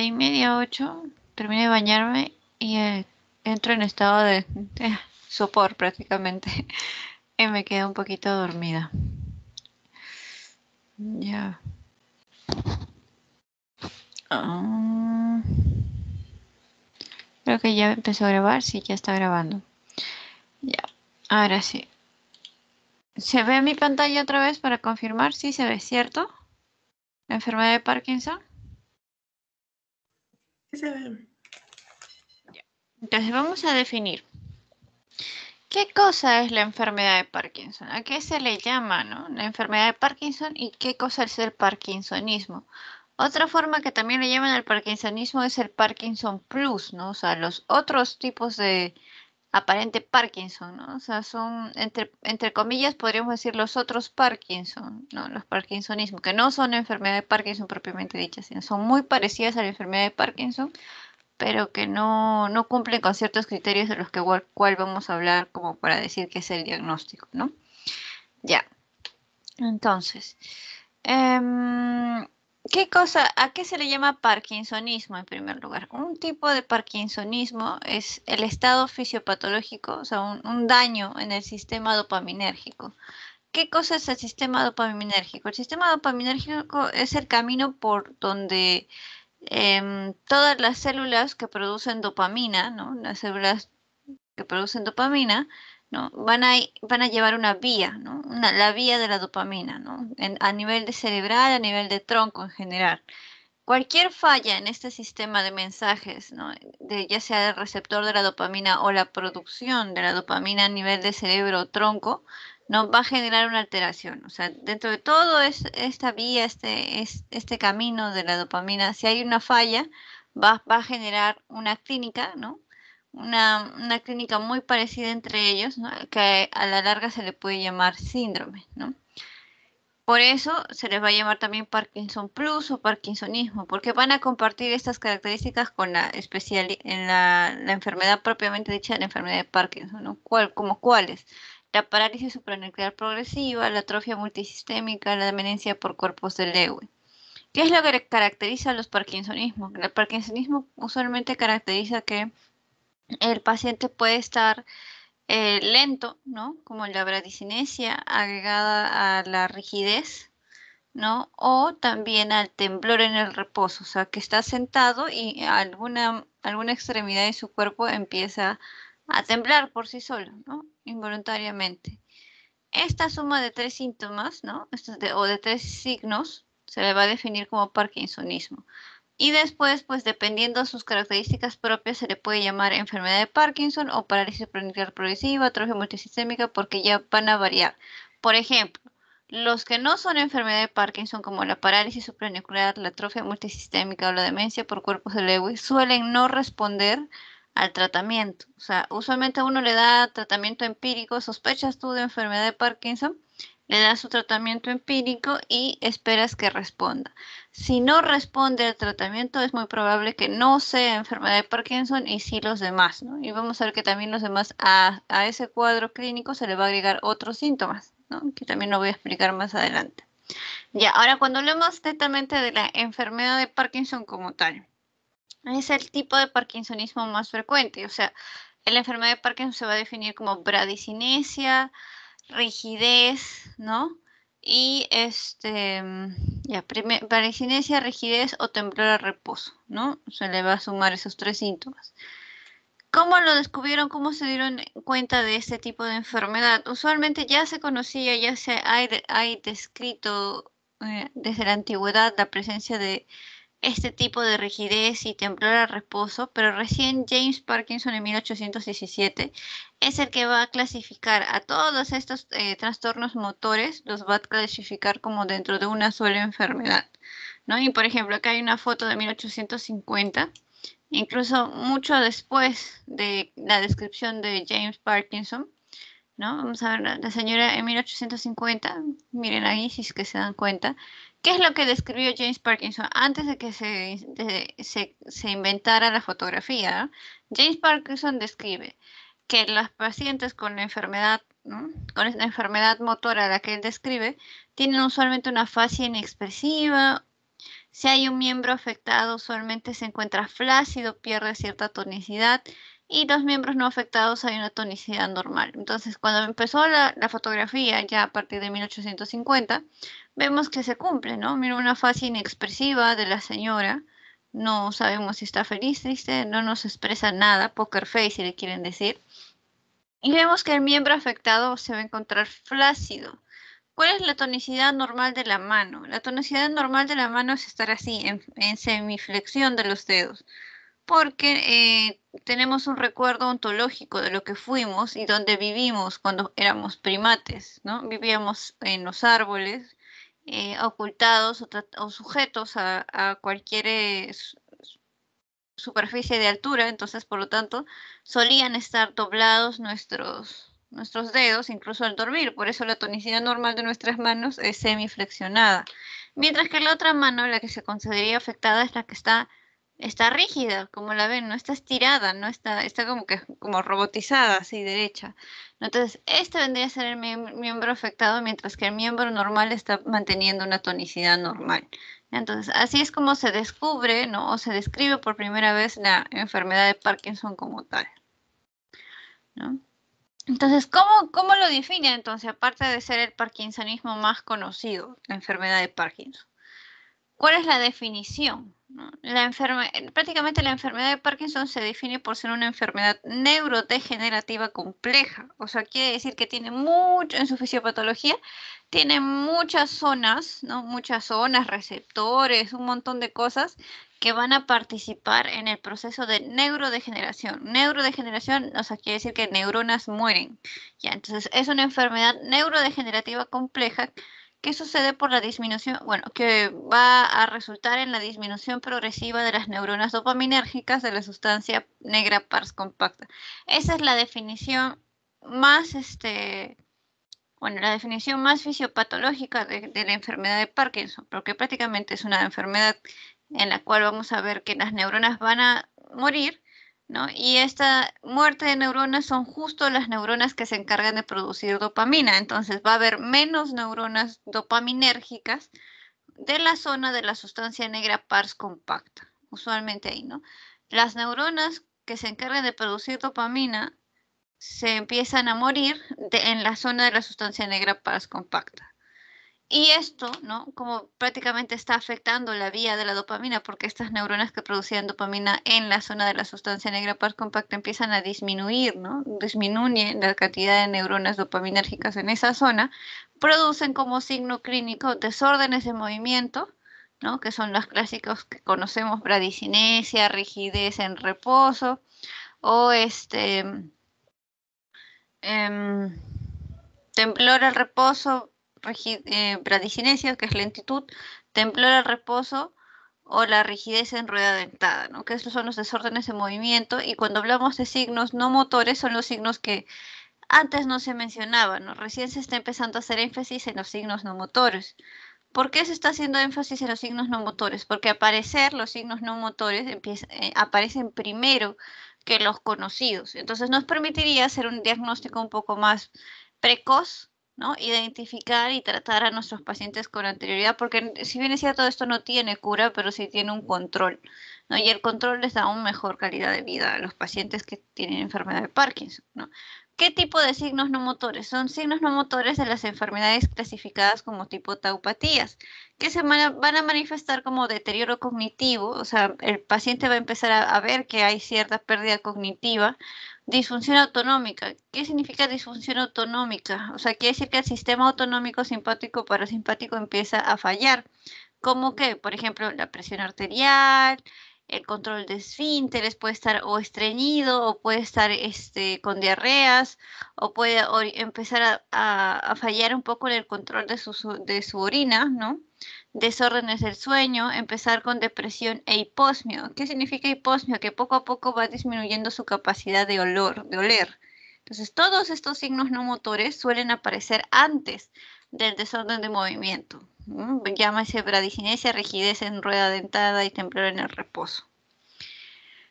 y media, ocho, terminé de bañarme y eh, entro en estado de, sopor prácticamente. y me quedo un poquito dormida. Ya. Ah. creo que ya empezó a grabar, sí, ya está grabando. Ya, ahora sí. ¿Se ve mi pantalla otra vez para confirmar? si se ve, ¿cierto? La enfermedad de Parkinson. Entonces vamos a definir. ¿Qué cosa es la enfermedad de Parkinson? ¿A qué se le llama ¿no? la enfermedad de Parkinson y qué cosa es el parkinsonismo? Otra forma que también le llaman el parkinsonismo es el Parkinson Plus, ¿no? O sea, los otros tipos de aparente Parkinson, ¿no? O sea, son, entre, entre comillas, podríamos decir los otros Parkinson, ¿no? Los parkinsonismos, que no son enfermedad de Parkinson propiamente dichas, sino son muy parecidas a la enfermedad de Parkinson, pero que no, cumplen con ciertos criterios de los que vamos a hablar como para decir que es el diagnóstico, ¿no? Ya. Entonces, em, ¿Qué cosa, a qué se le llama parkinsonismo en primer lugar? Un tipo de parkinsonismo es el estado fisiopatológico, o sea, un, daño en el sistema dopaminérgico. ¿Qué cosa es el sistema dopaminérgico? El sistema dopaminérgico es el camino por donde em, todas las células que producen dopamina, ¿no? Las células que producen dopamina, Van a, llevar una vía, la vía de la dopamina, a nivel de cerebral, a nivel de tronco en general. Cualquier falla en este sistema de mensajes, ya sea el receptor de la dopamina o la producción de la dopamina a nivel de cerebro o tronco, va a generar una alteración. O sea, dentro de todo esta vía, este, este, camino de la dopamina, si hay una falla, va, va a generar una clínica, ¿no? una, clínica muy parecida entre ellos, que a la larga se le puede llamar síndrome. ¿no? Por eso se les va a llamar también Parkinson Plus o Parkinsonismo, porque van a compartir estas características con la, especial, en la, enfermedad propiamente dicha, la enfermedad de Parkinson, ¿no? ¿Cuál, como cuáles. La parálisis supranuclear progresiva, la atrofia multisistémica, la demencia por cuerpos de Lewy. ¿Qué es lo que caracteriza a los parkinsonismos? El parkinsonismo usualmente caracteriza que el paciente puede estar eh, lento, ¿no? Como la bradicinesia agregada a la rigidez, ¿no? O también al temblor en el reposo, o sea, que está sentado y alguna, extremidad de su cuerpo empieza a temblar por sí solo, ¿no? Involuntariamente. Esta suma de tres síntomas, ¿no? o de tres signos se le va a definir como parkinsonismo. Y después, pues dependiendo de sus características propias, se le puede llamar enfermedad de Parkinson o parálisis supranuclear progresiva, atrofia multisistémica, porque ya van a variar. Por ejemplo, los que no son enfermedad de Parkinson, como la parálisis supranuclear, la atrofia multisistémica o la demencia por cuerpos de Lewis, suelen no responder al tratamiento. O sea, usualmente uno le da tratamiento empírico, sospechas tú de enfermedad de Parkinson, le das un tratamiento empírico y esperas que responda. Si no responde al tratamiento, es muy probable que no sea enfermedad de Parkinson y sí los demás, ¿no? Y vamos a ver que también los demás, a, ese cuadro clínico se le va a agregar otros síntomas, ¿no? Que también lo voy a explicar más adelante. Ya, ahora cuando hablamos netamente de la enfermedad de Parkinson como tal, es el tipo de parkinsonismo más frecuente, o sea, la enfermedad de Parkinson se va a definir como bradicinesia, rigidez, ¿no? Y este, mm, ya, parecinesia, rigidez o temblor a reposo, ¿no? Se le va a sumar esos tres síntomas. ¿Cómo lo descubrieron? ¿Cómo se dieron cuenta de este tipo de enfermedad? Usualmente ya se conocía, ya se ha descrito eh, desde la antigüedad la presencia de este tipo de rigidez y temblor al reposo, pero recién James Parkinson en 1817 es el que va a clasificar a todos estos eh, trastornos motores, los va a clasificar como dentro de una sola enfermedad. ¿no? Y por ejemplo, acá hay una foto de 1850, incluso mucho después de la descripción de James Parkinson. ¿no? Vamos a ver, la señora en 1850, miren ahí si es que se dan cuenta, ¿Qué es lo que describió James Parkinson antes de que se, se, inventara la fotografía? James Parkinson describe que los pacientes con la enfermedad, con esta enfermedad motora la que él describe, tienen usualmente una fascia inexpresiva. Si hay un miembro afectado, usualmente se encuentra flácido, pierde cierta tonicidad y los miembros no afectados hay una tonicidad normal. Entonces, cuando empezó la, fotografía, ya a partir de 1850, vemos que se cumple, ¿no? Mira una fase inexpresiva de la señora, no sabemos si está feliz, triste, no nos expresa nada, poker face si le quieren decir. Y vemos que el miembro afectado se va a encontrar flácido. ¿Cuál es la tonicidad normal de la mano? La tonicidad normal de la mano es estar así, en semiflexión de los dedos porque eh, tenemos un recuerdo ontológico de lo que fuimos y donde vivimos cuando éramos primates, ¿no? Vivíamos en los árboles, eh, ocultados o, sujetos a, cualquier eh, superficie de altura, entonces por lo tanto solían estar doblados nuestros, nuestros dedos, incluso al dormir, por eso la tonicidad normal de nuestras manos es semiflexionada, mientras que la otra mano, la que se consideraría afectada, es la que está está rígida, como la ven, no está estirada, no está, está como que como robotizada, así derecha. Entonces, este vendría a ser el miembro afectado, mientras que el miembro normal está manteniendo una tonicidad normal. Entonces, así es como se descubre, ¿no? O se describe por primera vez la enfermedad de Parkinson como tal. Entonces, ¿cómo, ¿cómo lo define entonces, aparte de ser el parkinsonismo más conocido, la enfermedad de Parkinson? ¿Cuál es la definición? La prácticamente la enfermedad de Parkinson se define por ser una enfermedad neurodegenerativa compleja, o sea, quiere decir que tiene mucho en su fisiopatología, tiene muchas zonas, ¿no? Muchas zonas, receptores, un montón de cosas que van a participar en el proceso de neurodegeneración. Neurodegeneración, o sea, quiere decir que neuronas mueren. Ya, entonces es una enfermedad neurodegenerativa compleja ¿Qué sucede por la disminución? Bueno, que va a resultar en la disminución progresiva de las neuronas dopaminérgicas de la sustancia negra pars compacta. Esa es la definición más, este, bueno, la definición más fisiopatológica de la enfermedad de Parkinson, porque prácticamente es una enfermedad en la cual vamos a ver que las neuronas van a morir y esta muerte de neuronas son justo las neuronas que se encargan de producir dopamina. Entonces va a haber menos neuronas dopaminérgicas de la zona de la sustancia negra pars compacta, usualmente ahí, ¿no? Las neuronas que se encargan de producir dopamina se empiezan a morir en la zona de la sustancia negra pars compacta. Y esto, ¿no? Como prácticamente está afectando la vía de la dopamina, porque estas neuronas que producían dopamina en la zona de la sustancia negra par compacta empiezan a disminuir, ¿no? Disminuye la cantidad de neuronas dopaminérgicas en esa zona, producen como signo clínico desórdenes de movimiento, ¿no? Que son los clásicos que conocemos, bradicinesia, rigidez en reposo, o este... Em, temblor al reposo, la bradicinesia, eh, que es lentitud, temblor al reposo o la rigidez en rueda ¿no? que esos son los desórdenes de movimiento. Y cuando hablamos de signos no motores, son los signos que antes no se mencionaban, recién se está empezando a hacer énfasis en los signos no motores. ¿Por qué se está haciendo énfasis en los signos no motores? Porque aparecer los signos no motores eh, aparecen primero que los conocidos. Entonces nos permitiría hacer un diagnóstico un poco más precoz ¿no? Identificar y tratar a nuestros pacientes con anterioridad, porque si bien es cierto, esto no tiene cura, pero sí tiene un control, Y el control les da una mejor calidad de vida a los pacientes que tienen enfermedad de Parkinson, ¿Qué tipo de signos no motores? Son signos no motores de las enfermedades clasificadas como tipo taupatías, que se van a manifestar como deterioro cognitivo, o sea, el paciente va a empezar a ver que hay cierta pérdida cognitiva, Disfunción autonómica. ¿Qué significa disfunción autonómica? O sea, quiere decir que el sistema autonómico simpático parasimpático empieza a fallar. ¿Cómo que, por ejemplo, la presión arterial, el control de esfínteres puede estar o estreñido o puede estar este, con diarreas o puede empezar a, fallar un poco en el control de de su orina, ¿no? desórdenes del sueño, empezar con depresión e hiposmio. ¿Qué significa hiposmio? Que poco a poco va disminuyendo su capacidad de olor, de oler. Entonces, todos estos signos no motores suelen aparecer antes del desorden de movimiento. Llámese Llámase bradicinesia, rigidez en rueda dentada y temblor en el reposo.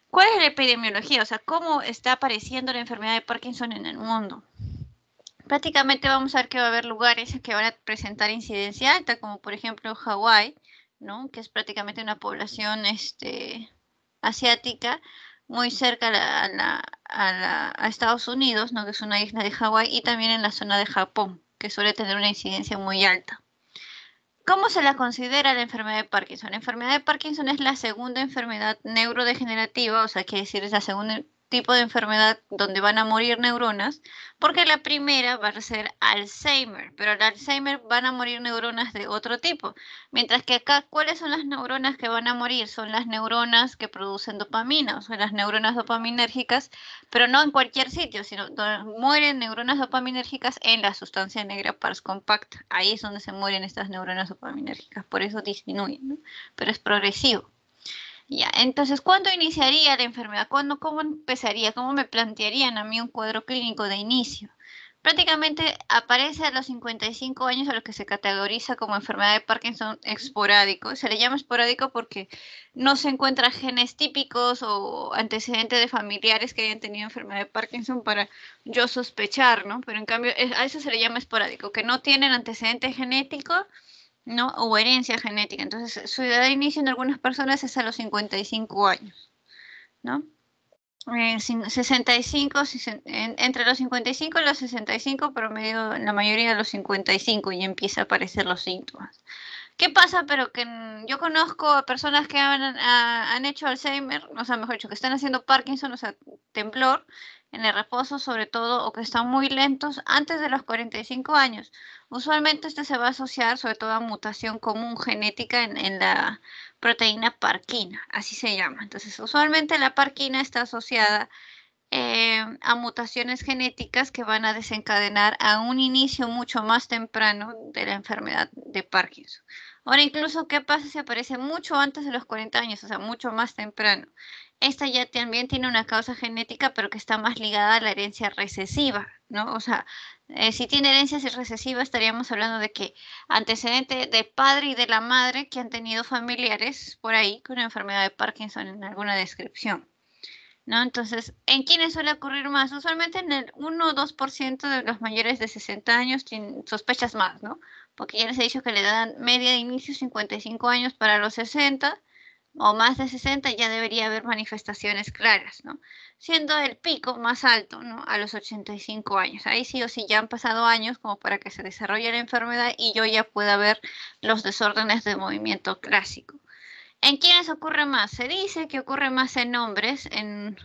¿Cuál es la epidemiología? O sea, ¿cómo está apareciendo la enfermedad de Parkinson en el mundo? prácticamente vamos a ver que va a haber lugares que van a presentar incidencia alta, como por ejemplo Hawái, que es prácticamente una población este, asiática muy cerca a, Estados Unidos, ¿no? que es una isla de Hawái, y también en la zona de Japón, que suele tener una incidencia muy alta. ¿Cómo se la considera la enfermedad de Parkinson? La enfermedad de Parkinson es la segunda enfermedad neurodegenerativa, o sea, quiere decir es la segunda tipo de enfermedad donde van a morir neuronas, porque la primera va a ser Alzheimer, pero al Alzheimer van a morir neuronas de otro tipo. Mientras que acá, ¿cuáles son las neuronas que van a morir? Son las neuronas que producen dopamina, o sea, las neuronas dopaminérgicas, pero no en cualquier sitio, sino mueren neuronas dopaminérgicas en la sustancia negra pars compacta. Ahí es donde se mueren estas neuronas dopaminérgicas, por eso disminuyen, pero es progresivo entonces, ¿cuándo iniciaría la enfermedad? ¿Cuándo, ¿Cómo empezaría? ¿Cómo me plantearían a mí un cuadro clínico de inicio? Prácticamente aparece a los 55 años a lo que se categoriza como enfermedad de Parkinson esporádico. Se le llama esporádico porque no se encuentran genes típicos o antecedentes de familiares que hayan tenido enfermedad de Parkinson para yo sospechar, ¿no? Pero en cambio, a eso se le llama esporádico, que no tienen antecedentes genéticos ¿no? O herencia genética. Entonces, su edad de inicio en algunas personas es a los 55 años, ¿no? 65, eh, entre los 55 y los 65, promedio, la mayoría de los 55 y empieza a aparecer los síntomas. ¿Qué pasa? Pero que mm, yo conozco a personas que han, han hecho Alzheimer, o sea, mejor dicho, que están haciendo Parkinson, o sea, temblor, en el reposo sobre todo o que están muy lentos antes de los 45 años. Usualmente este se va a asociar sobre todo a mutación común genética en, la proteína parquina, así se llama. Entonces usualmente la parquina está asociada eh, a mutaciones genéticas que van a desencadenar a un inicio mucho más temprano de la enfermedad de Parkinson. Ahora, incluso, ¿qué pasa si aparece mucho antes de los 40 años? O sea, mucho más temprano esta ya también tiene una causa genética, pero que está más ligada a la herencia recesiva, ¿no? O sea, eh, si tiene herencias recesivas, estaríamos hablando de que antecedente de padre y de la madre que han tenido familiares por ahí con enfermedad de Parkinson en alguna descripción. ¿No? Entonces, ¿en quiénes suele ocurrir más? Usualmente en el 1 o 2% de los mayores de 60 años tienen sospechas más, ¿no? Porque ya les he dicho que le dan media de inicio 55 años para los 60, o más de 60 ya debería haber manifestaciones claras, ¿no? Siendo el pico más alto, A los 85 años. Ahí sí o sí ya han pasado años como para que se desarrolle la enfermedad y yo ya pueda ver los desórdenes de movimiento clásico. ¿En quiénes ocurre más? Se dice que ocurre más en hombres, en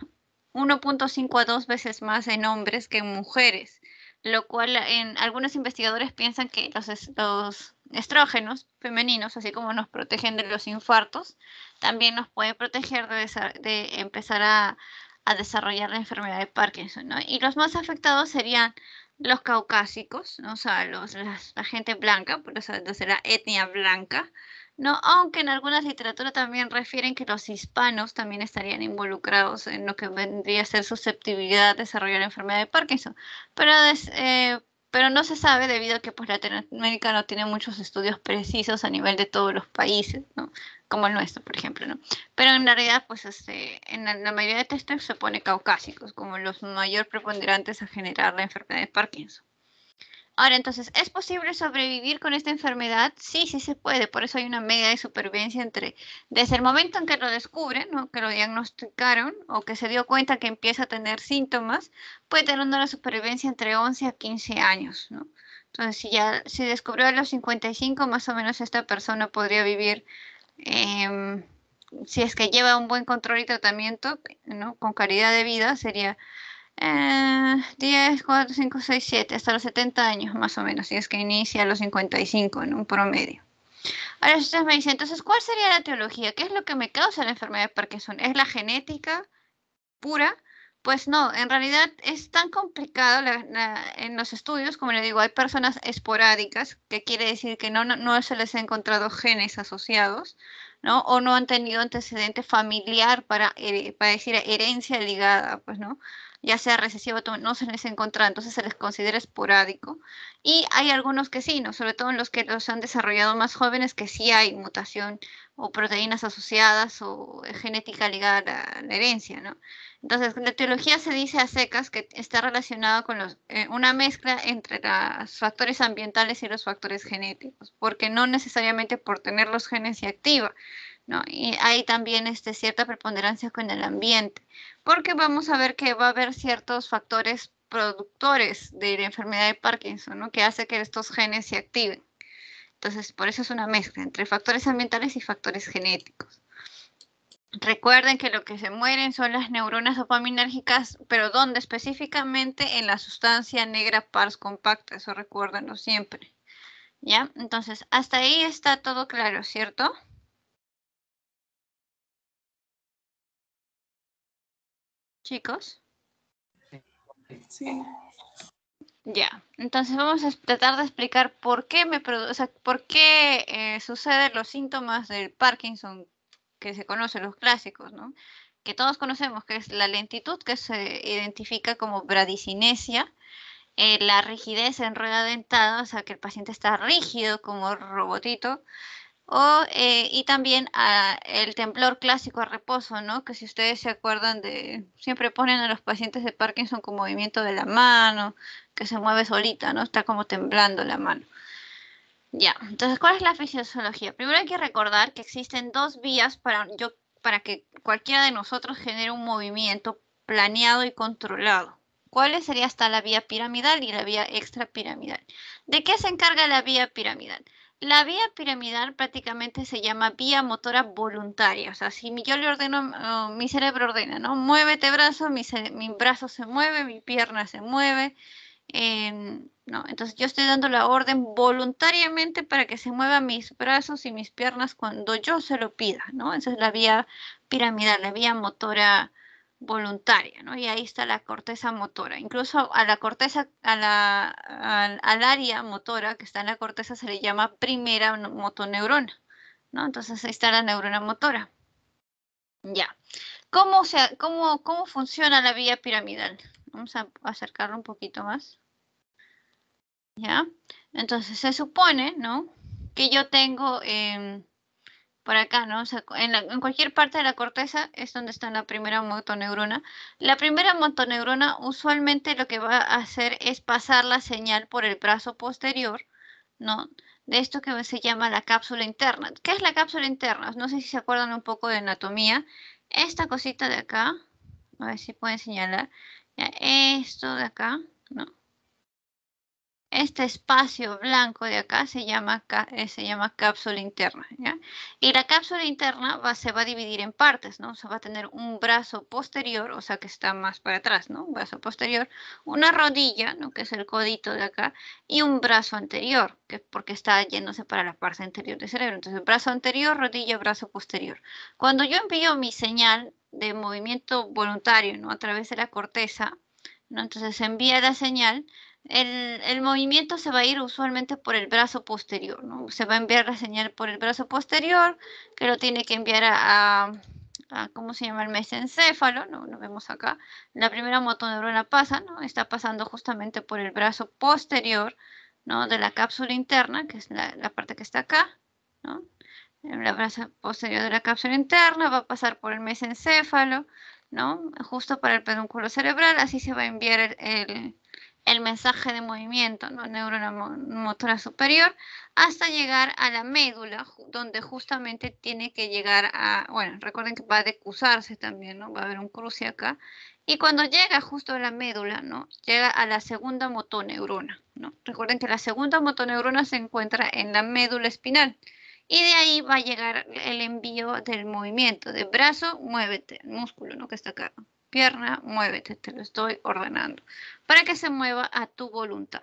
1.5 a 2 veces más en hombres que en mujeres lo cual en algunos investigadores piensan que los, estrógenos femeninos, así como nos protegen de los infartos, también nos puede proteger de, empezar a, desarrollar la enfermedad de Parkinson. Y los más afectados serían los caucásicos, o sea, los, la gente blanca, por eso entonces la etnia blanca, no, aunque en algunas literatura también refieren que los hispanos también estarían involucrados en lo que vendría a ser susceptibilidad a desarrollar la enfermedad de Parkinson, pero, eh, pero no se sabe debido a que pues, Latinoamérica no tiene muchos estudios precisos a nivel de todos los países, ¿no? como el nuestro, por ejemplo. ¿no? Pero en realidad, pues este, en la, la mayoría de textos se pone caucásicos como los mayor preponderantes a generar la enfermedad de Parkinson. Ahora, entonces, ¿es posible sobrevivir con esta enfermedad? Sí, sí se puede, por eso hay una media de supervivencia entre desde el momento en que lo descubren, ¿no? que lo diagnosticaron o que se dio cuenta que empieza a tener síntomas, puede tener una supervivencia entre 11 a 15 años. ¿no? Entonces, si ya se descubrió a los 55, más o menos esta persona podría vivir, em, si es que lleva un buen control y tratamiento, ¿no? con calidad de vida, sería 10, 4, 5, 6, 7, hasta los 70 años más o menos, y es que inicia a los 55 en un promedio. Ahora ustedes me dicen, entonces, ¿cuál sería la teología? ¿Qué es lo que me causa la enfermedad de Parkinson? ¿Es la genética pura? Pues no, en realidad es tan complicado en los estudios, como le digo, hay personas esporádicas, que quiere decir que no, no, se les ha encontrado genes asociados, ¿no? O no han tenido antecedente familiar para, eh, para decir herencia ligada, pues, ¿no? ya sea recesivo, no se les encuentra, entonces se les considera esporádico. Y hay algunos que sí, sobre todo en los que los han desarrollado más jóvenes, que sí hay mutación o proteínas asociadas o genética ligada a la herencia. ¿no? Entonces, la teología se dice a secas que está relacionado con eh, una mezcla entre los factores ambientales y los factores genéticos, porque no necesariamente por tener los genes y activa, ¿no? Y hay también este, cierta preponderancia con el ambiente, porque vamos a ver que va a haber ciertos factores productores de la enfermedad de Parkinson, ¿no? Que hace que estos genes se activen. Entonces, por eso es una mezcla entre factores ambientales y factores genéticos. Recuerden que lo que se mueren son las neuronas dopaminérgicas, pero ¿dónde? Específicamente en la sustancia negra pars compacta, eso recuérdenlo siempre. ¿Ya? Entonces, hasta ahí está todo claro, ¿cierto? chicos? Ya, entonces vamos a tratar de explicar por qué me o sea, por qué eh, suceden los síntomas del Parkinson que se conocen los clásicos, ¿no? Que todos conocemos, que es la lentitud que se identifica como bradicinesia, eh, la rigidez en rueda dentada, o sea, que el paciente está rígido como robotito, o, eh, y también ah, el temblor clásico a reposo, ¿no? Que si ustedes se acuerdan de, siempre ponen a los pacientes de Parkinson con movimiento de la mano, que se mueve solita, ¿no? Está como temblando la mano. Ya, entonces, ¿cuál es la fisiología? Primero hay que recordar que existen dos vías para, para que cualquiera de nosotros genere un movimiento planeado y controlado. ¿Cuál sería hasta la vía piramidal y la vía extrapiramidal? ¿De qué se encarga la vía piramidal? La vía piramidal prácticamente se llama vía motora voluntaria. O sea, si yo le ordeno, oh, mi cerebro ordena, ¿no? Muévete brazo, mi, mi, brazo se mueve, mi pierna se mueve. Em, no, entonces yo estoy dando la orden voluntariamente para que se muevan mis brazos y mis piernas cuando yo se lo pida, ¿no? Esa es la vía piramidal, la vía motora voluntaria, ¿no? Y ahí está la corteza motora. Incluso a la corteza, a la, al, área motora que está en la corteza se le llama primera motoneurona, ¿no? Entonces ahí está la neurona motora. Ya. ¿Cómo, se, cómo, cómo funciona la vía piramidal? Vamos a acercarlo un poquito más. ¿Ya? Entonces se supone, ¿no? Que yo tengo en em, por acá, ¿no? en, cualquier parte de la corteza es donde está la primera motoneurona. La primera motoneurona usualmente lo que va a hacer es pasar la señal por el brazo posterior, ¿no? De esto que se llama la cápsula interna. ¿Qué es la cápsula interna? No sé si se acuerdan un poco de anatomía. Esta cosita de acá, a ver si pueden señalar. esto de acá, ¿no? este espacio blanco de acá se llama, eh, se llama cápsula interna. Y la cápsula interna va, se va a dividir en partes, ¿no? va a tener un brazo posterior, o sea, que está más para atrás, ¿no? Un brazo posterior, una rodilla, ¿no? Que es el codito de acá, y un brazo anterior, que porque está yéndose para la parte anterior del cerebro. Entonces, brazo anterior, rodilla, brazo posterior. Cuando yo envío mi señal de movimiento voluntario, ¿no? A través de la corteza, ¿no? Entonces, envía la señal el, movimiento se va a ir usualmente por el brazo posterior, ¿no? Se va a enviar la señal por el brazo posterior, que lo tiene que enviar a, ¿cómo se llama? El mesencéfalo, ¿no? Lo vemos acá. La primera motoneurona pasa, ¿no? Está pasando justamente por el brazo posterior, ¿no? De la cápsula interna, que es la, parte que está acá, ¿no? La brazo posterior de la cápsula interna va a pasar por el mesencéfalo, ¿no? Justo para el pedúnculo cerebral, así se va a enviar el el mensaje de movimiento, ¿no? neurona motora superior, hasta llegar a la médula, donde justamente tiene que llegar a, bueno, recuerden que va a decusarse también, ¿no? Va a haber un cruce acá. Y cuando llega justo a la médula, ¿no? Llega a la segunda motoneurona, ¿no? Recuerden que la segunda motoneurona se encuentra en la médula espinal. Y de ahí va a llegar el envío del movimiento, de brazo, muévete, el músculo, ¿no? Que está acá pierna, muévete, te lo estoy ordenando, para que se mueva a tu voluntad.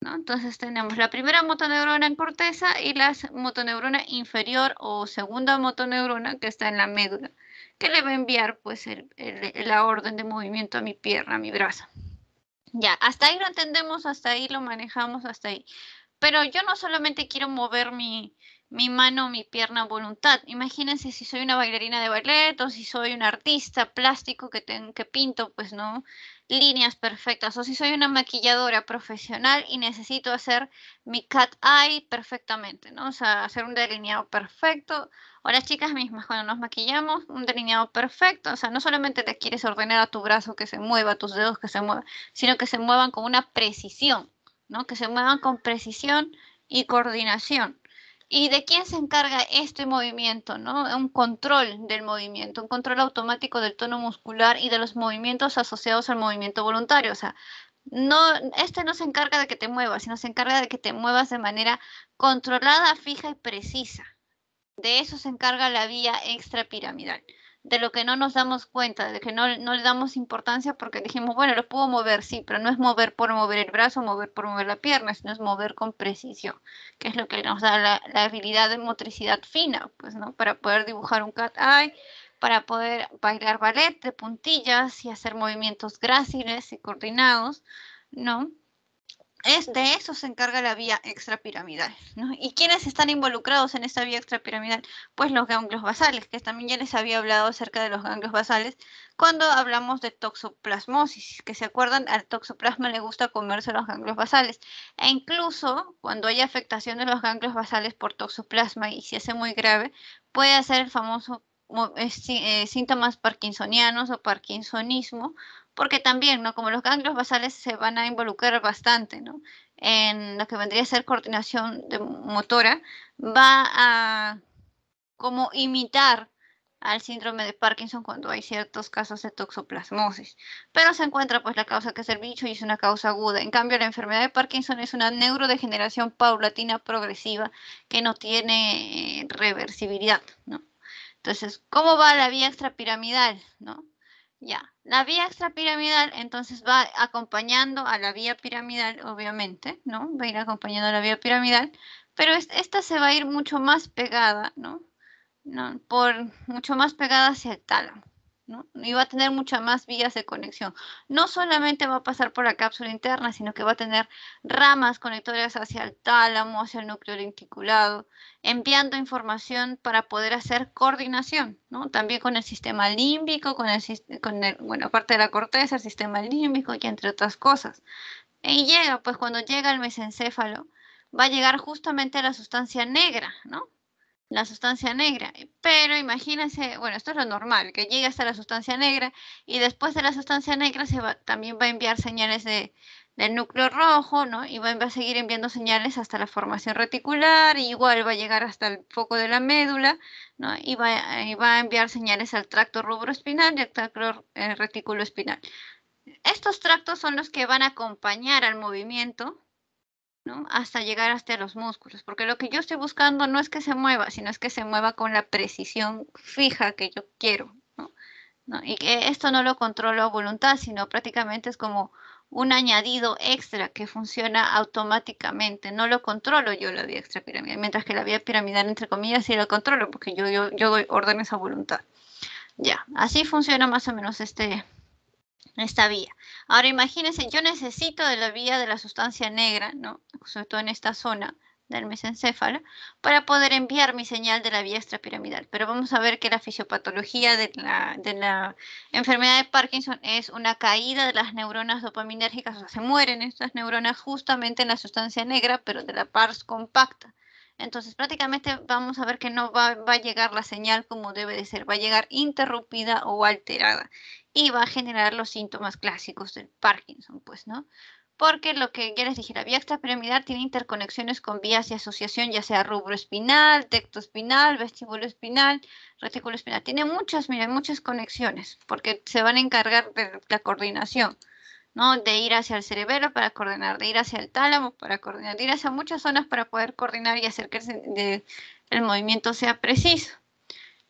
¿no? Entonces tenemos la primera motoneurona en corteza y la motoneurona inferior o segunda motoneurona que está en la médula, que le va a enviar pues la orden de movimiento a mi pierna, a mi brazo. Ya, hasta ahí lo entendemos, hasta ahí lo manejamos, hasta ahí. Pero yo no solamente quiero mover mi, mi mano, mi pierna, voluntad. Imagínense si soy una bailarina de ballet o si soy un artista plástico que, que pinto, pues no, líneas perfectas. O si soy una maquilladora profesional y necesito hacer mi cat eye perfectamente, ¿no? O sea, hacer un delineado perfecto. O las chicas mismas, cuando nos maquillamos, un delineado perfecto. O sea, no solamente te quieres ordenar a tu brazo que se mueva, a tus dedos que se muevan, sino que se muevan con una precisión, ¿no? Que se muevan con precisión y coordinación. ¿Y de quién se encarga este movimiento? ¿no? Un control del movimiento, un control automático del tono muscular y de los movimientos asociados al movimiento voluntario. O sea, no, este no se encarga de que te muevas, sino se encarga de que te muevas de manera controlada, fija y precisa. De eso se encarga la vía extrapiramidal de lo que no nos damos cuenta, de que no, le damos importancia porque dijimos, bueno, lo puedo mover, sí, pero no es mover por mover el brazo, mover por mover la pierna, sino es mover con precisión, que es lo que nos da la, la habilidad de motricidad fina, pues, ¿no? Para poder dibujar un cat-eye, para poder bailar ballet de puntillas y hacer movimientos gráciles y coordinados, ¿no? de este, eso se encarga la vía extrapiramidal. ¿no? ¿Y quiénes están involucrados en esta vía extrapiramidal? Pues los ganglios basales, que también ya les había hablado acerca de los ganglios basales cuando hablamos de toxoplasmosis, que se acuerdan, al toxoplasma le gusta comerse los ganglios basales. E incluso cuando hay afectación de los ganglios basales por toxoplasma y se hace muy grave, puede hacer el famoso eh, eh, síntomas parkinsonianos o parkinsonismo porque también, ¿no? Como los ganglios basales se van a involucrar bastante, ¿no? En lo que vendría a ser coordinación de motora, va a como imitar al síndrome de Parkinson cuando hay ciertos casos de toxoplasmosis. Pero se encuentra pues la causa que es el bicho y es una causa aguda. En cambio, la enfermedad de Parkinson es una neurodegeneración paulatina progresiva que no tiene reversibilidad, ¿no? Entonces, ¿cómo va la vía extrapiramidal, no? Ya, la vía extrapiramidal entonces va acompañando a la vía piramidal, obviamente, ¿no? Va a ir acompañando a la vía piramidal, pero esta se va a ir mucho más pegada, ¿no? Por mucho más pegada hacia el tálamo. ¿no? Y va a tener muchas más vías de conexión. No solamente va a pasar por la cápsula interna, sino que va a tener ramas conectorias hacia el tálamo, hacia el núcleo lenticulado, enviando información para poder hacer coordinación, ¿no? También con el sistema límbico, con, el, parte de la corteza, el sistema límbico y entre otras cosas. Y llega, pues cuando llega el mesencéfalo, va a llegar justamente a la sustancia negra, ¿no? la sustancia negra. Pero imagínense, bueno, esto es lo normal, que llega hasta la sustancia negra y después de la sustancia negra se va, también va a enviar señales del núcleo rojo, ¿no? Y va, a seguir enviando señales hasta la formación reticular, igual va a llegar hasta el foco de la médula, ¿no? Y va, a enviar señales al tracto rubroespinal y al tracto eh, retículo espinal. Estos tractos son los que van a acompañar al movimiento ¿no? Hasta llegar hasta los músculos, porque lo que yo estoy buscando no es que se mueva, sino es que se mueva con la precisión fija que yo quiero, ¿no? Y que esto no lo controlo a voluntad, sino prácticamente es como un añadido extra que funciona automáticamente, no lo controlo yo la vía piramidal, mientras que la vía piramidal, entre comillas, sí lo controlo, porque yo, yo, yo doy órdenes a voluntad. Ya, así funciona más o menos este, esta vía. Ahora imagínense, yo necesito de la vía de la sustancia negra, ¿no? sobre todo en esta zona del mesencéfalo, para poder enviar mi señal de la vía extrapiramidal. Pero vamos a ver que la fisiopatología de la, de la enfermedad de Parkinson es una caída de las neuronas dopaminérgicas, o sea, se mueren estas neuronas justamente en la sustancia negra, pero de la pars compacta. Entonces prácticamente vamos a ver que no va, va, a llegar la señal como debe de ser, va a llegar interrumpida o alterada y va a generar los síntomas clásicos del Parkinson, pues, ¿no? Porque lo que ya les dije, la vía extrapiramidal tiene interconexiones con vías de asociación, ya sea rubro espinal, tecto espinal, vestíbulo espinal, retículo espinal. Tiene muchas, mira, muchas conexiones, porque se van a encargar de la coordinación. De ir hacia el cerebelo para coordinar, de ir hacia el tálamo para coordinar, de ir hacia muchas zonas para poder coordinar y hacer que el, movimiento sea preciso.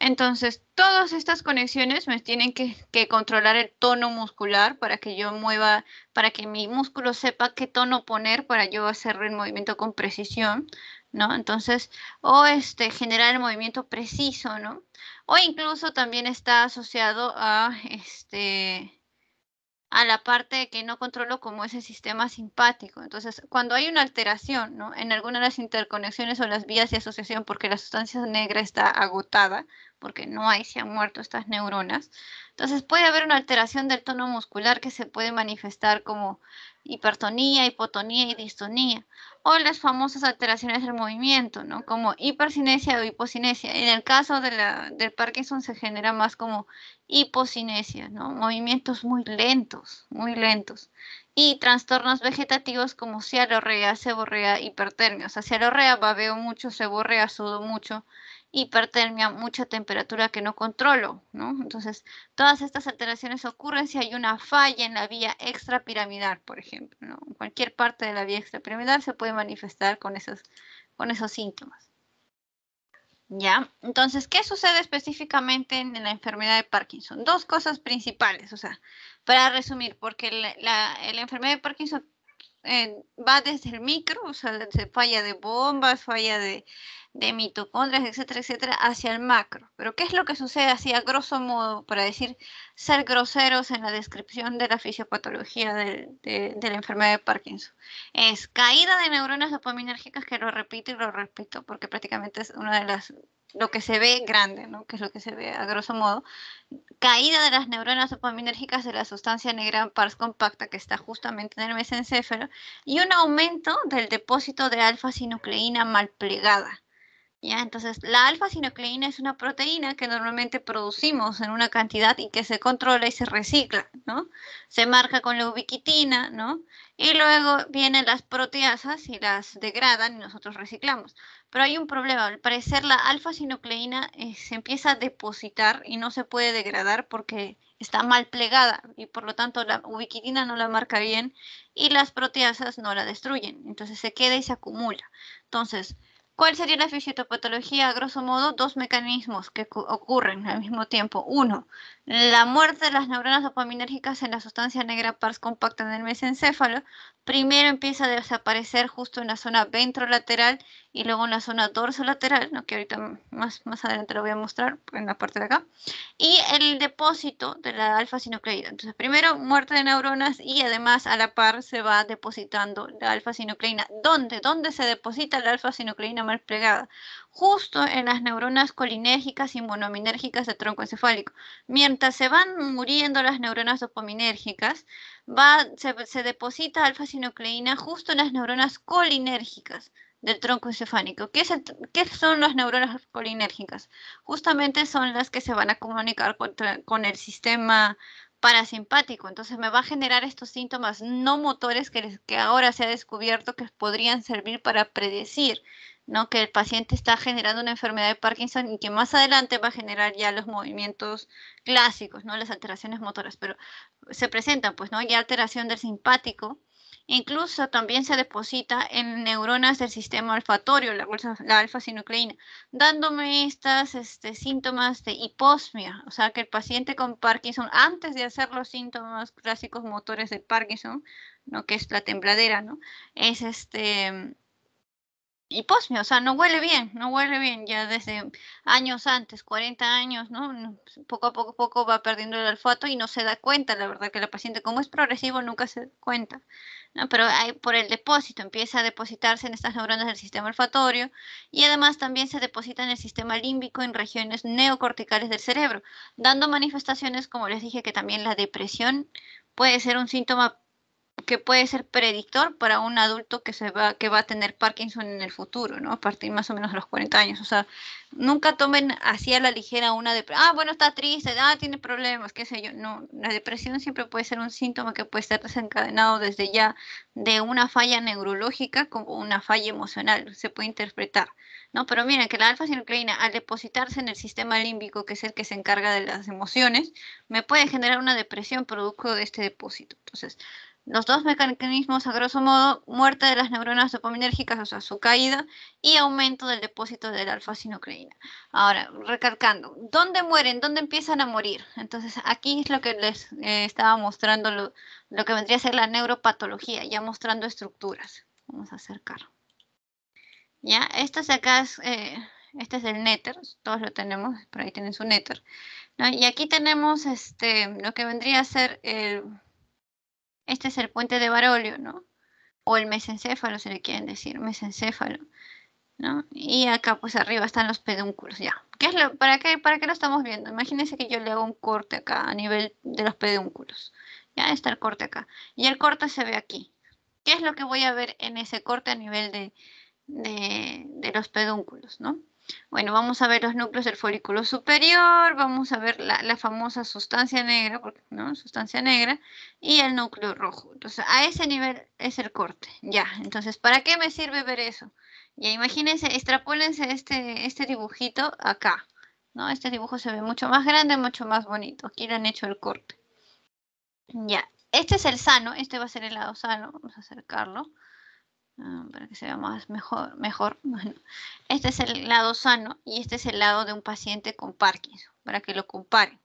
Entonces, todas estas conexiones me tienen que, que, controlar el tono muscular para que yo mueva, para que mi músculo sepa qué tono poner para yo hacer el movimiento con precisión, ¿no? Entonces, o este, generar el movimiento preciso, ¿no? O incluso también está asociado a este, a la parte que no controlo como es el sistema simpático. Entonces, cuando hay una alteración en alguna de las interconexiones o las vías de asociación porque la sustancia negra está agotada, porque no hay, se han muerto estas neuronas, entonces puede haber una alteración del tono muscular que se puede manifestar como hipertonía, hipotonía y distonía o las famosas alteraciones del movimiento, ¿no? Como hipercinesia o hipocinesia. En el caso de la, del Parkinson se genera más como hipocinesia, ¿no? Movimientos muy lentos, muy lentos. Y trastornos vegetativos como cialorrea, seborrea, hipertermia. O sea, cialorrea babeo mucho, seborrea sudo mucho, hipertermia, mucha temperatura que no controlo, ¿no? Entonces, todas estas alteraciones ocurren si hay una falla en la vía extrapiramidal, por ejemplo, cualquier parte de la vía extrapiramidal se puede manifestar con esos, con esos síntomas. ¿Ya? Entonces, ¿qué sucede específicamente en la enfermedad de Parkinson? Dos cosas principales, o sea, para resumir, porque la enfermedad de Parkinson va desde el micro, o sea, falla de bombas, falla de, de mitocondrias, etcétera, etcétera, hacia el macro. Pero ¿qué es lo que sucede así a grosso modo, para decir, ser groseros en la descripción de la fisiopatología de, de, la enfermedad de Parkinson? Es caída de neuronas dopaminérgicas, que lo repito y lo repito, porque prácticamente es una de las lo que se ve grande, ¿no? que es lo que se ve a grosso modo, caída de las neuronas dopaminérgicas de la sustancia negra pars compacta que está justamente en el mesencéfalo y un aumento del depósito de alfa-sinucleína mal plegada entonces, la alfa sinucleína es una proteína que normalmente producimos en una cantidad y que se controla y se recicla, ¿no? Se marca con la ubiquitina, ¿no? Y luego vienen las proteasas y las degradan y nosotros reciclamos. Pero hay un problema, al parecer la alfa sinucleína eh, se empieza a depositar y no se puede degradar porque está mal plegada y por lo tanto la ubiquitina no la marca bien y las proteasas no la destruyen. Entonces se queda y se acumula. Entonces, ¿Cuál sería la fisiopatología? A grosso modo, dos mecanismos que ocurren al mismo tiempo. Uno, la muerte de las neuronas dopaminérgicas en la sustancia negra pars compacta en el mesencéfalo. Primero empieza a desaparecer justo en la zona ventrolateral y luego en la zona dorso lateral, que ahorita más, adelante lo voy a mostrar en la parte de acá, y el depósito de la alfa sinucleína Entonces, primero muerte de neuronas y además a la par se va depositando la alfa-sinucleína. ¿Dónde? ¿Dónde se deposita la alfa-sinucleína mal plegada? Justo en las neuronas colinérgicas y monominérgicas del tronco encefálico. Mientras se van muriendo las neuronas dopaminérgicas, va, se, se deposita alfa-sinucleína justo en las neuronas colinérgicas del tronco encefálico. ¿Qué, son las neuronas colinérgicas? Justamente son las que se van a comunicar con el sistema parasimpático. Entonces me va a generar estos síntomas no motores que, que ahora se ha descubierto que podrían servir para predecir ¿no? que el paciente está generando una enfermedad de Parkinson y que más adelante va a generar ya los movimientos clásicos, ¿no? las alteraciones motoras. Pero se presentan, pues, ¿no? hay alteración del simpático, Incluso también se deposita en neuronas del sistema olfatorio, la, la alfa-sinucleína, dándome estos este, síntomas de hiposmia, o sea que el paciente con Parkinson, antes de hacer los síntomas clásicos motores de Parkinson, ¿no? que es la tembladera, ¿no? es este, hiposmia, o sea, no huele bien, no huele bien ya desde años antes, 40 años, ¿no? Poco a poco, poco va perdiendo el olfato y no se da cuenta, la verdad que la paciente, como es progresivo, nunca se da cuenta pero hay, por el depósito empieza a depositarse en estas neuronas del sistema olfatorio y además también se deposita en el sistema límbico en regiones neocorticales del cerebro, dando manifestaciones, como les dije, que también la depresión puede ser un síntoma que puede ser predictor para un adulto que se va que va a tener Parkinson en el futuro, ¿no? A partir más o menos de los 40 años, o sea, nunca tomen así a la ligera una depresión, ah, bueno, está triste, ah, tiene problemas, qué sé yo. No, la depresión siempre puede ser un síntoma que puede estar desencadenado desde ya de una falla neurológica como una falla emocional, se puede interpretar, ¿no? Pero miren que la alfa-sinucleína al depositarse en el sistema límbico, que es el que se encarga de las emociones, me puede generar una depresión producto de este depósito. Entonces, los dos mecanismos, a grosso modo, muerte de las neuronas dopaminérgicas, o sea, su caída, y aumento del depósito de la alfa-sinucleína. Ahora, recalcando, ¿dónde mueren? ¿Dónde empiezan a morir? Entonces, aquí es lo que les eh, estaba mostrando, lo, que vendría a ser la neuropatología, ya mostrando estructuras. Vamos a acercar. Ya, estas acá eh, este es el néter, todos lo tenemos, por ahí tienen su néter. Y aquí tenemos este, lo que vendría a ser el este es el puente de Barolio, ¿no? O el mesencéfalo, se le quieren decir, mesencéfalo. ¿no? Y acá pues arriba están los pedúnculos, ya. ¿Qué es lo, para, qué, ¿Para lo estamos viendo? Imagínense que yo le hago un corte acá a nivel de los pedúnculos. Ya está el corte acá. Y el corte se ve aquí. ¿Qué es lo que voy a ver en ese corte a nivel de los pedúnculos, no? Bueno, vamos a ver los núcleos del folículo superior, vamos a ver la, famosa sustancia negra, ¿no? Sustancia negra y el núcleo rojo. Entonces, a ese nivel es el corte, ya. Entonces, ¿para qué me sirve ver eso? Ya imagínense, extrapólense este, este dibujito acá, ¿no? Este dibujo se ve mucho más grande, mucho más bonito. Aquí le han hecho el corte. Ya, este es el sano, este va a ser el lado sano, vamos a acercarlo. Ah, para que se vea más mejor, mejor. Bueno, este es el lado sano y este es el lado de un paciente con Parkinson, para que lo comparen.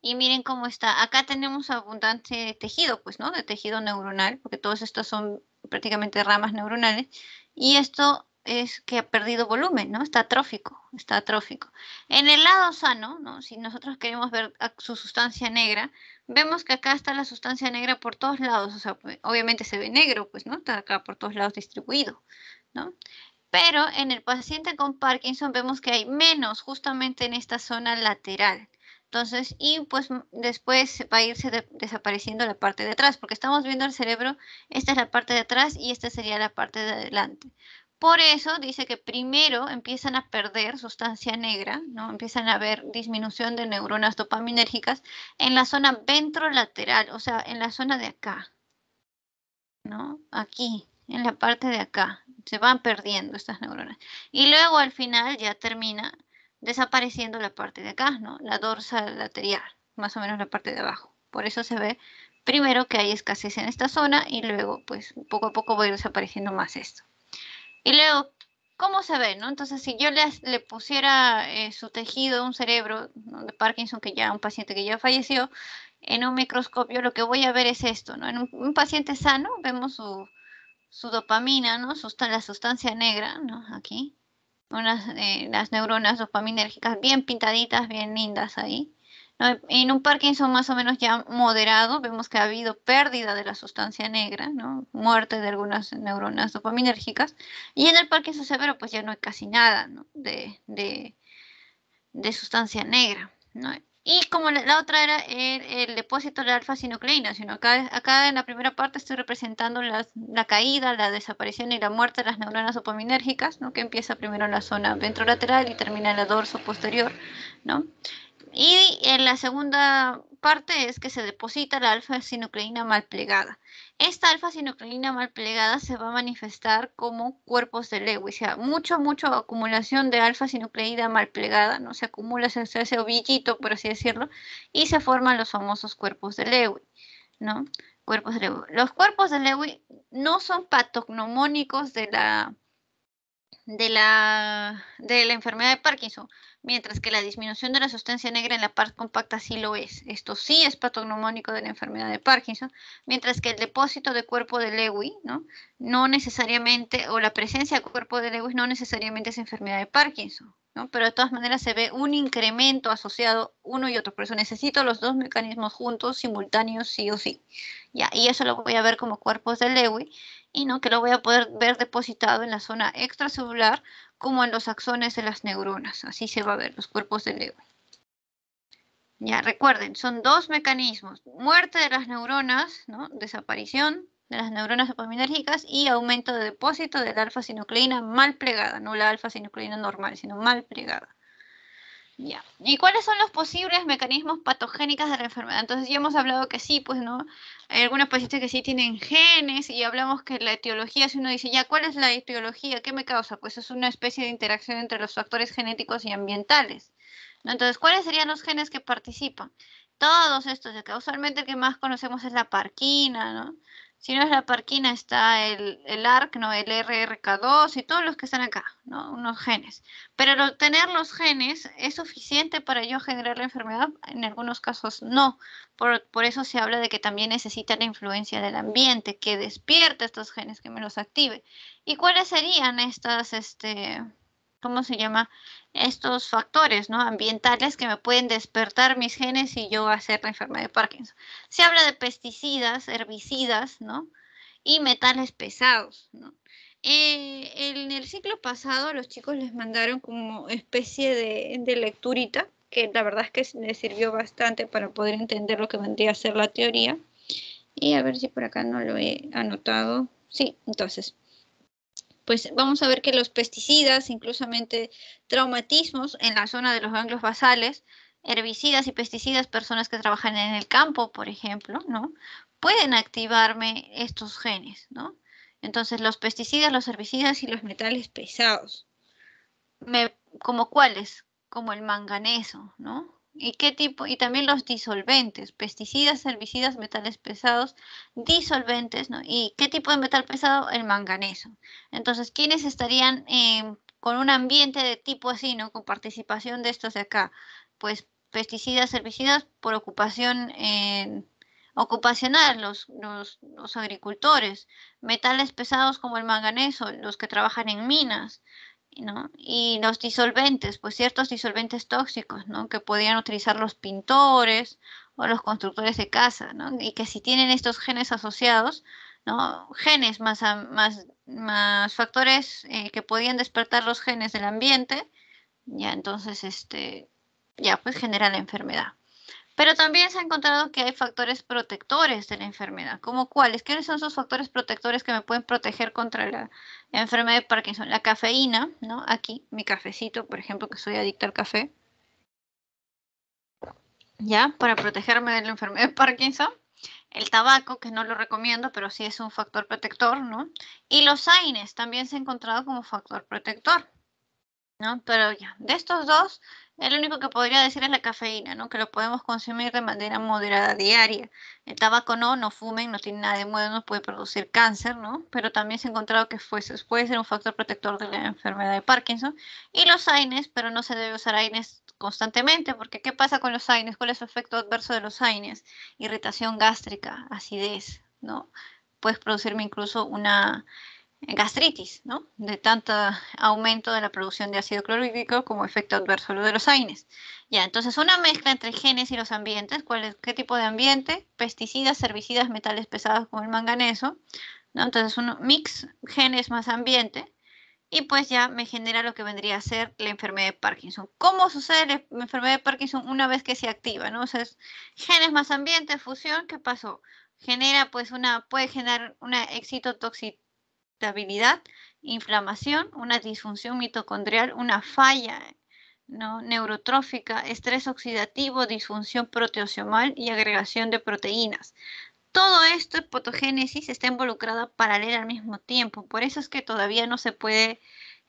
Y miren cómo está. Acá tenemos abundante tejido, pues, ¿no? De tejido neuronal, porque todos estos son prácticamente ramas neuronales. Y esto es que ha perdido volumen, ¿no? Está atrófico, está atrófico. En el lado sano, ¿no? Si nosotros queremos ver su sustancia negra, vemos que acá está la sustancia negra por todos lados, o sea, obviamente se ve negro, pues, ¿no? Está acá por todos lados distribuido, ¿no? Pero en el paciente con Parkinson vemos que hay menos justamente en esta zona lateral. Entonces, y pues después va a irse desapareciendo la parte de atrás, porque estamos viendo el cerebro, esta es la parte de atrás y esta sería la parte de adelante. Por eso dice que primero empiezan a perder sustancia negra, ¿no? empiezan a haber disminución de neuronas dopaminérgicas en la zona ventrolateral, o sea, en la zona de acá, ¿no? aquí, en la parte de acá. Se van perdiendo estas neuronas. Y luego al final ya termina desapareciendo la parte de acá, ¿no? la dorsal lateral, más o menos la parte de abajo. Por eso se ve primero que hay escasez en esta zona y luego pues poco a poco va a ir desapareciendo más esto. Y luego, ¿cómo se ve? ¿no? Entonces, si yo le pusiera eh, su tejido, un cerebro de Parkinson, que ya un paciente que ya falleció, en un microscopio, lo que voy a ver es esto, ¿no? En un, paciente sano vemos su, su dopamina, ¿no? la sustancia negra, ¿no? Aquí. Unas, eh, las neuronas dopaminérgicas bien pintaditas, bien lindas ahí. Ah, en un Parkinson más o menos ya moderado, vemos que ha habido pérdida de la sustancia negra, muerte de algunas neuronas dopaminérgicas, y en el Parkinson severo pues ya no hay casi nada de, sustancia negra. Y como la, otra era el, depósito de alfa-sinucleína, sino acá, acá en la primera parte estoy representando la caída, la desaparición y la muerte de las neuronas dopaminérgicas, ¿no? que empieza primero en la zona ventrolateral y termina en la dorso posterior. ¿no? Y en la segunda parte es que se deposita la alfa-sinucleína mal plegada. Esta alfa-sinucleína mal plegada se va a manifestar como cuerpos de Lewy. o sea, mucho, mucho acumulación de alfa-sinucleína mal plegada, no se acumula, se ese ovillito, por así decirlo, y se forman los famosos cuerpos de Lewy. ¿no? Cuerpos de Los cuerpos de Lewy no son patognomónicos de la de la de la enfermedad de Parkinson, mientras que la disminución de la sustancia negra en la parte compacta sí lo es. Esto sí es patognomónico de la enfermedad de Parkinson, mientras que el depósito de cuerpo de Lewy, ¿no? No necesariamente, o la presencia de cuerpo de Lewy no necesariamente es enfermedad de Parkinson, ¿no? Pero de todas maneras se ve un incremento asociado uno y otro, por eso necesito los dos mecanismos juntos, simultáneos, sí o sí. Ya, y eso lo voy a ver como cuerpos de Lewy, y no que lo voy a poder ver depositado en la zona extracelular como en los axones de las neuronas. Así se va a ver los cuerpos de Lewy. Ya recuerden, son dos mecanismos, muerte de las neuronas, desaparición de las neuronas dopaminérgicas y aumento de depósito de la alfa-sinucleína mal plegada, no la alfa-sinucleína normal, sino mal plegada. ¿Y cuáles son los posibles mecanismos patogénicos de la enfermedad? Entonces ya hemos hablado que sí, pues no, hay algunas pacientes que sí tienen genes y hablamos que la etiología, si uno dice, ya, ¿cuál es la etiología? ¿Qué me causa? Pues es una especie de interacción entre los factores genéticos y ambientales. Entonces, ¿cuáles serían los genes que participan? Todos estos, que usualmente el que más conocemos es la parquina, ¿no? Si no es la parquina, está el, el ARC, ¿no? el RRK2 y todos los que están acá, ¿no? unos genes. Pero tener los genes es suficiente para yo generar la enfermedad, en algunos casos no. Por, eso se habla de que también necesita la influencia del ambiente, que despierte estos genes, que me los active. ¿Y cuáles serían estas, este, ¿cómo se llama? Estos factores ¿no? ambientales que me pueden despertar mis genes y yo hacer la enfermedad de Parkinson. Se habla de pesticidas, herbicidas, ¿no? Y metales pesados, eh, en el ciclo pasado los chicos les mandaron como especie de, de lecturita, que la verdad es que les sirvió bastante para poder entender lo que vendría a ser la teoría. Y a ver si por acá no lo he anotado. Sí, entonces, pues vamos a ver que los pesticidas, incluso traumatismos en la zona de los ganglios basales, herbicidas y pesticidas, personas que trabajan en el campo, por ejemplo, ¿no? Pueden activarme estos genes, ¿no? Entonces, los pesticidas, los herbicidas y los metales pesados. Me, ¿Como cuáles? Como el manganeso, ¿no? y qué tipo y también los disolventes, pesticidas, herbicidas, metales pesados, disolventes, ¿no? Y qué tipo de metal pesado, el manganeso. Entonces, ¿quiénes estarían em, con un ambiente de tipo así, ¿no? Con participación de estos de acá, pues pesticidas, herbicidas por ocupación ocupacional, los, los, los agricultores, metales pesados como el manganeso, los que trabajan en minas, y los disolventes, pues ciertos disolventes tóxicos, ¿no? Que podían utilizar los pintores o los constructores de casa, ¿no? Y que si tienen estos genes asociados, ¿no? Genes más, más, más factores eh, que podían despertar los genes del ambiente, ya entonces, este, ya pues genera la enfermedad. Pero también se ha encontrado que hay factores protectores de la enfermedad, como cuáles, ¿quiénes son esos factores protectores que me pueden proteger contra la enfermedad de Parkinson? La cafeína, ¿no? Aquí, mi cafecito, por ejemplo, que soy adicta al café. ¿Ya? Para protegerme de la enfermedad de Parkinson. El tabaco, que no lo recomiendo, pero sí es un factor protector, ¿no? Y los AINES también se ha encontrado como factor protector, ¿no? Pero ya, de estos dos, el único que podría decir es la cafeína, ¿no? Que lo podemos consumir de manera moderada diaria. El tabaco no, no fumen, no tiene nada de bueno, puede producir cáncer, ¿no? Pero también se ha encontrado que puede ser un factor protector de la enfermedad de Parkinson. Y los AINES, pero no se debe usar AINES constantemente, porque ¿qué pasa con los AINES? ¿Cuál es el efecto adverso de los AINES? Irritación gástrica, acidez, ¿no? Puedes producirme incluso una gastritis, ¿no? De tanto aumento de la producción de ácido clorhídrico como efecto adverso de los AINES. Ya, entonces una mezcla entre genes y los ambientes, ¿cuál es, ¿qué tipo de ambiente? Pesticidas, herbicidas, metales pesados como el manganeso, ¿no? Entonces un mix genes más ambiente y pues ya me genera lo que vendría a ser la enfermedad de Parkinson. ¿Cómo sucede la enfermedad de Parkinson una vez que se activa, ¿no? genes más ambiente, fusión, ¿qué pasó? Genera pues una, puede generar una excitotoxicidad Estabilidad, inflamación, una disfunción mitocondrial, una falla neurotrófica, estrés oxidativo, disfunción proteosomal y agregación de proteínas. Todo esto es potogénesis, está involucrada paralela al mismo tiempo. Por eso es que todavía no se puede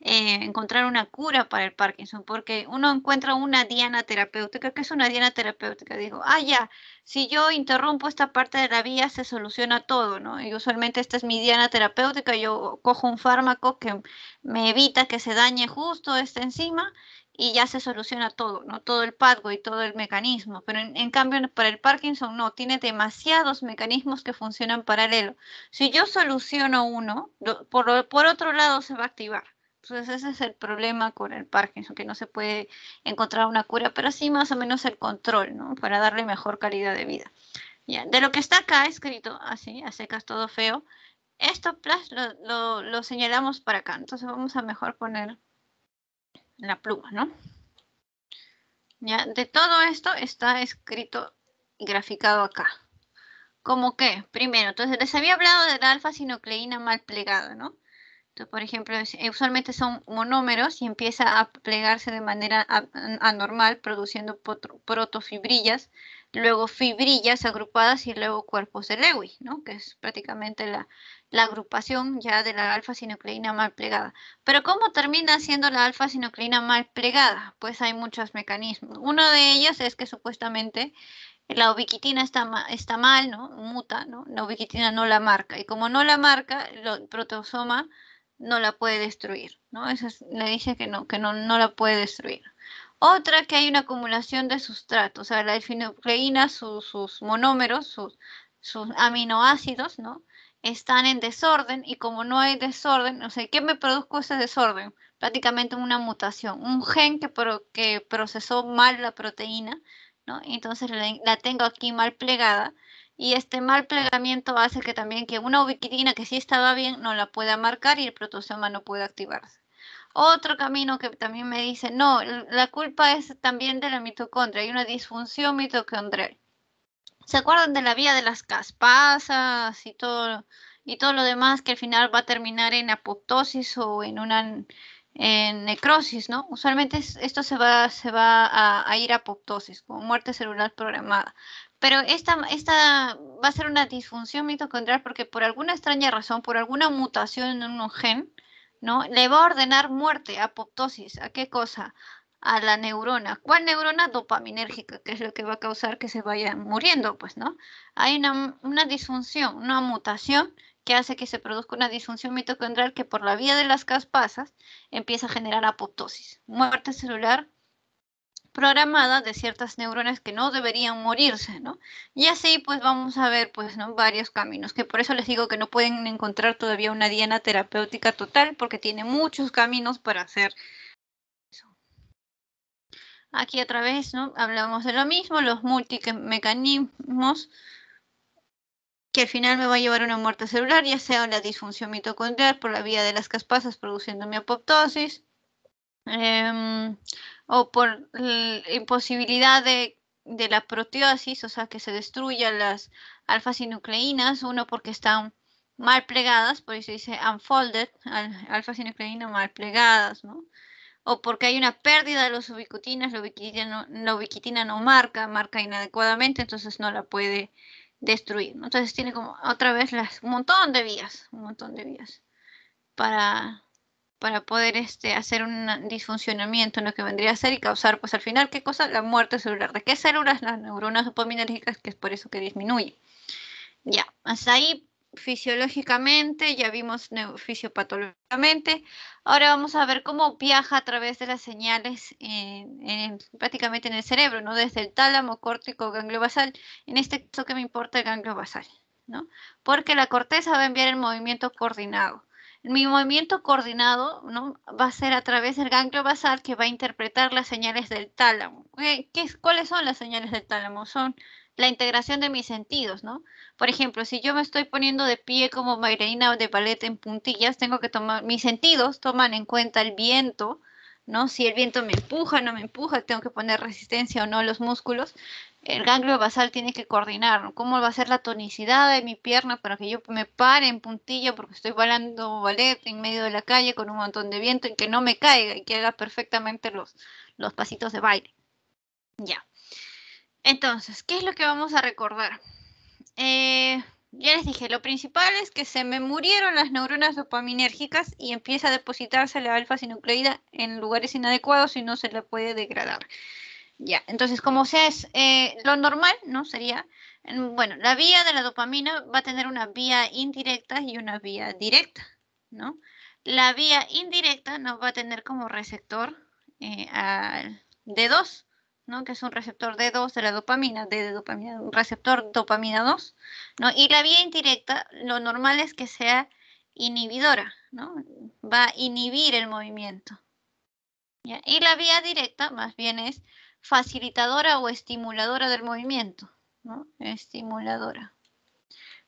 eh, encontrar una cura para el Parkinson, porque uno encuentra una diana terapéutica, que es una diana terapéutica, digo, ah, ya, si yo interrumpo esta parte de la vía se soluciona todo, ¿no? Y usualmente esta es mi diana terapéutica, yo cojo un fármaco que me evita que se dañe justo esta enzima y ya se soluciona todo, ¿no? Todo el y todo el mecanismo. Pero en, cambio, para el Parkinson no, tiene demasiados mecanismos que funcionan paralelo. Si yo soluciono uno, por otro lado se va a activar. Entonces pues, ese es el problema con el Parkinson, que no se puede encontrar una cura, pero sí más o menos el control, ¿no? Para darle mejor calidad de vida. Ya, de lo que está acá escrito, así, a secas todo feo, esto lo, señalamos para acá. Entonces vamos a mejor poner la pluma, ¿no? Ya, de todo esto está escrito y graficado acá. ¿Cómo qué? Primero, entonces les había hablado de la alfa sinocleína mal plegada, ¿no? por ejemplo, eh, usualmente son monómeros y empieza a plegarse de manera anormal, produciendo protofibrillas, luego fibrillas agrupadas y luego cuerpos de Lewy, ¿no? que es prácticamente la, agrupación ya de la alfa-sinucleína mal plegada. Pero ¿cómo termina siendo la alfa-sinucleína mal plegada? Pues hay muchos mecanismos. Uno de ellos es que supuestamente la ubiquitina está, mal, ¿no? muta, ¿no? la ubiquitina no la marca. Y como no la marca, el protosoma no la puede destruir, ¿no? Eso le dice que no, que no, no la puede destruir. Otra que hay una acumulación de sustratos, o sea, la proteína, sus monómeros, sus, sus aminoácidos, ¿no? Están en desorden y como no hay desorden, no sé ¿qué me produjo ese desorden? Prácticamente una mutación, un gen que, que procesó mal la proteína, ¿no? Entonces la tengo aquí mal plegada y este mal plegamiento hace que también que una ubiquitina que sí estaba bien no la pueda marcar y el proteosoma no pueda activarse. Otro camino que también me dice, no, la culpa es también de la mitocondria, hay una disfunción mitocondrial. ¿Se acuerdan de la vía de las caspasas y todo, y todo lo demás que al final va a terminar en apoptosis o en una necrosis, ¿no? Usualmente esto se va, se va a, a, ir a apoptosis, como muerte celular programada. Pero esta, esta va a ser una disfunción mitocondrial porque por alguna extraña razón, por alguna mutación en un gen, ¿no? Le va a ordenar muerte, apoptosis, ¿a qué cosa? A la neurona. ¿Cuál neurona? Dopaminérgica, que es lo que va a causar que se vaya muriendo, pues, ¿no? Hay una, una disfunción, una mutación que hace que se produzca una disfunción mitocondrial que por la vía de las caspasas empieza a generar apoptosis, muerte celular programada de ciertas neuronas que no deberían morirse, ¿no? Y así pues vamos a ver pues ¿no? varios caminos, que por eso les digo que no pueden encontrar todavía una diana terapéutica total porque tiene muchos caminos para hacer eso. Aquí otra vez, ¿no? Hablamos de lo mismo, los mecanismos que al final me va a llevar a una muerte celular, ya sea la disfunción mitocondrial por la vía de las caspasas produciendo mi apoptosis, em, o por la imposibilidad de, la proteosis, o sea, que se destruyan las alfas sinucleínas, uno porque están mal plegadas, por eso dice unfolded, alfa sinucleína mal plegadas, ¿no? O porque hay una pérdida de los ubiquitinas, la ubiquitina no, no marca, marca inadecuadamente, entonces no la puede destruir. Entonces tiene como otra vez las, un montón de vías, un montón de vías para para poder este, hacer un disfuncionamiento en lo que vendría a ser y causar, pues al final, ¿qué cosa? La muerte celular. ¿De qué células? Las neuronas dopaminérgicas, que es por eso que disminuye. Ya, hasta ahí fisiológicamente, ya vimos fisiopatológicamente. Ahora vamos a ver cómo viaja a través de las señales prácticamente en el cerebro, ¿no? Desde el tálamo, córtico, ganglio basal. En este caso que me importa el ganglio basal, ¿no? Porque la corteza va a enviar el movimiento coordinado. Mi movimiento coordinado ¿no? va a ser a través del ganglio basal que va a interpretar las señales del tálamo. ¿Qué, cuáles son las señales del tálamo? Son la integración de mis sentidos, ¿no? Por ejemplo, si yo me estoy poniendo de pie como o de ballet en puntillas, tengo que tomar, mis sentidos toman en cuenta el viento, ¿no? Si el viento me empuja, no me empuja, tengo que poner resistencia o no los músculos. El ganglio basal tiene que coordinar, ¿Cómo va a ser la tonicidad de mi pierna para que yo me pare en puntilla porque estoy balando ballet en medio de la calle con un montón de viento y que no me caiga y que haga perfectamente los, los pasitos de baile? Ya. Entonces, ¿qué es lo que vamos a recordar? Eh, ya les dije, lo principal es que se me murieron las neuronas dopaminérgicas y empieza a depositarse la alfa-sinucleída en lugares inadecuados y no se la puede degradar. Ya, entonces como sea, es eh, lo normal, ¿no? Sería, bueno, la vía de la dopamina va a tener una vía indirecta y una vía directa, ¿no? La vía indirecta nos va a tener como receptor eh, al D2, que es un receptor D2 de la dopamina, D de dopamina, un receptor dopamina 2, ¿no? y la vía indirecta, lo normal es que sea inhibidora, ¿no? va a inhibir el movimiento. Y la vía directa más bien es facilitadora o estimuladora del movimiento, ¿no? estimuladora.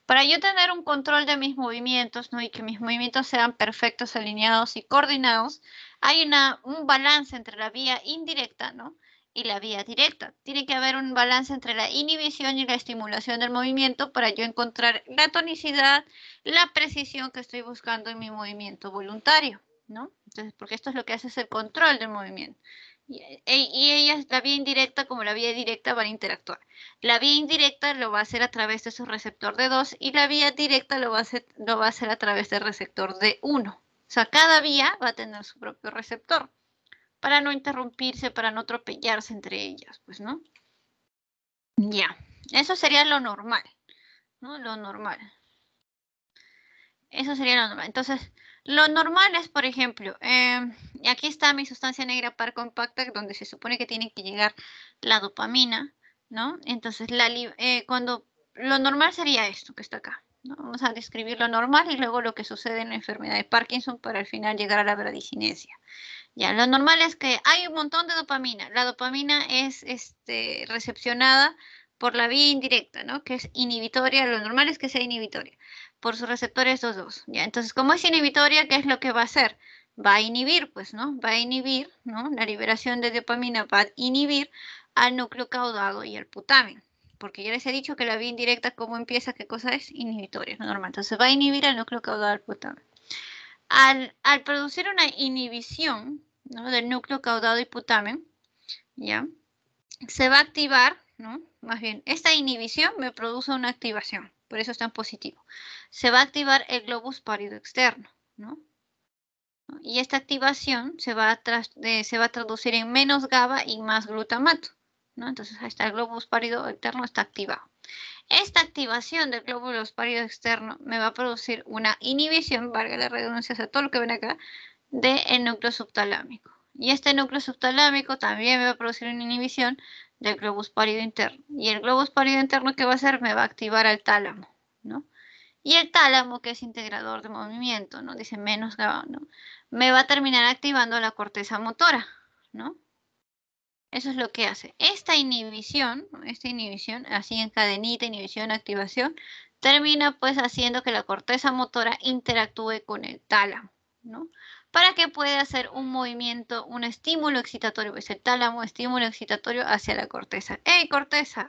Para yo tener un control de mis movimientos ¿no? y que mis movimientos sean perfectos, alineados y coordinados, hay un balance entre la vía indirecta, ¿no? y la vía directa. Tiene que haber un balance entre la inhibición y la estimulación del movimiento para yo encontrar la tonicidad, la precisión que estoy buscando en mi movimiento voluntario, ¿no? Entonces, porque esto es lo que hace es el control del movimiento. Y, e, y la vía indirecta como la vía directa van a interactuar. La vía indirecta lo va a hacer a través de su receptor de 2 y la vía directa lo va a hacer, lo va a hacer a través del receptor de 1. O sea, cada vía va a tener su propio receptor para no interrumpirse, para no atropellarse entre ellas, pues, ¿no? Ya, eso sería lo normal, ¿no? Lo normal. Eso sería lo normal. Entonces, lo normal es, por ejemplo, em, aquí está mi sustancia negra par compacta, donde se supone que tiene que llegar la dopamina, ¿no? Entonces, la eh, cuando lo normal sería esto que está acá. Vamos a describir lo normal y luego lo que sucede en la enfermedad de Parkinson para al final llegar a la bradicinesia. Ya, lo normal es que hay un montón de dopamina. La dopamina es este, recepcionada por la vía indirecta, ¿no? Que es inhibitoria, lo normal es que sea inhibitoria, por sus receptores 2-2. ¿ya? Entonces, como es inhibitoria, ¿qué es lo que va a hacer? Va a inhibir, pues, ¿no? Va a inhibir, ¿no? La liberación de dopamina va a inhibir al núcleo caudado y al putamen. Porque ya les he dicho que la vía indirecta, ¿cómo empieza? ¿Qué cosa es? Inhibitoria, lo normal. Entonces, va a inhibir al núcleo caudado y al putamen. Al, al producir una inhibición, del núcleo caudado putamen, ¿ya? Se va a activar, ¿no? Más bien, esta inhibición me produce una activación, por eso es tan positivo. Se va a activar el globus pálido externo, ¿no? Y esta activación se va a, eh, se va a traducir en menos GABA y más glutamato, ¿no? Entonces, ahí está el globus pálido externo está activado. Esta activación del globus párido externo me va a producir una inhibición, valga la redundancia, a todo lo que ven acá, del el núcleo subtalámico. Y este núcleo subtalámico también me va a producir una inhibición del globus pálido interno. Y el globus pálido interno, ¿qué va a hacer? Me va a activar al tálamo, ¿no? Y el tálamo, que es integrador de movimiento, ¿no? Dice menos ¿no? Me va a terminar activando la corteza motora, ¿no? Eso es lo que hace. Esta inhibición, esta inhibición, así en cadenita, inhibición, activación, termina pues haciendo que la corteza motora interactúe con el tálamo, ¿no? para que pueda hacer un movimiento, un estímulo excitatorio, pues el tálamo, estímulo excitatorio hacia la corteza. ¡Ey, corteza!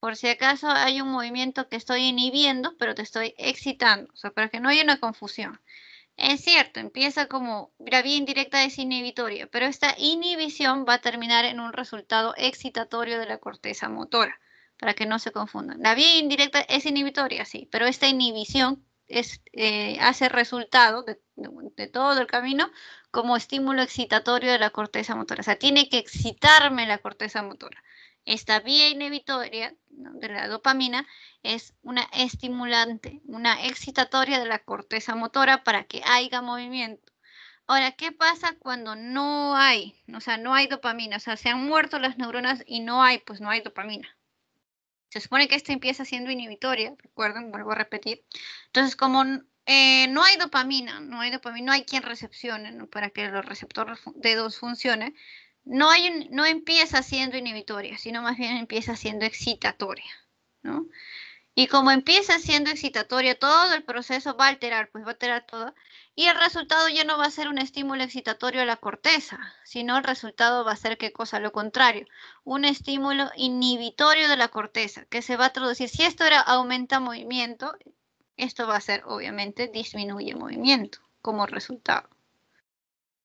Por si acaso hay un movimiento que estoy inhibiendo, pero te estoy excitando, o sea, para que no haya una confusión. Es cierto, empieza como vía indirecta es inhibitoria, pero esta inhibición va a terminar en un resultado excitatorio de la corteza motora, para que no se confundan. La vía indirecta es inhibitoria, sí, pero esta inhibición eh, hace resultado de, todo el camino como estímulo excitatorio de la corteza motora. O sea, tiene que excitarme la corteza motora. Esta vía inhibitoria de la dopamina es una estimulante, una excitatoria de la corteza motora para que haya movimiento. Ahora, ¿qué pasa cuando no hay? O sea, no hay dopamina. O sea, se han muerto las neuronas y no hay, pues no hay dopamina. Se supone que esta empieza siendo inhibitoria, recuerden, vuelvo a repetir. Entonces, como eh, no hay dopamina, no hay dopamina, no hay quien recepcione para que los receptores dos funcione, no, hay no empieza siendo inhibitoria, sino más bien empieza siendo excitatoria, ¿no? Y como empieza siendo excitatoria, todo el proceso va a alterar, pues va a alterar todo. Y el resultado ya no va a ser un estímulo excitatorio a la corteza, sino el resultado va a ser qué cosa, lo contrario, un estímulo inhibitorio de la corteza, que se va a traducir, si esto era aumenta movimiento, esto va a ser obviamente disminuye movimiento como resultado.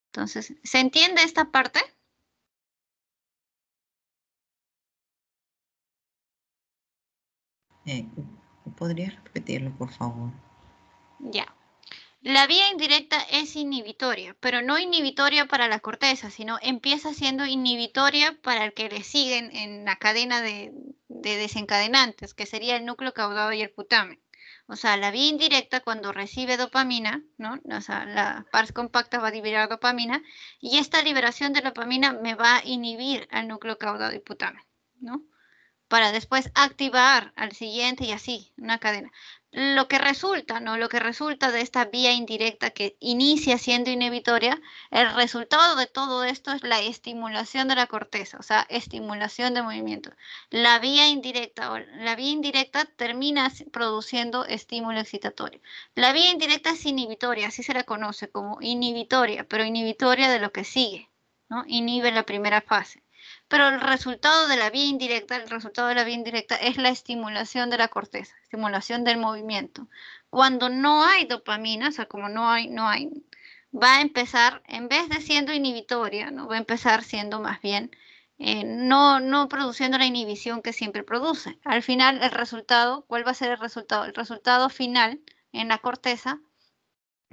Entonces, ¿se entiende esta parte? Eh, ¿Podrías repetirlo, por favor? Ya. La vía indirecta es inhibitoria, pero no inhibitoria para la corteza, sino empieza siendo inhibitoria para el que le siguen en la cadena de, desencadenantes, que sería el núcleo caudado y el putamen. O sea, la vía indirecta cuando recibe dopamina, ¿no? O sea, la pars compacta va a liberar dopamina y esta liberación de dopamina me va a inhibir al núcleo caudado y putamen, ¿no? Para después activar al siguiente y así, una cadena lo que resulta, Lo que resulta de esta vía indirecta que inicia siendo inhibitoria, el resultado de todo esto es la estimulación de la corteza, o sea, estimulación de movimiento. La vía indirecta, la vía indirecta termina produciendo estímulo excitatorio. La vía indirecta es inhibitoria, así se la conoce como inhibitoria, pero inhibitoria de lo que sigue, ¿no? Inhibe la primera fase pero el resultado de la vía indirecta, el resultado de la vía indirecta es la estimulación de la corteza, estimulación del movimiento. Cuando no hay dopamina, o sea, como no hay, no hay, va a empezar, en vez de siendo inhibitoria, ¿no? va a empezar siendo más bien, eh, no, no produciendo la inhibición que siempre produce. Al final, el resultado, ¿cuál va a ser el resultado? El resultado final en la corteza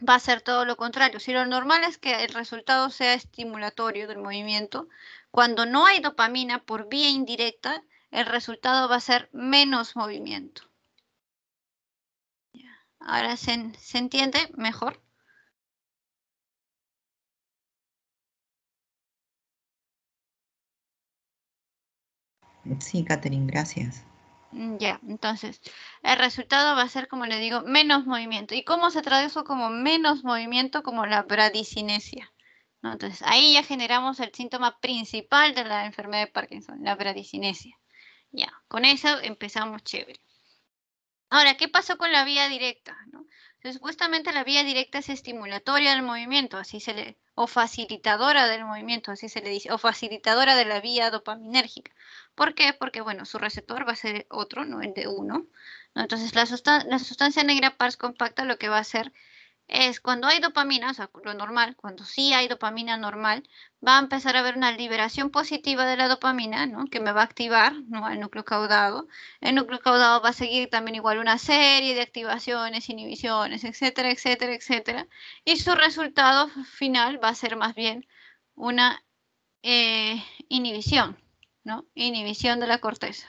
va a ser todo lo contrario. Si lo normal es que el resultado sea estimulatorio del movimiento, cuando no hay dopamina por vía indirecta, el resultado va a ser menos movimiento. Ahora se, entiende mejor. Sí, Catherine, gracias. Mm, ya, entonces, el resultado va a ser, como le digo, menos movimiento. ¿Y cómo se traduce como menos movimiento? Como la bradicinesia. Entonces ahí ya generamos el síntoma principal de la enfermedad de Parkinson, la bradicinesia. Ya, con eso empezamos chévere. Ahora, ¿qué pasó con la vía directa? Supuestamente la vía directa es estimulatoria del movimiento, así se le, o facilitadora del movimiento, así se le dice, o facilitadora de la vía dopaminérgica. ¿Por qué? Porque, bueno, su receptor va a ser otro, no el de uno. Entonces, la, la sustancia negra pars compacta lo que va a hacer es cuando hay dopamina, o sea, lo normal, cuando sí hay dopamina normal, va a empezar a haber una liberación positiva de la dopamina, ¿no? Que me va a activar, ¿no? Al núcleo caudado. El núcleo caudado va a seguir también igual una serie de activaciones, inhibiciones, etcétera, etcétera, etcétera. Y su resultado final va a ser más bien una eh, inhibición, ¿no? Inhibición de la corteza.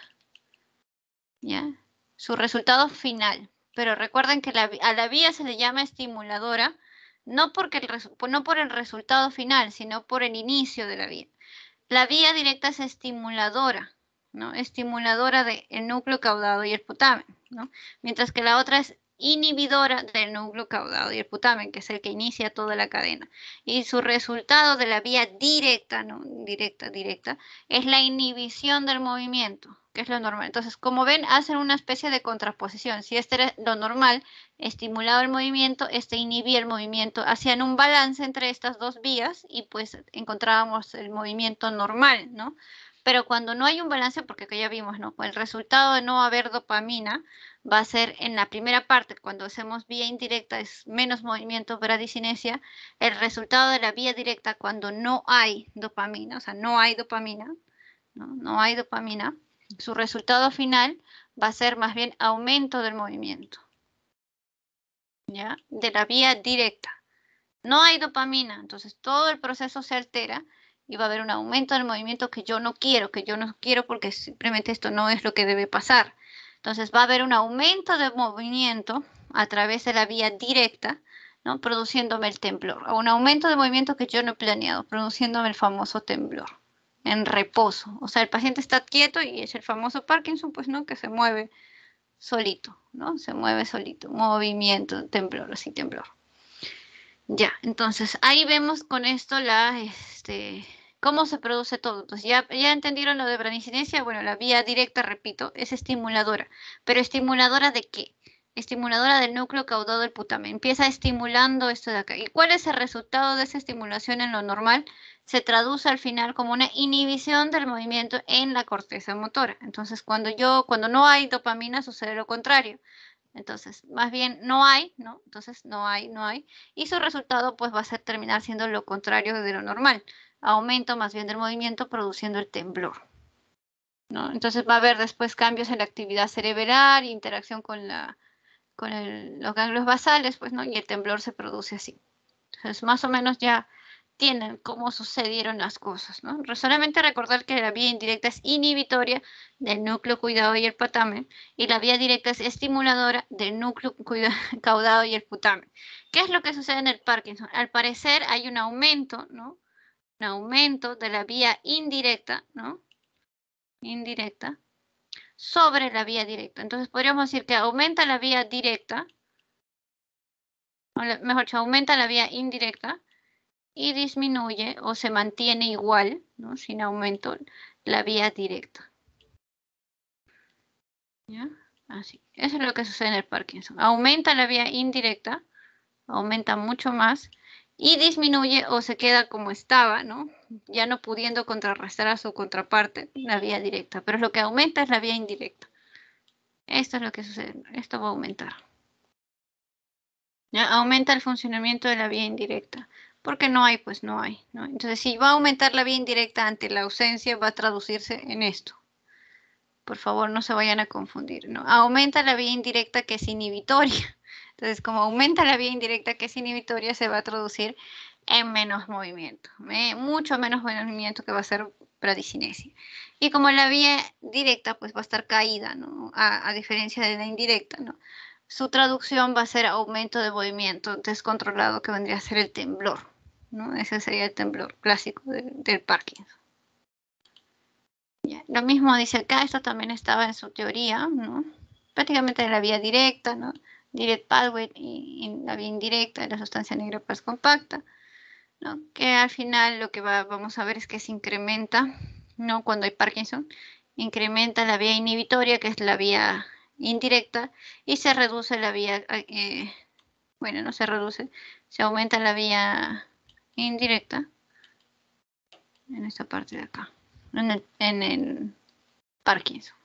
¿Ya? Su resultado final, pero recuerden que a la vía se le llama estimuladora, no, porque no por el resultado final, sino por el inicio de la vía. La vía directa es estimuladora, ¿no? Estimuladora del núcleo caudado y el putamen, ¿no? Mientras que la otra es inhibidora del núcleo caudado y el putamen, que es el que inicia toda la cadena. Y su resultado de la vía directa, no directa, directa, es la inhibición del movimiento, que es lo normal. Entonces, como ven, hacen una especie de contraposición. Si este era lo normal, estimulado el movimiento, este inhibía el movimiento. Hacían un balance entre estas dos vías y pues encontrábamos el movimiento normal, ¿no? Pero cuando no hay un balance, porque que ya vimos, ¿no? El resultado de no haber dopamina va a ser en la primera parte, cuando hacemos vía indirecta es menos movimiento, bradicinesia. El resultado de la vía directa cuando no hay dopamina, o sea, no hay dopamina, no, no hay dopamina, su resultado final va a ser más bien aumento del movimiento, ¿ya? De la vía directa. No hay dopamina, entonces todo el proceso se altera y va a haber un aumento del movimiento que yo no quiero, que yo no quiero porque simplemente esto no es lo que debe pasar. Entonces va a haber un aumento de movimiento a través de la vía directa, ¿no? produciéndome el temblor, un aumento de movimiento que yo no he planeado, produciéndome el famoso temblor en reposo. O sea, el paciente está quieto y es el famoso Parkinson, pues no, que se mueve solito, ¿no? Se mueve solito, movimiento, temblor, así temblor. Ya, entonces ahí vemos con esto la, este, ¿Cómo se produce todo? Entonces, pues ya, ya entendieron lo de incidencia Bueno, la vía directa, repito, es estimuladora. ¿Pero estimuladora de qué? Estimuladora del núcleo caudado del putamen. Empieza estimulando esto de acá. ¿Y cuál es el resultado de esa estimulación en lo normal? Se traduce al final como una inhibición del movimiento en la corteza motora. Entonces, cuando yo, cuando no hay dopamina, sucede lo contrario. Entonces, más bien no hay, ¿no? Entonces, no hay, no hay. Y su resultado, pues, va a ser terminar siendo lo contrario de lo normal aumento más bien del movimiento produciendo el temblor. ¿no? Entonces va a haber después cambios en la actividad cerebral, interacción con, la, con los ganglios basales, pues, ¿no? y el temblor se produce así. Entonces más o menos ya tienen cómo sucedieron las cosas. ¿no? Solamente recordar que la vía indirecta es inhibitoria del núcleo cuidado y el putamen y la vía directa es estimuladora del núcleo caudado y el putamen. ¿Qué es lo que sucede en el Parkinson? Al parecer hay un aumento, ¿no? aumento de la vía indirecta, ¿no? Indirecta, sobre la vía directa. Entonces podríamos decir que aumenta la vía directa, mejor dicho, aumenta la vía indirecta y disminuye o se mantiene igual, ¿no? Sin aumento, la vía directa. Así. Eso es lo que sucede en el Parkinson. Aumenta la vía indirecta, aumenta mucho más y disminuye o se queda como estaba, ¿no? Ya no pudiendo contrarrestar a su contraparte, la vía directa, pero lo que aumenta es la vía indirecta. Esto es lo que sucede, esto va a aumentar. Aumenta el funcionamiento de la vía indirecta, porque no hay, pues no hay, Entonces, si va a aumentar la vía indirecta ante la ausencia, va a traducirse en esto. Por favor, no se vayan a confundir, ¿no? Aumenta la vía indirecta que es inhibitoria entonces, como aumenta la vía indirecta que es inhibitoria, se va a traducir en menos movimiento, mucho menos movimiento que va a ser bradicinesia. Y como la vía directa, pues va a estar caída, A, diferencia de la indirecta, Su traducción va a ser aumento de movimiento descontrolado, que vendría a ser el temblor, Ese sería el temblor clásico del Parkinson. Lo mismo dice acá, esto también estaba en su teoría, Prácticamente en la vía directa, ¿no? direct pathway y, la vía indirecta de la sustancia negra pues compacta, que al final lo que va, vamos a ver es que se incrementa, ¿no? cuando hay Parkinson, incrementa la vía inhibitoria, que es la vía indirecta, y se reduce la vía, eh, eh, bueno, no se reduce, se aumenta la vía indirecta en esta parte de acá, en el, Parkinson.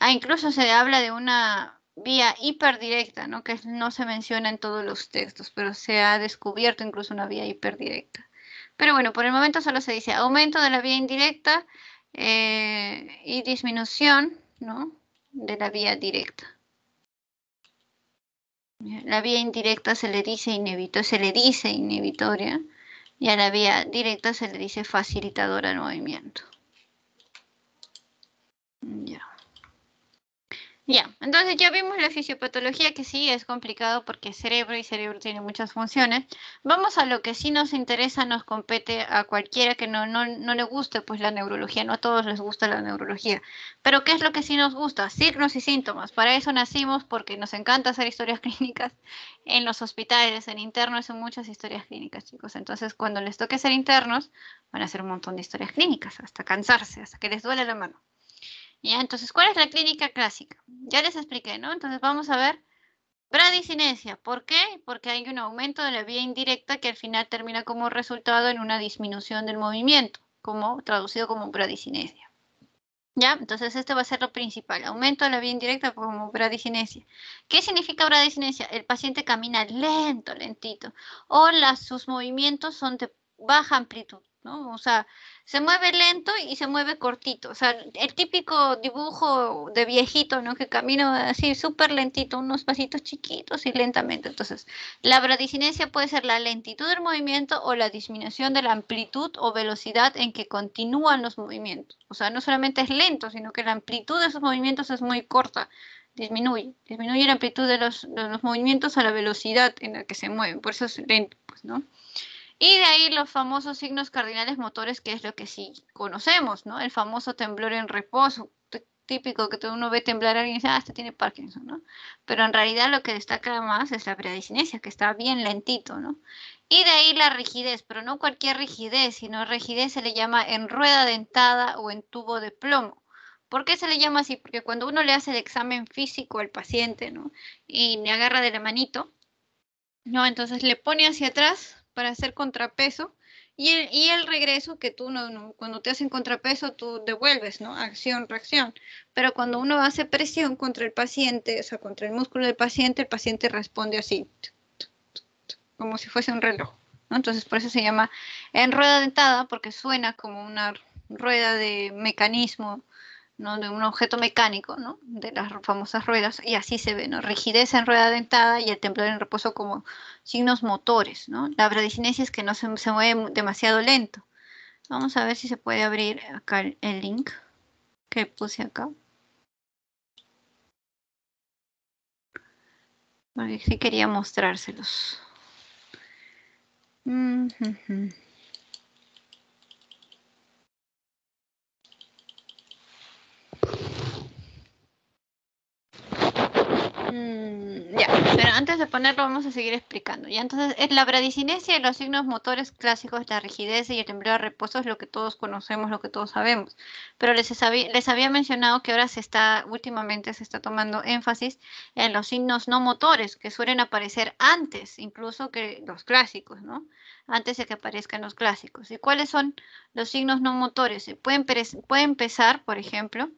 Ah, incluso se habla de una vía hiperdirecta, ¿no? que no se menciona en todos los textos, pero se ha descubierto incluso una vía hiperdirecta. Pero bueno, por el momento solo se dice aumento de la vía indirecta eh, y disminución ¿no? de la vía directa. La vía indirecta se le dice se le dice inhibitoria y a la vía directa se le dice facilitadora al movimiento. Ya. Ya, entonces ya vimos la fisiopatología que sí es complicado porque cerebro y cerebro tiene muchas funciones. Vamos a lo que sí nos interesa, nos compete a cualquiera que no, le guste pues la neurología, no a todos les gusta la neurología. Pero ¿qué es lo que sí nos gusta? Signos y síntomas. Para eso nacimos porque nos encanta hacer historias clínicas en los hospitales, en internos, en muchas historias clínicas, chicos. Entonces cuando les toque ser internos, van a hacer un montón de historias clínicas, hasta cansarse, hasta que les duele la mano. ¿Ya? Entonces, ¿cuál es la clínica clásica? Ya les expliqué, ¿no? Entonces, vamos a ver bradicinesia. ¿Por qué? Porque hay un aumento de la vía indirecta que al final termina como resultado en una disminución del movimiento, como traducido como bradicinesia. ¿Ya? Entonces, este va a ser lo principal, aumento de la vía indirecta como bradicinesia. ¿Qué significa bradicinesia? El paciente camina lento, lentito, o las, sus movimientos son de baja amplitud, ¿no? O sea, se mueve lento y se mueve cortito. O sea, el típico dibujo de viejito, ¿no? Que camina así súper lentito, unos pasitos chiquitos y lentamente. Entonces, la bradicinesia puede ser la lentitud del movimiento o la disminución de la amplitud o velocidad en que continúan los movimientos. O sea, no solamente es lento, sino que la amplitud de esos movimientos es muy corta disminuye, disminuye la amplitud de los, los, movimientos a la velocidad en la que se mueven, por eso es lento, pues, ¿no? Y de ahí los famosos signos cardinales motores, que es lo que sí conocemos, ¿no? El famoso temblor en reposo, típico que todo uno ve temblar a alguien y dice, ah, este tiene Parkinson, ¿no? Pero en realidad lo que destaca más es la predisinencia, que está bien lentito, ¿no? Y de ahí la rigidez, pero no cualquier rigidez, sino rigidez se le llama en rueda dentada o en tubo de plomo. ¿Por qué se le llama así? Porque cuando uno le hace el examen físico al paciente, ¿no? Y le agarra de la manito, ¿no? Entonces le pone hacia atrás para hacer contrapeso y el, regreso que tú no, cuando te hacen contrapeso tú devuelves, ¿no? Acción, reacción. Pero cuando uno hace presión contra el paciente, o sea, contra el músculo del paciente, el paciente responde así, como si fuese un reloj. Entonces por eso se llama en rueda dentada porque suena como una rueda de mecanismo de un objeto mecánico, ¿no? de las famosas ruedas, y así se ve, ¿no? rigidez en rueda dentada y el temblor en reposo como signos motores. ¿no? La bradicinesis es que no se, mueve demasiado lento. Vamos a ver si se puede abrir acá el, link que puse acá. Porque sí quería mostrárselos. Mm, Mm, ya, pero antes de ponerlo vamos a seguir explicando. Ya, entonces, es la bradicinesia y los signos motores clásicos, la rigidez y el temblor de reposo es lo que todos conocemos, lo que todos sabemos. Pero les, les había mencionado que ahora se está, últimamente se está tomando énfasis en los signos no motores, que suelen aparecer antes incluso que los clásicos, ¿no? antes de que aparezcan los clásicos. ¿Y cuáles son los signos no motores? Se pueden, pueden por ejemplo,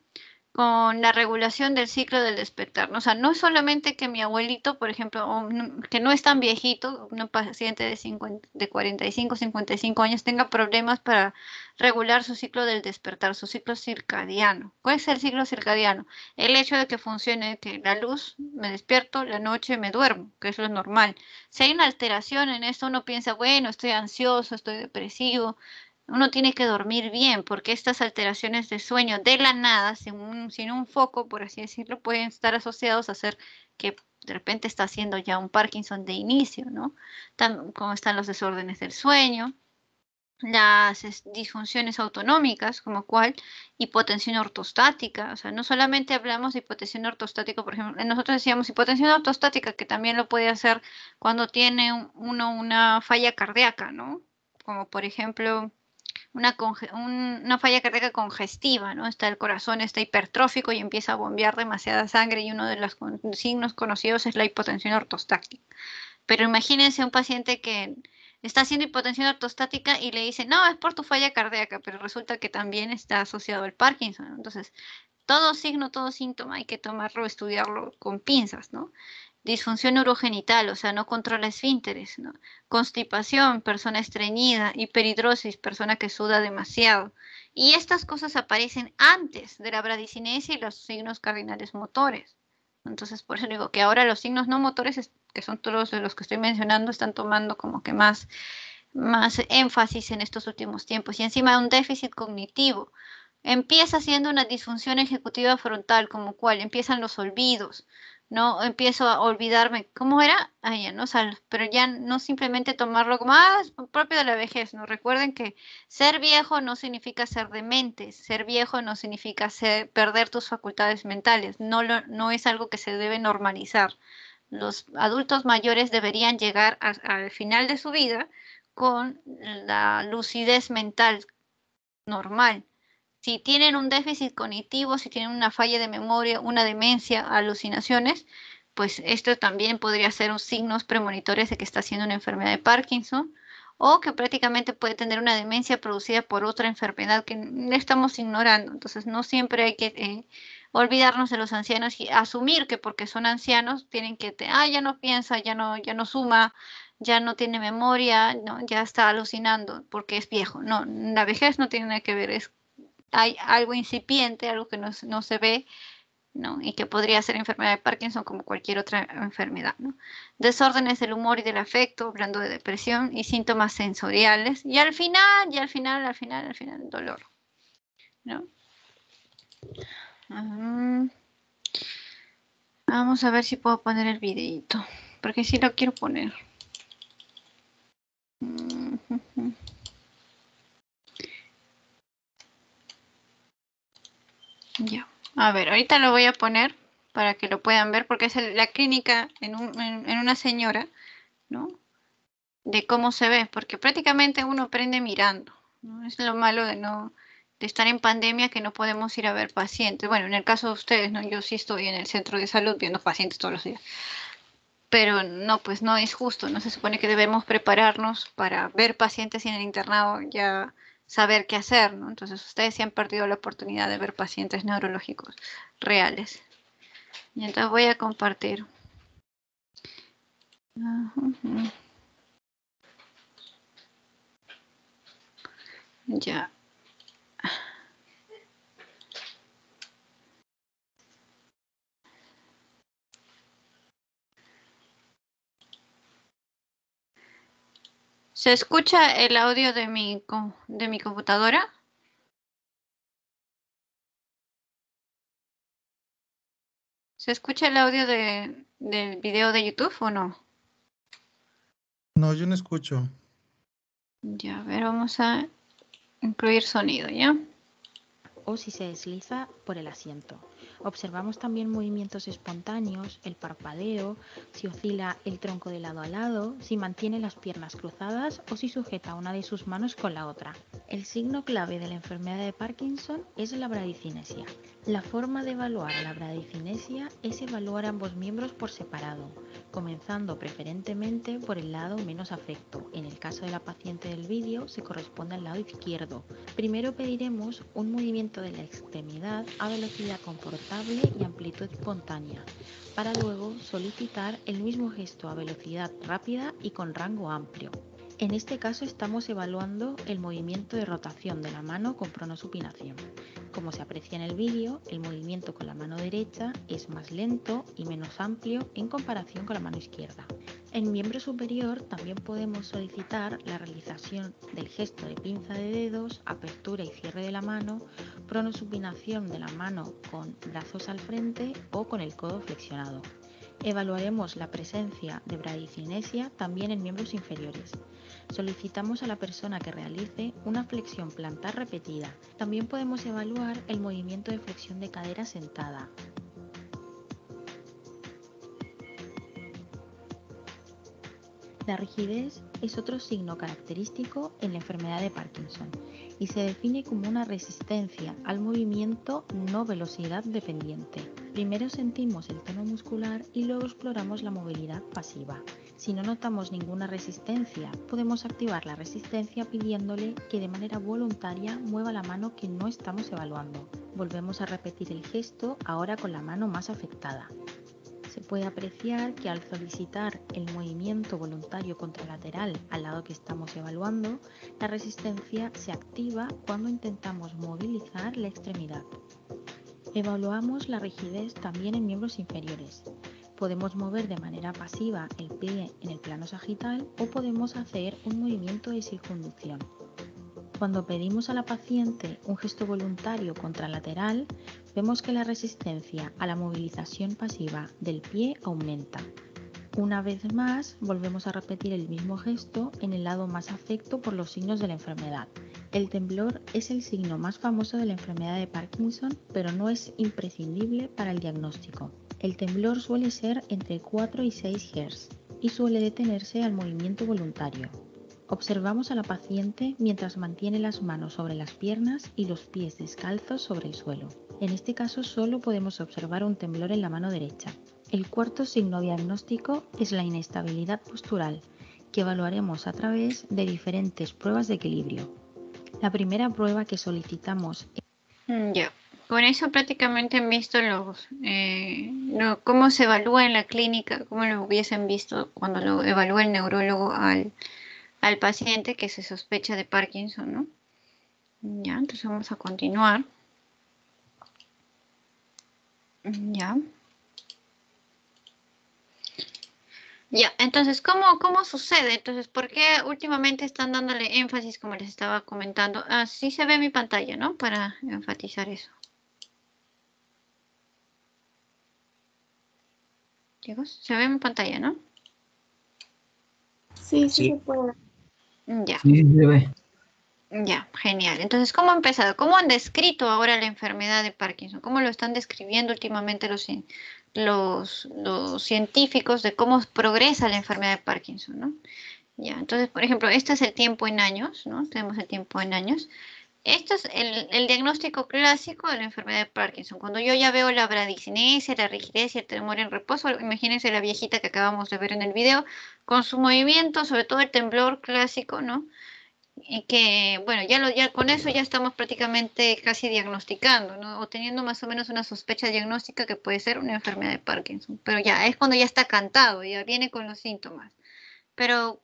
con la regulación del ciclo del despertar. O sea, no solamente que mi abuelito, por ejemplo, que no es tan viejito, un paciente de, 50, de 45, 55 años, tenga problemas para regular su ciclo del despertar, su ciclo circadiano. ¿Cuál es el ciclo circadiano? El hecho de que funcione que la luz, me despierto, la noche me duermo, que es lo normal. Si hay una alteración en esto, uno piensa, bueno, estoy ansioso, estoy depresivo, uno tiene que dormir bien porque estas alteraciones de sueño de la nada, sin un, foco, por así decirlo, pueden estar asociados a hacer que de repente está haciendo ya un Parkinson de inicio, ¿no? como están los desórdenes del sueño, las disfunciones autonómicas, como cual hipotensión ortostática, o sea, no solamente hablamos de hipotensión ortostática, por ejemplo, eh, nosotros decíamos hipotensión ortostática, que también lo puede hacer cuando tiene uno una falla cardíaca, ¿no? Como por ejemplo, una, una falla cardíaca congestiva, ¿no? Está el corazón, está hipertrófico y empieza a bombear demasiada sangre y uno de los signos conocidos es la hipotensión ortostática. Pero imagínense un paciente que está haciendo hipotensión ortostática y le dice, no, es por tu falla cardíaca, pero resulta que también está asociado al Parkinson. Entonces, todo signo, todo síntoma hay que tomarlo, estudiarlo con pinzas, ¿no? disfunción urogenital, o sea, no controla esfínteres, ¿no? constipación, persona estreñida, hiperhidrosis, persona que suda demasiado. Y estas cosas aparecen antes de la bradicinesia y los signos cardinales motores. Entonces, por eso digo que ahora los signos no motores, que son todos los que estoy mencionando, están tomando como que más, más énfasis en estos últimos tiempos. Y encima un déficit cognitivo. Empieza siendo una disfunción ejecutiva frontal, como cual empiezan los olvidos, no empiezo a olvidarme cómo era, ah, no pero ya no simplemente tomarlo como ah, propio de la vejez, no recuerden que ser viejo no significa ser demente, ser viejo no significa perder tus facultades mentales, no, no es algo que se debe normalizar. Los adultos mayores deberían llegar al final de su vida con la lucidez mental normal si tienen un déficit cognitivo, si tienen una falla de memoria, una demencia, alucinaciones, pues esto también podría ser un signos premonitorios de que está siendo una enfermedad de Parkinson o que prácticamente puede tener una demencia producida por otra enfermedad que le estamos ignorando. Entonces, no siempre hay que eh, olvidarnos de los ancianos y asumir que porque son ancianos tienen que, te, ah, ya no piensa, ya no, ya no suma, ya no tiene memoria, no, ya está alucinando porque es viejo. No, la vejez no tiene nada que ver, es hay algo incipiente, algo que no, se ve, ¿no? Y que podría ser enfermedad de Parkinson como cualquier otra enfermedad, ¿no? Desórdenes del humor y del afecto, hablando de depresión y síntomas sensoriales. Y al final, y al final, al final, al final, dolor, ¿no? Mm. vamos a ver si puedo poner el videito, porque sí lo quiero poner. Mm, A ver, ahorita lo voy a poner para que lo puedan ver, porque es la clínica en, una señora, ¿no? De cómo se ve, porque prácticamente uno aprende mirando, ¿no? Es lo malo de no de estar en pandemia que no podemos ir a ver pacientes. Bueno, en el caso de ustedes, ¿no? Yo sí estoy en el centro de salud viendo pacientes todos los días. Pero no, pues no es justo, ¿no? Se supone que debemos prepararnos para ver pacientes en el internado ya saber qué hacer, ¿no? Entonces ustedes sí han perdido la oportunidad de ver pacientes neurológicos reales. Y entonces voy a compartir. Ya. ¿Se escucha el audio de mi, de mi computadora? ¿Se escucha el audio de, del video de YouTube o no? No, yo no escucho. Ya, a ver, vamos a incluir sonido, ¿ya? O si se desliza por el asiento. Observamos también movimientos espontáneos, el parpadeo, si oscila el tronco de lado a lado, si mantiene las piernas cruzadas o si sujeta una de sus manos con la otra. El signo clave de la enfermedad de Parkinson es la bradicinesia, la forma de evaluar la bradicinesia es evaluar ambos miembros por separado, comenzando preferentemente por el lado menos afecto. En el caso de la paciente del vídeo, se corresponde al lado izquierdo. Primero pediremos un movimiento de la extremidad a velocidad confortable y amplitud espontánea, para luego solicitar el mismo gesto a velocidad rápida y con rango amplio. En este caso estamos evaluando el movimiento de rotación de la mano con pronosupinación. Como se aprecia en el vídeo, el movimiento con la mano derecha es más lento y menos amplio en comparación con la mano izquierda. En miembro superior también podemos solicitar la realización del gesto de pinza de dedos, apertura y cierre de la mano, pronosupinación de la mano con brazos al frente o con el codo flexionado. Evaluaremos la presencia de bradicinesia también en miembros inferiores solicitamos a la persona que realice una flexión plantar repetida. También podemos evaluar el movimiento de flexión de cadera sentada, La rigidez es otro signo característico en la enfermedad de Parkinson y se define como una resistencia al movimiento no velocidad dependiente. Primero sentimos el tono muscular y luego exploramos la movilidad pasiva. Si no notamos ninguna resistencia, podemos activar la resistencia pidiéndole que de manera voluntaria mueva la mano que no estamos evaluando. Volvemos a repetir el gesto ahora con la mano más afectada. Se puede apreciar que al solicitar el movimiento voluntario contralateral al lado que estamos evaluando, la resistencia se activa cuando intentamos movilizar la extremidad. Evaluamos la rigidez también en miembros inferiores. Podemos mover de manera pasiva el pie en el plano sagital o podemos hacer un movimiento de circunducción. Cuando pedimos a la paciente un gesto voluntario contralateral, vemos que la resistencia a la movilización pasiva del pie aumenta. Una vez más, volvemos a repetir el mismo gesto en el lado más afecto por los signos de la enfermedad. El temblor es el signo más famoso de la enfermedad de Parkinson, pero no es imprescindible para el diagnóstico. El temblor suele ser entre 4 y 6 Hz y suele detenerse al movimiento voluntario. Observamos a la paciente mientras mantiene las manos sobre las piernas y los pies descalzos sobre el suelo. En este caso solo podemos observar un temblor en la mano derecha. El cuarto signo diagnóstico es la inestabilidad postural, que evaluaremos a través de diferentes pruebas de equilibrio. La primera prueba que solicitamos es... Mm, con eso prácticamente han visto los, eh, cómo se evalúa en la clínica, cómo lo hubiesen visto cuando lo evalúa el neurólogo al, paciente que se sospecha de Parkinson, ¿no? Ya, entonces vamos a continuar. Ya. Ya, entonces, ¿cómo, ¿cómo sucede? Entonces, ¿por qué últimamente están dándole énfasis, como les estaba comentando? Así ah, se ve mi pantalla, ¿no? Para enfatizar eso. Chicos, se ve en pantalla, ¿no? Sí, sí, se puede. Mm, ya. Sí, se ve. Ya, genial. Entonces, ¿cómo ha empezado? ¿Cómo han descrito ahora la enfermedad de Parkinson? ¿Cómo lo están describiendo últimamente los, los, los científicos de cómo progresa la enfermedad de Parkinson? ¿no? Ya, entonces, por ejemplo, este es el tiempo en años, ¿no? Tenemos el tiempo en años. Esto es el, diagnóstico clásico de la enfermedad de Parkinson. Cuando yo ya veo la bradicinesia, la rigidez y el temor en reposo, imagínense la viejita que acabamos de ver en el video, con su movimiento, sobre todo el temblor clásico, ¿no? Y que, bueno, ya, lo, ya con eso ya estamos prácticamente casi diagnosticando, ¿no? O teniendo más o menos una sospecha diagnóstica que puede ser una enfermedad de Parkinson. Pero ya, es cuando ya está cantado, ya viene con los síntomas. Pero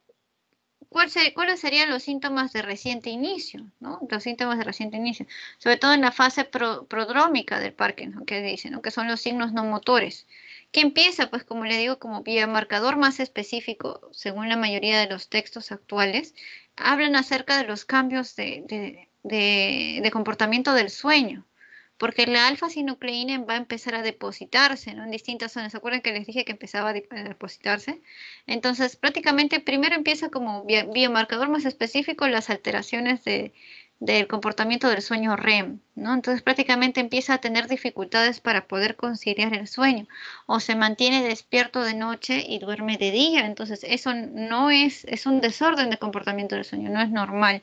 ¿cuáles serían los síntomas de reciente inicio? ¿no? Los síntomas de reciente inicio, sobre todo en la fase prodrómica del Parkinson, que que son los signos no motores, que empieza, pues como le digo, como vía marcador más específico, según la mayoría de los textos actuales, hablan acerca de los cambios de comportamiento del sueño porque la alfa-sinucleína va a empezar a depositarse en distintas zonas. ¿Se acuerdan que les dije que empezaba a depositarse? Entonces, prácticamente primero empieza como biomarcador más específico las alteraciones del comportamiento del sueño REM. Entonces prácticamente empieza a tener dificultades para poder conciliar el sueño o se mantiene despierto de noche y duerme de día. Entonces eso no es, es un desorden de comportamiento del sueño, no es normal.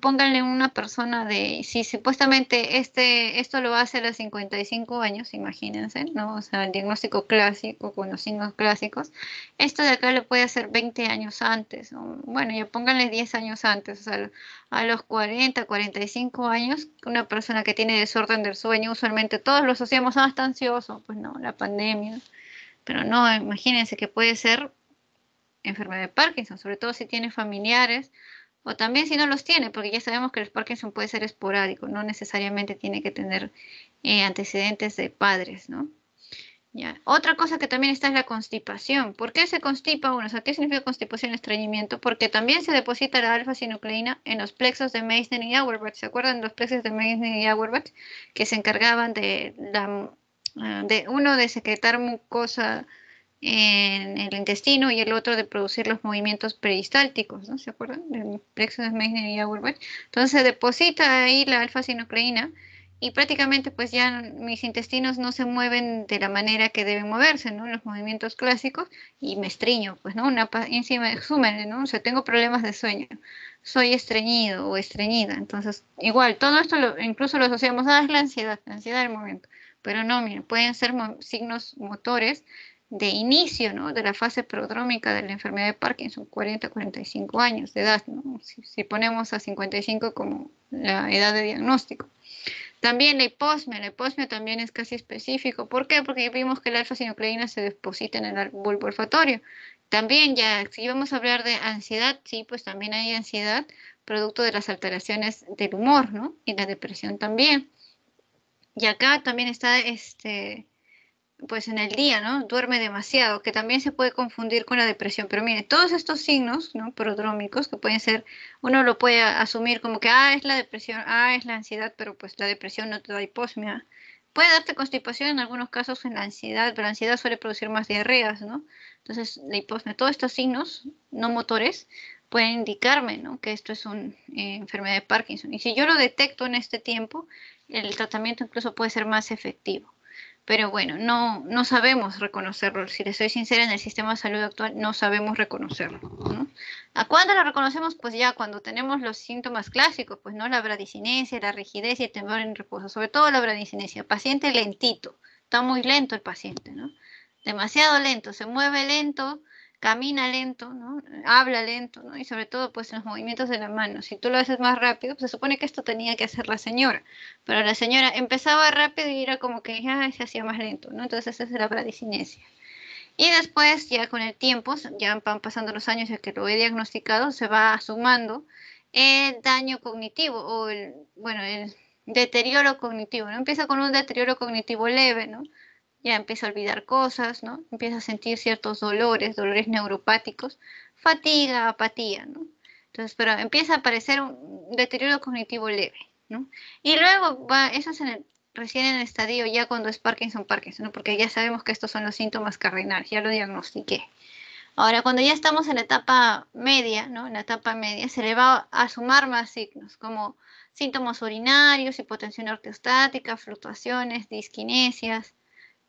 Pónganle una persona de, si supuestamente este, esto lo hace a los 55 años, imagínense, ¿no? O sea, el diagnóstico clásico con los signos clásicos, esto de acá lo puede hacer 20 años antes, bueno, ya pónganle 10 años antes, o sea, a los 40, 45 años, una persona que tiene desorden del sueño, usualmente todos los asociamos, a ah, ansioso, pues no, la pandemia. Pero no, imagínense que puede ser enfermedad de Parkinson, sobre todo si tiene familiares o también si no los tiene, porque ya sabemos que el Parkinson puede ser esporádico, no necesariamente tiene que tener eh, antecedentes de padres, ¿no? Otra cosa que también está es la constipación. ¿Por qué se constipa uno? ¿qué significa constipación, estreñimiento? Porque también se deposita la alfa-sinucleína en los plexos de Meissner y Auerbach. ¿Se acuerdan los plexos de Meissner y Auerbach? Que se encargaban ah, de, uno de secretar mucosa en el intestino y el otro de producir los movimientos peristálticos, ¿Se acuerdan? los plexo de Meissner y Auerbach. Entonces se deposita ahí la alfa-sinucleína y prácticamente pues ya mis intestinos no se mueven de la manera que deben moverse, ¿no? Los movimientos clásicos y me estreño, pues, ¿no? Una encima, sumen, ¿no? O tengo problemas de sueño, soy estreñido o estreñida, entonces igual, todo esto lo, incluso lo asociamos a la ansiedad, la ansiedad del momento, pero no, miren, pueden ser signos motores de inicio, ¿no? De la fase prodrómica de la enfermedad de Parkinson, 40 45 años de edad, ¿no? si, si ponemos a 55 como la edad de diagnóstico. También la hiposmia, la hiposmia también es casi específico. ¿Por qué? Porque vimos que la alfa-sinucleína se deposita en el bulbo olfatorio. También ya, si vamos a hablar de ansiedad, sí, pues también hay ansiedad producto de las alteraciones del humor, ¿no? Y la depresión también. Y acá también está este, pues en el día, ¿no? Duerme demasiado, que también se puede confundir con la depresión. Pero mire, todos estos signos, ¿no? Prodrómicos, que pueden ser, uno lo puede asumir como que, ah, es la depresión, ah, es la ansiedad, pero pues la depresión no te da hiposmia. Puede darte constipación en algunos casos en la ansiedad, pero la ansiedad suele producir más diarreas, ¿no? Entonces, la hiposmia, todos estos signos no motores pueden indicarme, ¿no? Que esto es una eh, enfermedad de Parkinson. Y si yo lo detecto en este tiempo, el tratamiento incluso puede ser más efectivo pero bueno, no, sabemos reconocerlo. Si les soy sincera, en el sistema de salud actual no sabemos reconocerlo. ¿A cuándo lo reconocemos? Pues ya cuando tenemos los síntomas clásicos, pues no la bradicinesia, la rigidez y el temblor en reposo, sobre todo la bradicinesia. Paciente lentito, está muy lento el paciente, ¿no? Demasiado lento, se mueve lento, camina lento, ¿no? habla lento, ¿no? y sobre todo pues los movimientos de la mano. Si tú lo haces más rápido, pues, se supone que esto tenía que hacer la señora, pero la señora empezaba rápido y era como que ya ah, se hacía más lento, ¿no? entonces esa es la bradicinesia. Y después ya con el tiempo, ya van pasando los años ya que lo he diagnosticado, se va sumando el daño cognitivo o el, bueno, el deterioro cognitivo, ¿no? Empieza con un deterioro cognitivo leve, ¿no? ya empieza a olvidar cosas, ¿no? Empieza a sentir ciertos dolores, dolores neuropáticos, fatiga, apatía, ¿no? Entonces, pero empieza a aparecer un deterioro cognitivo leve, ¿no? Y luego va, eso es en recién en el estadio ya cuando es Parkinson, Parkinson, Porque ya sabemos que estos son los síntomas cardinales, ya lo diagnostiqué. Ahora, cuando ya estamos en la etapa media, ¿no? En la etapa media, se le va a sumar más signos, como síntomas urinarios, hipotensión ortostática, fluctuaciones, disquinesias,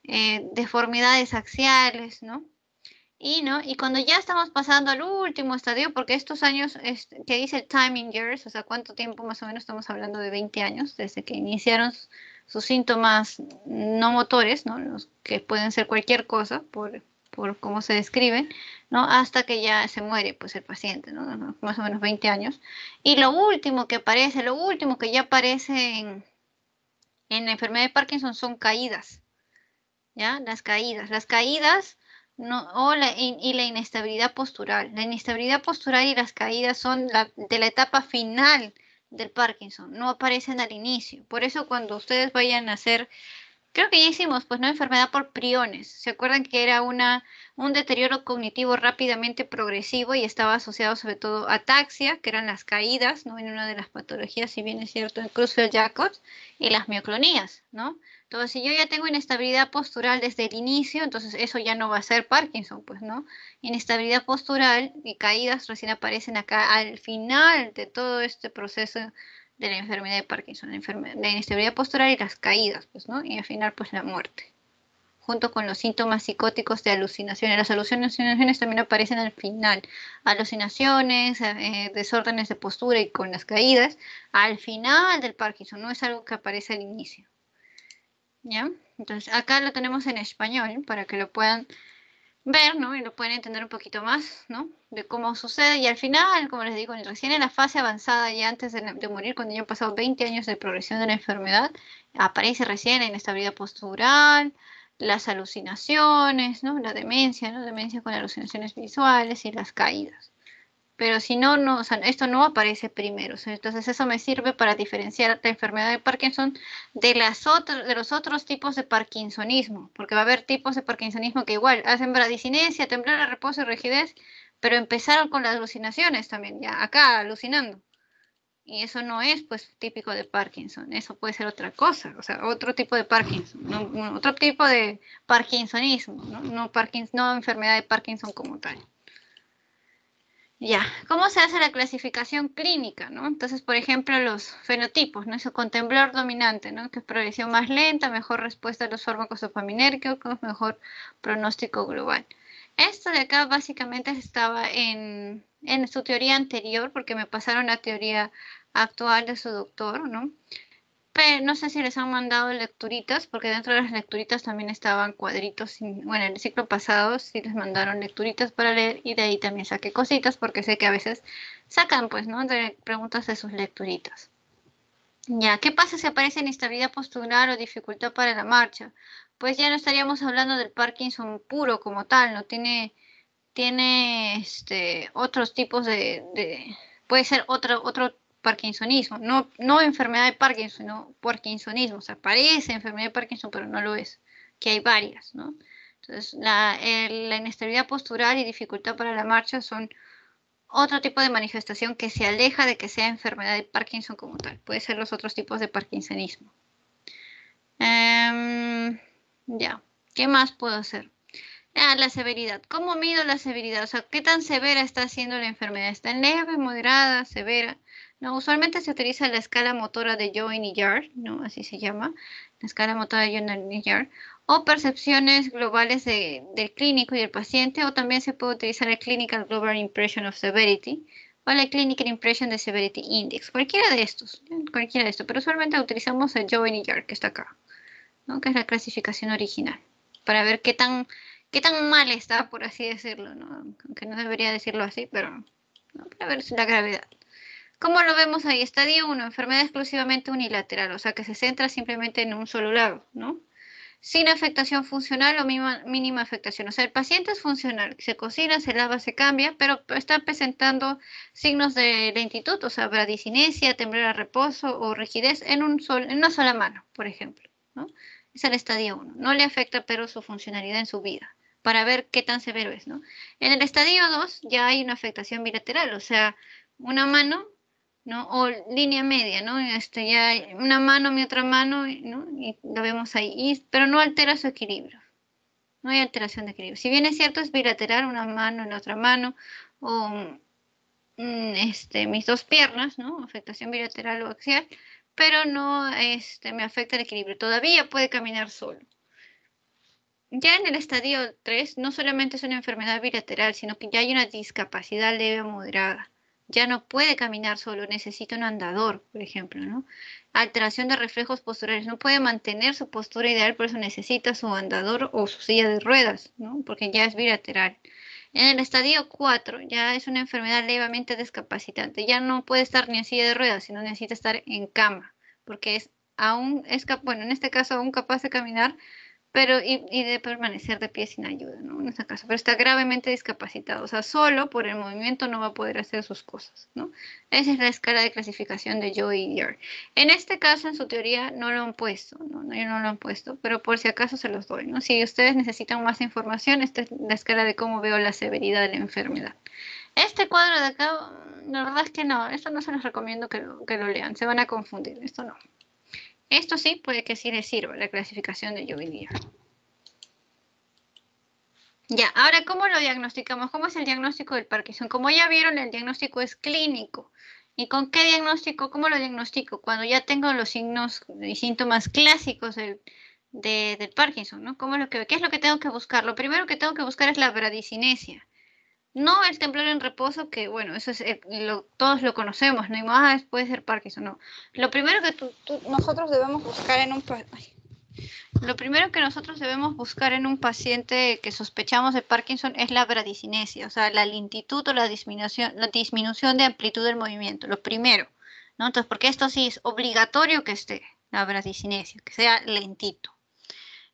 eh, deformidades axiales, ¿no? Y, ¿no? y cuando ya estamos pasando al último estadio, porque estos años que dice el timing years, o sea, cuánto tiempo más o menos estamos hablando de 20 años, desde que iniciaron sus síntomas no motores, ¿no? Los que pueden ser cualquier cosa por, por cómo se describen, ¿no? Hasta que ya se muere pues el paciente, ¿no? Más o menos 20 años. Y lo último que aparece, lo último que ya aparece en la enfermedad de Parkinson son caídas, las caídas. Las caídas no, o la, y, la inestabilidad postural. La inestabilidad postural y las caídas son de la etapa final del Parkinson, no aparecen al inicio. Por eso cuando ustedes vayan a hacer, creo que ya hicimos, pues no enfermedad por priones. ¿Se acuerdan que era una, un deterioro cognitivo rápidamente progresivo y estaba asociado sobre todo a taxia, que eran las caídas, ¿no? En una de las patologías, si bien es cierto, en el jacobs y las mioclonías, ¿no? Entonces, si yo ya tengo inestabilidad postural desde el inicio, entonces eso ya no va a ser Parkinson, pues, ¿no? Inestabilidad postural y caídas recién aparecen acá al final de todo este proceso de la enfermedad de Parkinson, la, inestabilidad postural y las caídas, pues, ¿no? Y al final, pues, la muerte junto con los síntomas psicóticos de alucinaciones. Las alucinaciones también aparecen al final. Alucinaciones, eh, desórdenes de postura y con las caídas, al final del Parkinson, no es algo que aparece al inicio. Entonces acá lo tenemos en español para que lo puedan ver, ¿no? Y lo puedan entender un poquito más, ¿no? De cómo sucede. Y al final, como les digo, recién en la fase avanzada y antes de, morir, cuando ya han pasado 20 años de progresión de la enfermedad, aparece recién la inestabilidad postural, las alucinaciones, ¿no? La demencia, ¿no? Demencia con alucinaciones visuales y las caídas. Pero si no, no, o sea, esto no aparece primero. entonces eso me sirve para diferenciar la enfermedad de Parkinson de, las otras de los otros tipos de parkinsonismo, porque va a haber tipos de parkinsonismo que igual hacen temblor temblar, reposo y rigidez, pero empezaron con las alucinaciones también, ya acá alucinando. Y eso no es pues típico de Parkinson, eso puede ser otra cosa, o sea, otro tipo de Parkinson, otro tipo de parkinsonismo, no, no, no enfermedad de Parkinson como tal. Ya, ¿cómo se hace la clasificación clínica? ¿no? Entonces, por ejemplo, los fenotipos, ¿no? Eso con dominante, ¿no? que es progresión más lenta, mejor respuesta a los fármacos dopaminérgicos, mejor pronóstico global. Esto de acá básicamente estaba en, en su teoría anterior, porque me pasaron la teoría actual de su doctor, ¿no? pero no sé si les han mandado lecturitas, porque dentro de las lecturitas también estaban cuadritos, bueno, en el ciclo pasado sí les mandaron lecturitas para leer y de ahí también saqué cositas, porque sé que a veces sacan, pues, ¿no? De preguntas de sus lecturitas. Ya, ¿qué pasa si aparece inestabilidad postural o dificultad para la marcha? Pues ya no estaríamos hablando del Parkinson puro como tal, no tiene, tiene este, otros tipos de, de puede ser otro, otro parkinsonismo, no, no enfermedad de Parkinson, sino parkinsonismo, o sea, parece enfermedad de Parkinson, pero no lo es, que hay varias, ¿no? Entonces, la, inestabilidad postural y dificultad para la marcha son otro tipo de manifestación que se aleja de que sea enfermedad de Parkinson como tal, puede ser los otros tipos de parkinsonismo. Em, ya, ¿qué más puedo hacer? Ah, la severidad. ¿Cómo mido la severidad? O sea, ¿qué tan severa está siendo la enfermedad? ¿Está leve, moderada, severa? usualmente se utiliza la escala motora de Join y Yard, ¿no? Así se llama, la escala motora de Join y Yard, o percepciones globales del clínico y del paciente, o también se puede utilizar la Clinical Global Impression of Severity, o la Clinical Impression de Severity Index, cualquiera de estos, cualquiera de estos, pero usualmente utilizamos el Join y Yard, que está acá, que es la clasificación original, para ver qué tan, qué tan mal está, por así decirlo, aunque no debería decirlo así, pero para ver la gravedad. ¿Cómo lo vemos ahí? Estadio 1, enfermedad exclusivamente unilateral, o sea que se centra simplemente en un solo lado, ¿no? Sin afectación funcional o mínima, afectación. O sea, el paciente es funcional, se cocina, se lava, se cambia, pero está presentando signos de lentitud, o sea, bradicinesia, temblor a reposo o rigidez en, un en una sola mano, por ejemplo, ¿no? Es el estadio 1. No le afecta, pero su funcionalidad en su vida para ver qué tan severo es, ¿no? En el estadio 2 ya hay una afectación bilateral, o sea, una mano ¿no? O línea media, ¿no? Este ya una mano, mi otra mano, ¿no? Y lo vemos ahí, pero no altera su equilibrio. No hay alteración de equilibrio. Si bien es cierto, es bilateral, una mano en la otra mano, o mm, este, mis dos piernas, ¿no? Afectación bilateral o axial, pero no este, me afecta el equilibrio. Todavía puede caminar solo. Ya en el estadio 3, no solamente es una enfermedad bilateral, sino que ya hay una discapacidad leve o moderada ya no puede caminar solo, necesita un andador, por ejemplo, ¿no? Alteración de reflejos posturales, no puede mantener su postura ideal, por eso necesita su andador o su silla de ruedas, ¿no? Porque ya es bilateral. En el estadio 4 ya es una enfermedad levemente discapacitante, ya no puede estar ni en silla de ruedas, sino necesita estar en cama, porque es aún es bueno, en este caso aún capaz de caminar, pero y, de permanecer de pie sin ayuda, ¿no? En este caso, pero está gravemente discapacitado, o sea, solo por el movimiento no va a poder hacer sus cosas, ¿no? Esa es la escala de clasificación de Joe y Ear. En este caso, en su teoría, no lo han puesto, ¿no? Yo no lo han puesto, pero por si acaso se los doy, ¿no? Si ustedes necesitan más información, esta es la escala de cómo veo la severidad de la enfermedad. Este cuadro de acá, mm, la verdad es que no, esto no se los recomiendo que lo, que lo lean, se van a confundir, esto no. Esto sí puede que sí le sirva la clasificación de lluvia. Ya, ahora, ¿cómo lo diagnosticamos? ¿Cómo es el diagnóstico del Parkinson? Como ya vieron, el diagnóstico es clínico. ¿Y con qué diagnóstico? ¿Cómo lo diagnostico? Cuando ya tengo los signos y síntomas clásicos del, Parkinson, ¿no? lo que, ¿Qué es lo que tengo que buscar? Lo primero que tengo que buscar es la bradicinesia. No el temblor en reposo, que bueno, eso es eh, todos lo conocemos, no hay más puede ser Parkinson, no. Lo primero que nosotros debemos buscar en un lo primero que nosotros debemos buscar en un paciente que sospechamos de Parkinson es la bradicinesia, o sea, la lentitud o la disminución, la disminución de amplitud del movimiento, lo primero, ¿no? Entonces, porque esto sí es obligatorio que esté la bradicinesia, que sea lentito.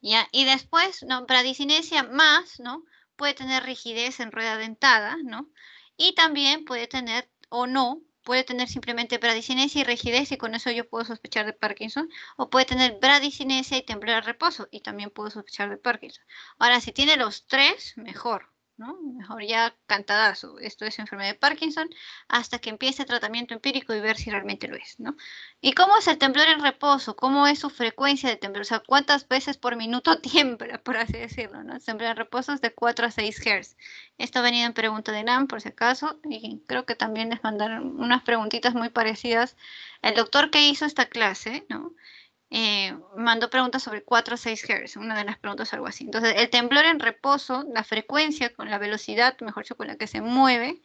¿ya? Y después, ¿no? bradicinesia más, ¿no? puede tener rigidez en rueda dentada, ¿no? Y también puede tener o no, puede tener simplemente bradicinesia y rigidez y con eso yo puedo sospechar de Parkinson, o puede tener bradicinesia y temblor de reposo y también puedo sospechar de Parkinson. Ahora, si tiene los tres, mejor, Mejor ya cantadazo, esto es enfermedad de Parkinson, hasta que empiece el tratamiento empírico y ver si realmente lo es, ¿no? ¿Y cómo es el temblor en reposo? ¿Cómo es su frecuencia de temblor? O sea, ¿cuántas veces por minuto tiembla, por así decirlo, ¿no? temblor en reposo es de 4 a 6 Hz. Esto venido en pregunta de NAM, por si acaso, y creo que también les mandaron unas preguntitas muy parecidas. El doctor que hizo esta clase, ¿no? Eh, mandó preguntas sobre 4 a 6 Hz, una de las preguntas algo así. Entonces, el temblor en reposo, la frecuencia con la velocidad, mejor dicho, con la que se mueve,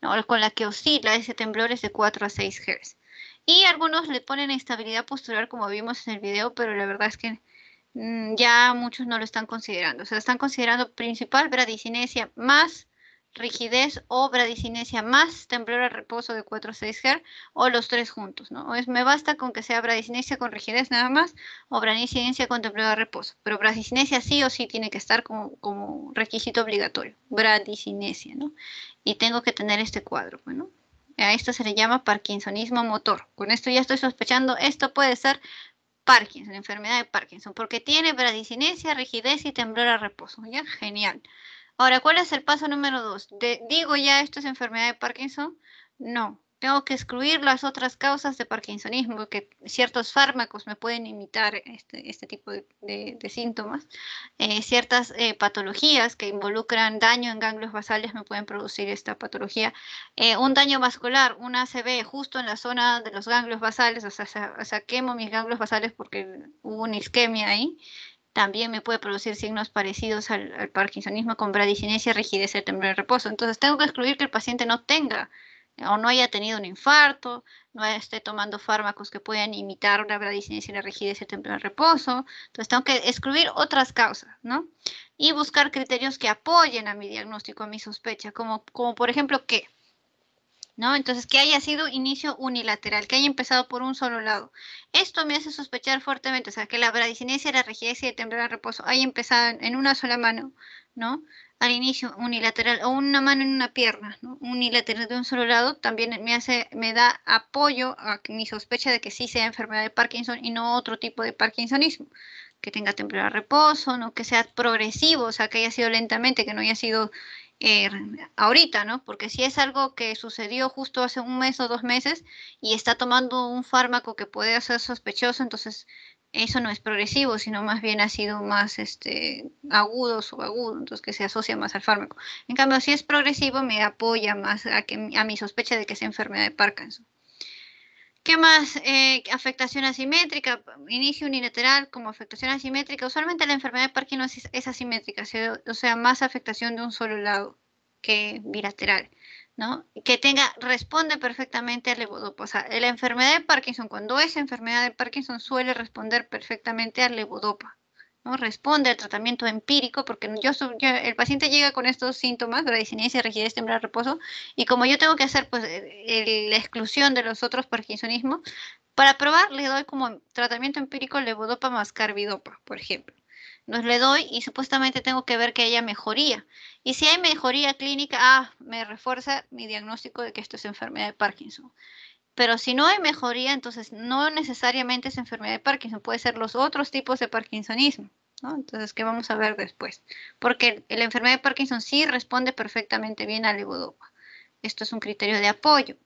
¿no? con la que oscila ese temblor es de 4 a 6 Hz. Y algunos le ponen estabilidad postural como vimos en el video, pero la verdad es que mm, ya muchos no lo están considerando. O sea, están considerando principal bradicinesia más rigidez o bradicinesia más temblor a reposo de 4 a 6 Hz o los tres juntos, ¿no? Es, me basta con que sea bradicinesia con rigidez nada más o bradicinesia con temblor a reposo, pero bradicinesia sí o sí tiene que estar como, requisito obligatorio, bradicinesia, ¿no? Y tengo que tener este cuadro, bueno. A esto se le llama parkinsonismo motor. Con esto ya estoy sospechando, esto puede ser Parkinson, la enfermedad de Parkinson, porque tiene bradicinesia, rigidez y temblor a reposo. genial. Ahora, ¿cuál es el paso número dos? ¿Digo ya esto es enfermedad de Parkinson? No. Tengo que excluir las otras causas de parkinsonismo, que ciertos fármacos me pueden imitar este, este tipo de, síntomas. Eh, ciertas eh, patologías que involucran daño en ganglios basales me pueden producir esta patología. Eh, un daño vascular, un ACV justo en la zona de los ganglios basales, o o sea quemo mis ganglios basales porque hubo una isquemia ahí también me puede producir signos parecidos al, parkinsonismo con bradicinesia, rigidez y temblor de reposo. Entonces tengo que excluir que el paciente no tenga o no haya tenido un infarto, no esté tomando fármacos que puedan imitar una bradicinesia y la rigidez y temblor de reposo. Entonces tengo que excluir otras causas, ¿no? Y buscar criterios que apoyen a mi diagnóstico, a mi sospecha, como, como por ejemplo, que entonces, que haya sido inicio unilateral, que haya empezado por un solo lado. Esto me hace sospechar fuertemente, o sea, que la bradicinesia, la rigidez y el temblor reposo haya empezado en una sola mano, ¿no? Al inicio unilateral, o una mano en una pierna, ¿no? unilateral de un solo lado, también me hace, me da apoyo a mi sospecha de que sí sea enfermedad de Parkinson y no otro tipo de Parkinsonismo, que tenga temblor de reposo, ¿no? Que sea progresivo, o sea, que haya sido lentamente, que no haya sido Er, ahorita, ¿no? Porque si es algo que sucedió justo hace un mes o dos meses y está tomando un fármaco que puede ser sospechoso, entonces eso no es progresivo, sino más bien ha sido más este, agudo, subagudo, entonces que se asocia más al fármaco. En cambio, si es progresivo, me apoya más a, que, a mi sospecha de que sea enfermedad de Parkinson. ¿Qué más? Eh, afectación asimétrica, inicio unilateral como afectación asimétrica. Usualmente la enfermedad de Parkinson es, asimétrica, o sea, más afectación de un solo lado que bilateral, ¿no? Que tenga, responde perfectamente al levodopa. O sea, la enfermedad de Parkinson, cuando es enfermedad de Parkinson, suele responder perfectamente al levodopa. ¿no? responde al tratamiento empírico, porque yo, el paciente llega con estos síntomas, disinencia, rigidez, este temblar, reposo, y como yo tengo que hacer pues, eh, eh, la exclusión de los otros parkinsonismos, para probar le doy como tratamiento empírico levodopa más carbidopa, por ejemplo. Nos le doy y supuestamente tengo que ver que haya mejoría. Y si hay mejoría clínica, ah, me refuerza mi diagnóstico de que esto es enfermedad de Parkinson. Pero si no hay mejoría, entonces no necesariamente es enfermedad de Parkinson, puede ser los otros tipos de parkinsonismo. ¿no? Entonces, ¿qué vamos a ver después? Porque la enfermedad de Parkinson sí responde perfectamente bien al levodopa. Esto es un criterio de apoyo.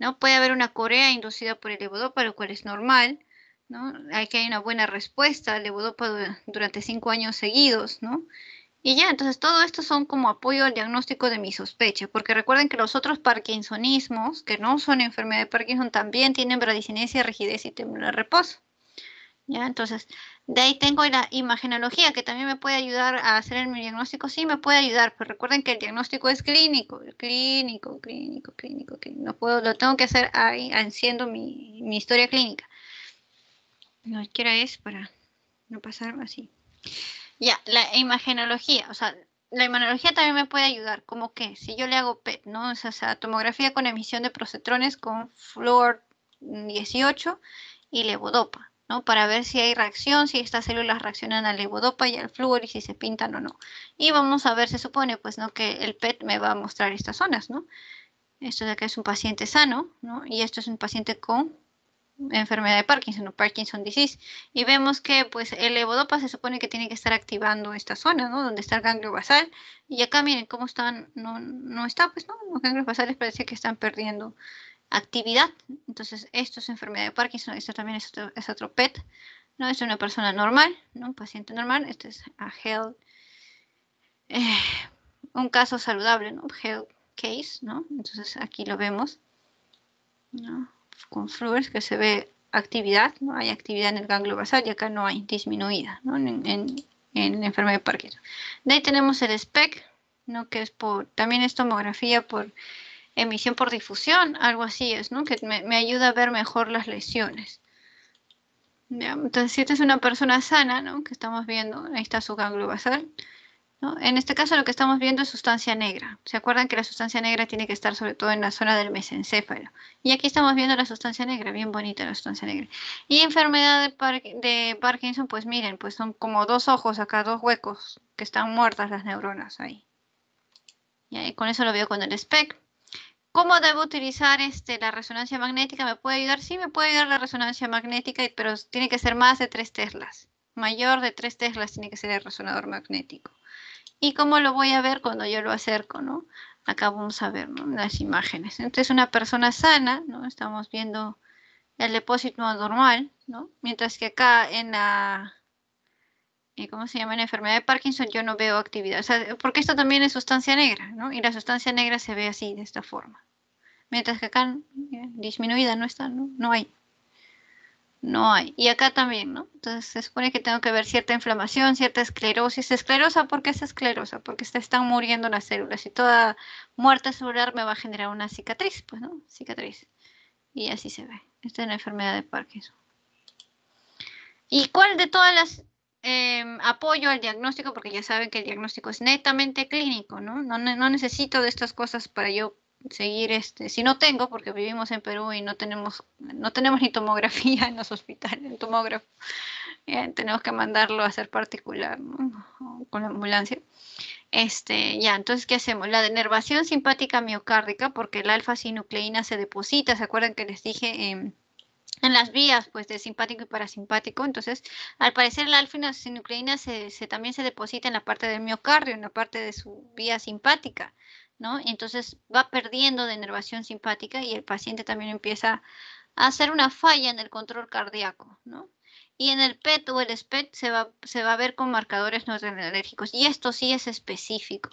¿no? Puede haber una corea inducida por el levodopa, lo cual es normal. ¿no? Hay que hay una buena respuesta al levodopa durante cinco años seguidos. ¿no? Y ya, entonces todo esto son como apoyo al diagnóstico de mi sospecha, porque recuerden que los otros parkinsonismos, que no son enfermedad de Parkinson, también tienen bradicinesia, rigidez y temblor de reposo. ¿Ya? Entonces, de ahí tengo la imagenología, que también me puede ayudar a hacer el, mi diagnóstico. Sí, me puede ayudar, pero recuerden que el diagnóstico es clínico, clínico, clínico, clínico. clínico. No puedo, lo tengo que hacer ahí, haciendo mi, historia clínica. No, quiera es para no pasar así. Ya, la imagenología, o sea, la imagenología también me puede ayudar, como que si yo le hago PET, ¿no? O sea, tomografía con emisión de procetrones con fluor 18 y levodopa, ¿no? Para ver si hay reacción, si estas células reaccionan a levodopa y al fluor y si se pintan o no. Y vamos a ver, se supone, pues, ¿no? Que el PET me va a mostrar estas zonas, ¿no? Esto de acá es un paciente sano, ¿no? Y esto es un paciente con enfermedad de Parkinson o Parkinson disease. Y vemos que pues el levodopa se supone que tiene que estar activando esta zona, ¿no? Donde está el ganglio basal. Y acá miren cómo están, no, no está, pues no, los ganglios basales parece que están perdiendo actividad. Entonces esto es enfermedad de Parkinson, esto también es otro, es PET, ¿no? es una persona normal, ¿no? Un paciente normal, esto es a health, eh, un caso saludable, ¿no? Health case, ¿no? Entonces aquí lo vemos, ¿no? con que se ve actividad, no hay actividad en el ganglio basal y acá no hay disminuida ¿no? En, en, en, la enfermedad de Parkinson. De ahí tenemos el SPEC, ¿no? que es por, también es tomografía por emisión por difusión, algo así es, ¿no? que me, ayuda a ver mejor las lesiones. Entonces, si esta es una persona sana, ¿no? que estamos viendo, ahí está su ganglio basal, en este caso lo que estamos viendo es sustancia negra. ¿Se acuerdan que la sustancia negra tiene que estar sobre todo en la zona del mesencéfalo? Y aquí estamos viendo la sustancia negra, bien bonita la sustancia negra. Y enfermedad de, Parkinson, pues miren, pues son como dos ojos acá, dos huecos, que están muertas las neuronas ahí. Y con eso lo veo con el SPEC. ¿Cómo debo utilizar este, la resonancia magnética? ¿Me puede ayudar? Sí, me puede ayudar la resonancia magnética, pero tiene que ser más de 3 teslas. Mayor de 3 teslas tiene que ser el resonador magnético y cómo lo voy a ver cuando yo lo acerco, ¿no? Acá vamos a ver ¿no? las imágenes. Entonces una persona sana, ¿no? Estamos viendo el depósito normal, ¿no? Mientras que acá en la, eh, ¿cómo se llama? enfermedad de Parkinson yo no veo actividad, o sea, porque esto también es sustancia negra, ¿no? Y la sustancia negra se ve así, de esta forma. Mientras que acá disminuida no está, ¿no? No hay no hay. Y acá también, ¿no? Entonces se supone que tengo que ver cierta inflamación, cierta esclerosis. Esclerosa, ¿por qué es esclerosa? Porque se están muriendo las células y toda muerte celular me va a generar una cicatriz, pues, ¿no? Cicatriz. Y así se ve. Esta es la enfermedad de Parkinson. ¿Y cuál de todas las em, apoyo al diagnóstico? Porque ya saben que el diagnóstico es netamente clínico, ¿no? No, no necesito de estas cosas para yo seguir este, si no tengo, porque vivimos en Perú y no tenemos, no tenemos ni tomografía en los hospitales, en tomógrafo, eh, tenemos que mandarlo a hacer particular con la ambulancia. Este, ya, entonces, ¿qué hacemos? La denervación simpática miocárdica, porque la alfa-sinucleína se deposita, ¿se acuerdan que les dije? Em, en las vías pues de simpático y parasimpático. Entonces, al parecer la alfa-sinucleína se, se, también se deposita en la parte del miocardio, en la parte de su vía simpática. Entonces va perdiendo de nervación simpática y el paciente también empieza a hacer una falla en el control cardíaco, Y en el PET o el SPET se va, se va a ver con marcadores no Y esto sí es específico.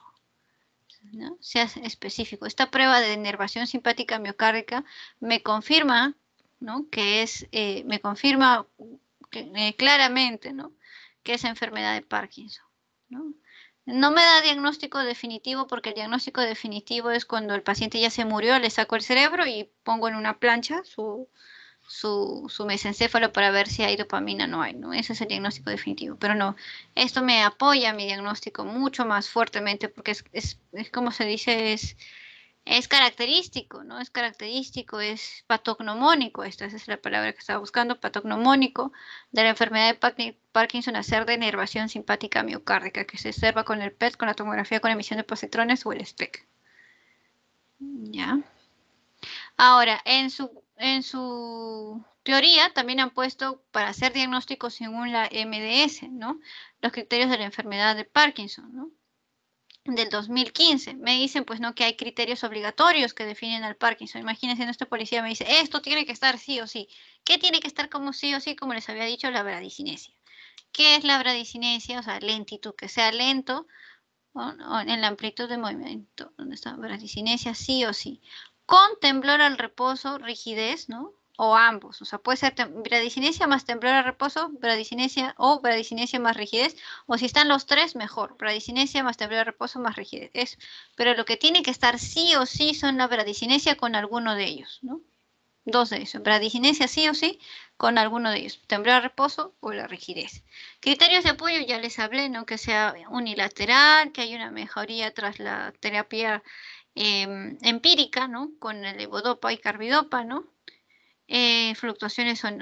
¿no? Sea específico. Esta prueba de nervación simpática miocárdica me confirma, Que es, eh, me confirma eh, claramente, Que es enfermedad de Parkinson, no me da diagnóstico definitivo porque el diagnóstico definitivo es cuando el paciente ya se murió, le saco el cerebro y pongo en una plancha su, su, su mesencéfalo para ver si hay dopamina o no hay. ¿no? Ese es el diagnóstico definitivo. Pero no, esto me apoya mi diagnóstico mucho más fuertemente porque es, es, es como se dice, es es característico, ¿no? Es característico, es patognomónico, esta es la palabra que estaba buscando, patognomónico de la enfermedad de Parkinson a ser de inervación simpática miocárdica que se observa con el PET, con la tomografía con emisión de positrones o el SPEC. Ya. Ahora, en su, en su teoría también han puesto para hacer diagnóstico según la MDS, ¿no? Los criterios de la enfermedad de Parkinson, ¿no? del 2015. Me dicen, pues no, que hay criterios obligatorios que definen al Parkinson. Imagínense, nuestro policía me dice, esto tiene que estar sí o sí. ¿Qué tiene que estar como sí o sí? Como les había dicho, la bradicinesia. ¿Qué es la bradicinesia? O sea, lentitud, que sea lento en la amplitud de movimiento. ¿Dónde está? Bradicinesia sí o sí. Con temblor al reposo, rigidez, ¿no? o ambos. O sea, puede ser bradicinesia más temblor a reposo, bradicinesia o bradicinesia más rigidez, o si están los tres, mejor. Bradicinesia más temblor a reposo más rigidez. Pero lo que tiene que estar sí o sí son la bradicinesia con alguno de ellos, ¿no? Dos de esos. Bradicinesia sí o sí con alguno de ellos. Temblor a reposo o la rigidez. Criterios de apoyo ya les hablé, ¿no? Que sea unilateral, que hay una mejoría tras la terapia em, empírica, ¿no? Con el levodopa y carbidopa, ¿no? Eh, fluctuaciones en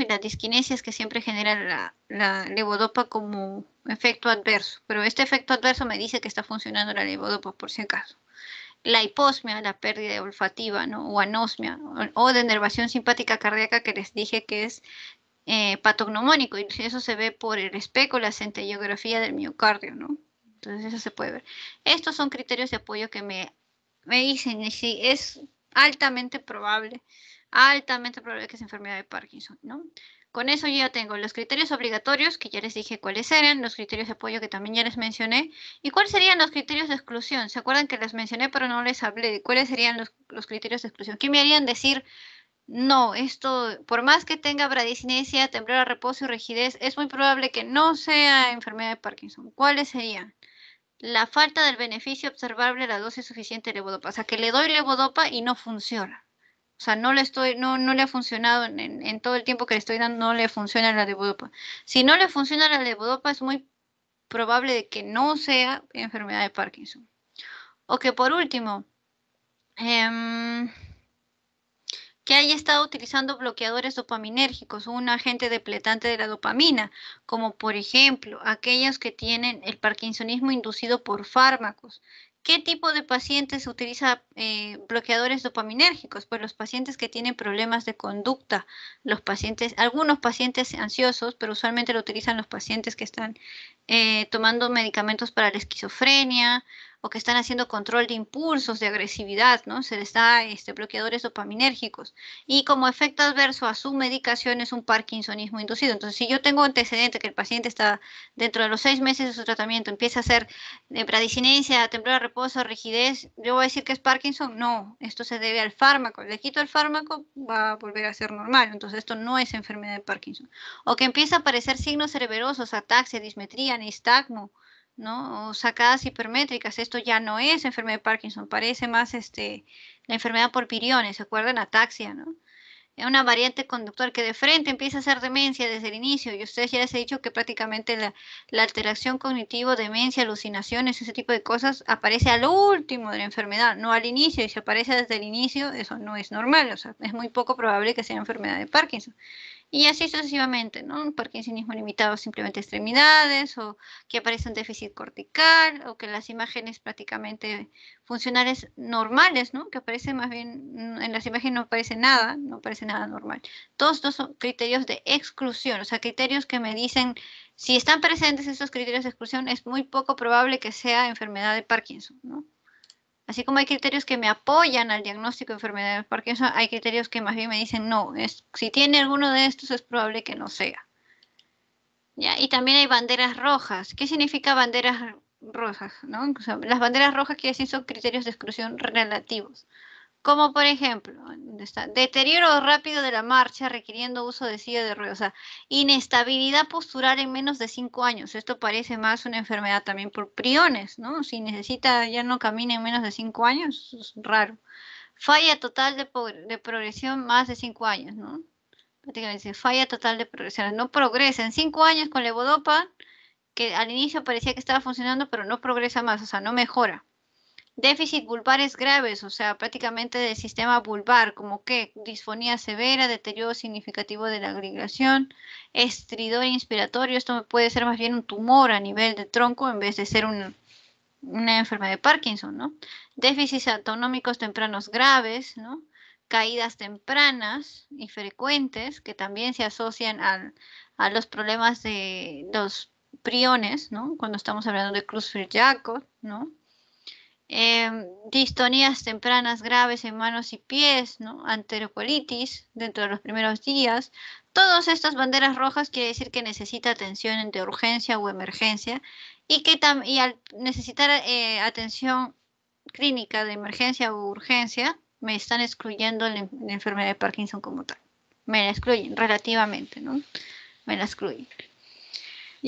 y las disquinesias que siempre generan la, levodopa como efecto adverso. Pero este efecto adverso me dice que está funcionando la levodopa por si acaso. La hiposmia, la pérdida olfativa, ¿no? o anosmia, o, de nervación simpática cardíaca que les dije que es eh, patognomónico, y eso se ve por el espejo, la centellografía del miocardio, ¿no? Entonces eso se puede ver. Estos son criterios de apoyo que me, me dicen, y si es altamente probable altamente probable que sea enfermedad de Parkinson, ¿no? Con eso ya tengo los criterios obligatorios, que ya les dije cuáles eran, los criterios de apoyo que también ya les mencioné, y cuáles serían los criterios de exclusión. ¿Se acuerdan que les mencioné pero no les hablé de cuáles serían los, criterios de exclusión? ¿Qué me harían decir, no, esto, por más que tenga bradicinesia, temblor a reposo y rigidez, es muy probable que no sea enfermedad de Parkinson? ¿Cuáles serían? La falta del beneficio observable de la dosis suficiente de levodopa, o sea, que le doy levodopa y no funciona. O sea, no le, estoy, no, no le ha funcionado en, todo el tiempo que le estoy dando, no le funciona la levodopa. Si no le funciona la levodopa, es muy probable de que no sea enfermedad de Parkinson. O que por último, em, que haya estado utilizando bloqueadores dopaminérgicos un agente depletante de la dopamina, como por ejemplo aquellos que tienen el parkinsonismo inducido por fármacos, ¿Qué tipo de pacientes utiliza eh, bloqueadores dopaminérgicos? Pues los pacientes que tienen problemas de conducta, los pacientes, algunos pacientes ansiosos, pero usualmente lo utilizan los pacientes que están eh, tomando medicamentos para la esquizofrenia o que están haciendo control de impulsos, de agresividad, ¿no? Se les da este, bloqueadores dopaminérgicos. Y como efecto adverso a su medicación es un parkinsonismo inducido. Entonces, si yo tengo antecedente que el paciente está dentro de los seis meses de su tratamiento, empieza a hacer eh, bradicinencia, temblor de reposo, rigidez, ¿yo voy a decir que es Parkinson? No, esto se debe al fármaco. Le quito el fármaco, va a volver a ser normal. Entonces, esto no es enfermedad de Parkinson. O que empieza a aparecer signos cerebrosos, ataxia, dismetría, anistagmo, ¿no? O sacadas hipermétricas. Esto ya no es enfermedad de Parkinson, parece más este, la enfermedad por piriones, ¿se acuerdan? Ataxia, ¿no? Es una variante conductual que de frente empieza a ser demencia desde el inicio. Y ustedes ya les he dicho que prácticamente la, alteración cognitiva, demencia, alucinaciones, ese tipo de cosas, aparece al último de la enfermedad, no al inicio. Y si aparece desde el inicio, eso no es normal. O sea, es muy poco probable que sea enfermedad de Parkinson y así sucesivamente, ¿no? Un parkinsonismo limitado simplemente a extremidades o que aparece un déficit cortical o que las imágenes prácticamente funcionales normales, ¿no? Que aparece más bien, mm, en las imágenes no aparece nada, no aparece nada normal. Todos estos son criterios de exclusión, o sea, criterios que me dicen, si están presentes estos criterios de exclusión, es muy poco probable que sea enfermedad de Parkinson, ¿no? Así como hay criterios que me apoyan al diagnóstico de enfermedad porque hay criterios que más bien me dicen, no, es, si tiene alguno de estos es probable que no sea. ¿Ya? Y también hay banderas rojas. ¿Qué significa banderas rojas? ¿no? las banderas rojas que decir son criterios de exclusión relativos. Como por ejemplo, deterioro rápido de la marcha requiriendo uso de silla de ruedas. O sea, inestabilidad postural en menos de cinco años. Esto parece más una enfermedad también por priones, ¿no? Si necesita ya no camina en menos de cinco años, es raro. Falla total de, progresión más de cinco años, ¿no? Prácticamente falla total de progresión. No progresa. En 5 años con levodopa, que al inicio parecía que estaba funcionando, pero no progresa más, o sea, no mejora déficit vulvares graves, o sea, prácticamente del sistema vulvar, como que disfonía severa, deterioro significativo de la agregación, estridor inspiratorio, esto puede ser más bien un tumor a nivel de tronco en vez de ser una enfermedad de Parkinson, ¿no? Déficits autonómicos tempranos graves, ¿no? Caídas tempranas y frecuentes que también se asocian a los problemas de los priones, ¿no? Cuando estamos hablando de Cruz-Jacob, ¿no? eh, distonías tempranas graves en manos y pies, ¿no? anterocolitis dentro de los primeros días. Todas estas banderas rojas quiere decir que necesita atención de urgencia o emergencia y que al necesitar eh, atención clínica de emergencia o urgencia, me están excluyendo la, la enfermedad de Parkinson como tal. Me la excluyen relativamente, ¿no? Me la excluyen.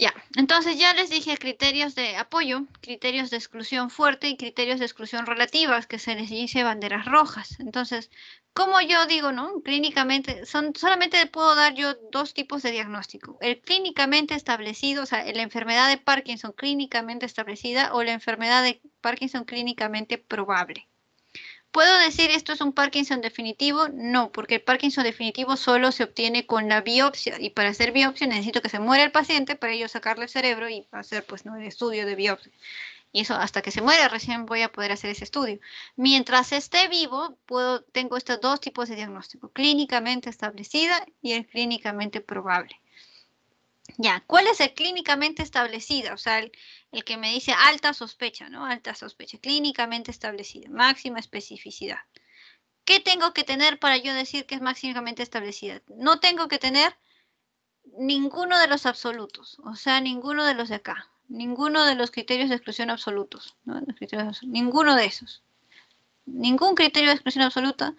Ya, entonces ya les dije criterios de apoyo, criterios de exclusión fuerte y criterios de exclusión relativas, que se les dice banderas rojas. Entonces, como yo digo, ¿no? Clínicamente, son, solamente puedo dar yo dos tipos de diagnóstico. El clínicamente establecido, o sea, la enfermedad de Parkinson clínicamente establecida o la enfermedad de Parkinson clínicamente probable. ¿Puedo decir esto es un Parkinson definitivo? No, porque el Parkinson definitivo solo se obtiene con la biopsia y para hacer biopsia necesito que se muera el paciente para ello sacarle el cerebro y hacer pues ¿no? el estudio de biopsia. Y eso hasta que se muera recién voy a poder hacer ese estudio. Mientras esté vivo, puedo, tengo estos dos tipos de diagnóstico, clínicamente establecida y el clínicamente probable. Ya, ¿cuál es el clínicamente establecida? O sea, el, que me dice alta sospecha, ¿no? Alta sospecha, clínicamente establecida, máxima especificidad. ¿Qué tengo que tener para yo decir que es máximamente establecida? No tengo que tener ninguno de los absolutos, o sea, ninguno de los de acá, ninguno de los criterios de exclusión absolutos, ninguno de esos. Ningún criterio de exclusión absoluta,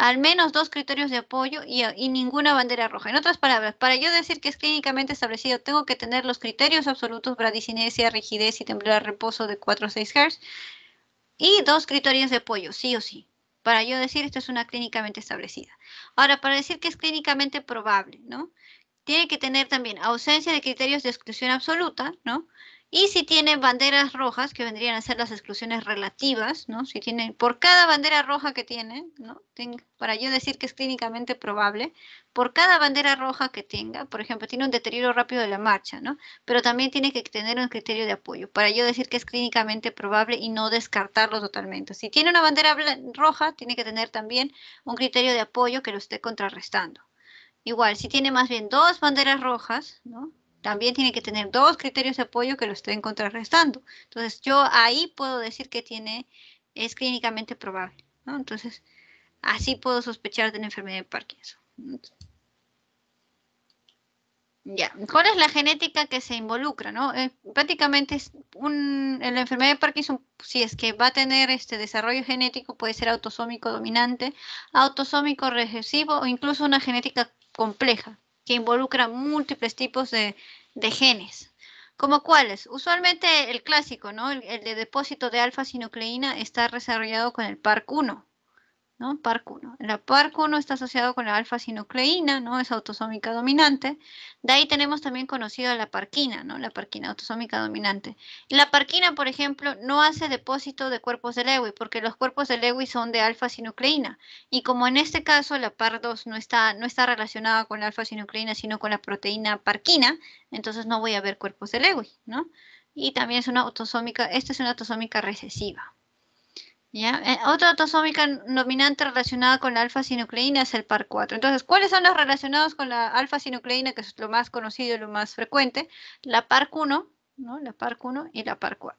al menos dos criterios de apoyo y, ninguna bandera roja. En otras palabras, para yo decir que es clínicamente establecido, tengo que tener los criterios absolutos, bradicinesia, rigidez y temblor de reposo de 4 o 6 Hz y dos criterios de apoyo, sí o sí. Para yo decir esto es una clínicamente establecida. Ahora, para decir que es clínicamente probable, ¿no? Tiene que tener también ausencia de criterios de exclusión absoluta, ¿no? Y si tiene banderas rojas, que vendrían a ser las exclusiones relativas, ¿no? Si tiene, por cada bandera roja que tiene, ¿no? para yo decir que es clínicamente probable, por cada bandera roja que tenga, por ejemplo, tiene un deterioro rápido de la marcha, ¿no? Pero también tiene que tener un criterio de apoyo, para yo decir que es clínicamente probable y no descartarlo totalmente. Si tiene una bandera roja, tiene que tener también un criterio de apoyo que lo esté contrarrestando. Igual, si tiene más bien dos banderas rojas, ¿no? también tiene que tener dos criterios de apoyo que lo estén contrarrestando. Entonces, yo ahí puedo decir que tiene, es clínicamente probable. Entonces, así puedo sospechar de la enfermedad de Parkinson. Ya, ¿cuál es la genética que se involucra? ¿no? Eh, prácticamente la enfermedad de Parkinson, si es que va a tener este desarrollo genético, puede ser autosómico dominante, autosómico recesivo o incluso una genética compleja, que involucra múltiples tipos de, genes. ¿Como cuáles? Usualmente el clásico, ¿no? El, de depósito de alfa-sinucleína está desarrollado con el PARC1 no PARC1. La PARC1 está asociado con la alfa-sinucleína, ¿no? Es autosómica dominante. De ahí tenemos también conocida la parquina, ¿no? La parquina autosómica dominante. La parquina, por ejemplo, no hace depósito de cuerpos de Lewy, porque los cuerpos de Lewy son de alfa-sinucleína. Y como en este caso la PAR2 no está, no está relacionada con la alfa-sinucleína, sino con la proteína parquina, entonces no voy a ver cuerpos de Lewy, ¿no? Y también es una autosómica, esta es una autosómica recesiva. ¿Ya? Eh, autosómica dominante relacionada con la alfa-sinucleína es el PAR4. Entonces, ¿cuáles son los relacionados con la alfa-sinucleína, que es lo más conocido y lo más frecuente? La PARC1, ¿no? La PARC1 y la PAR4.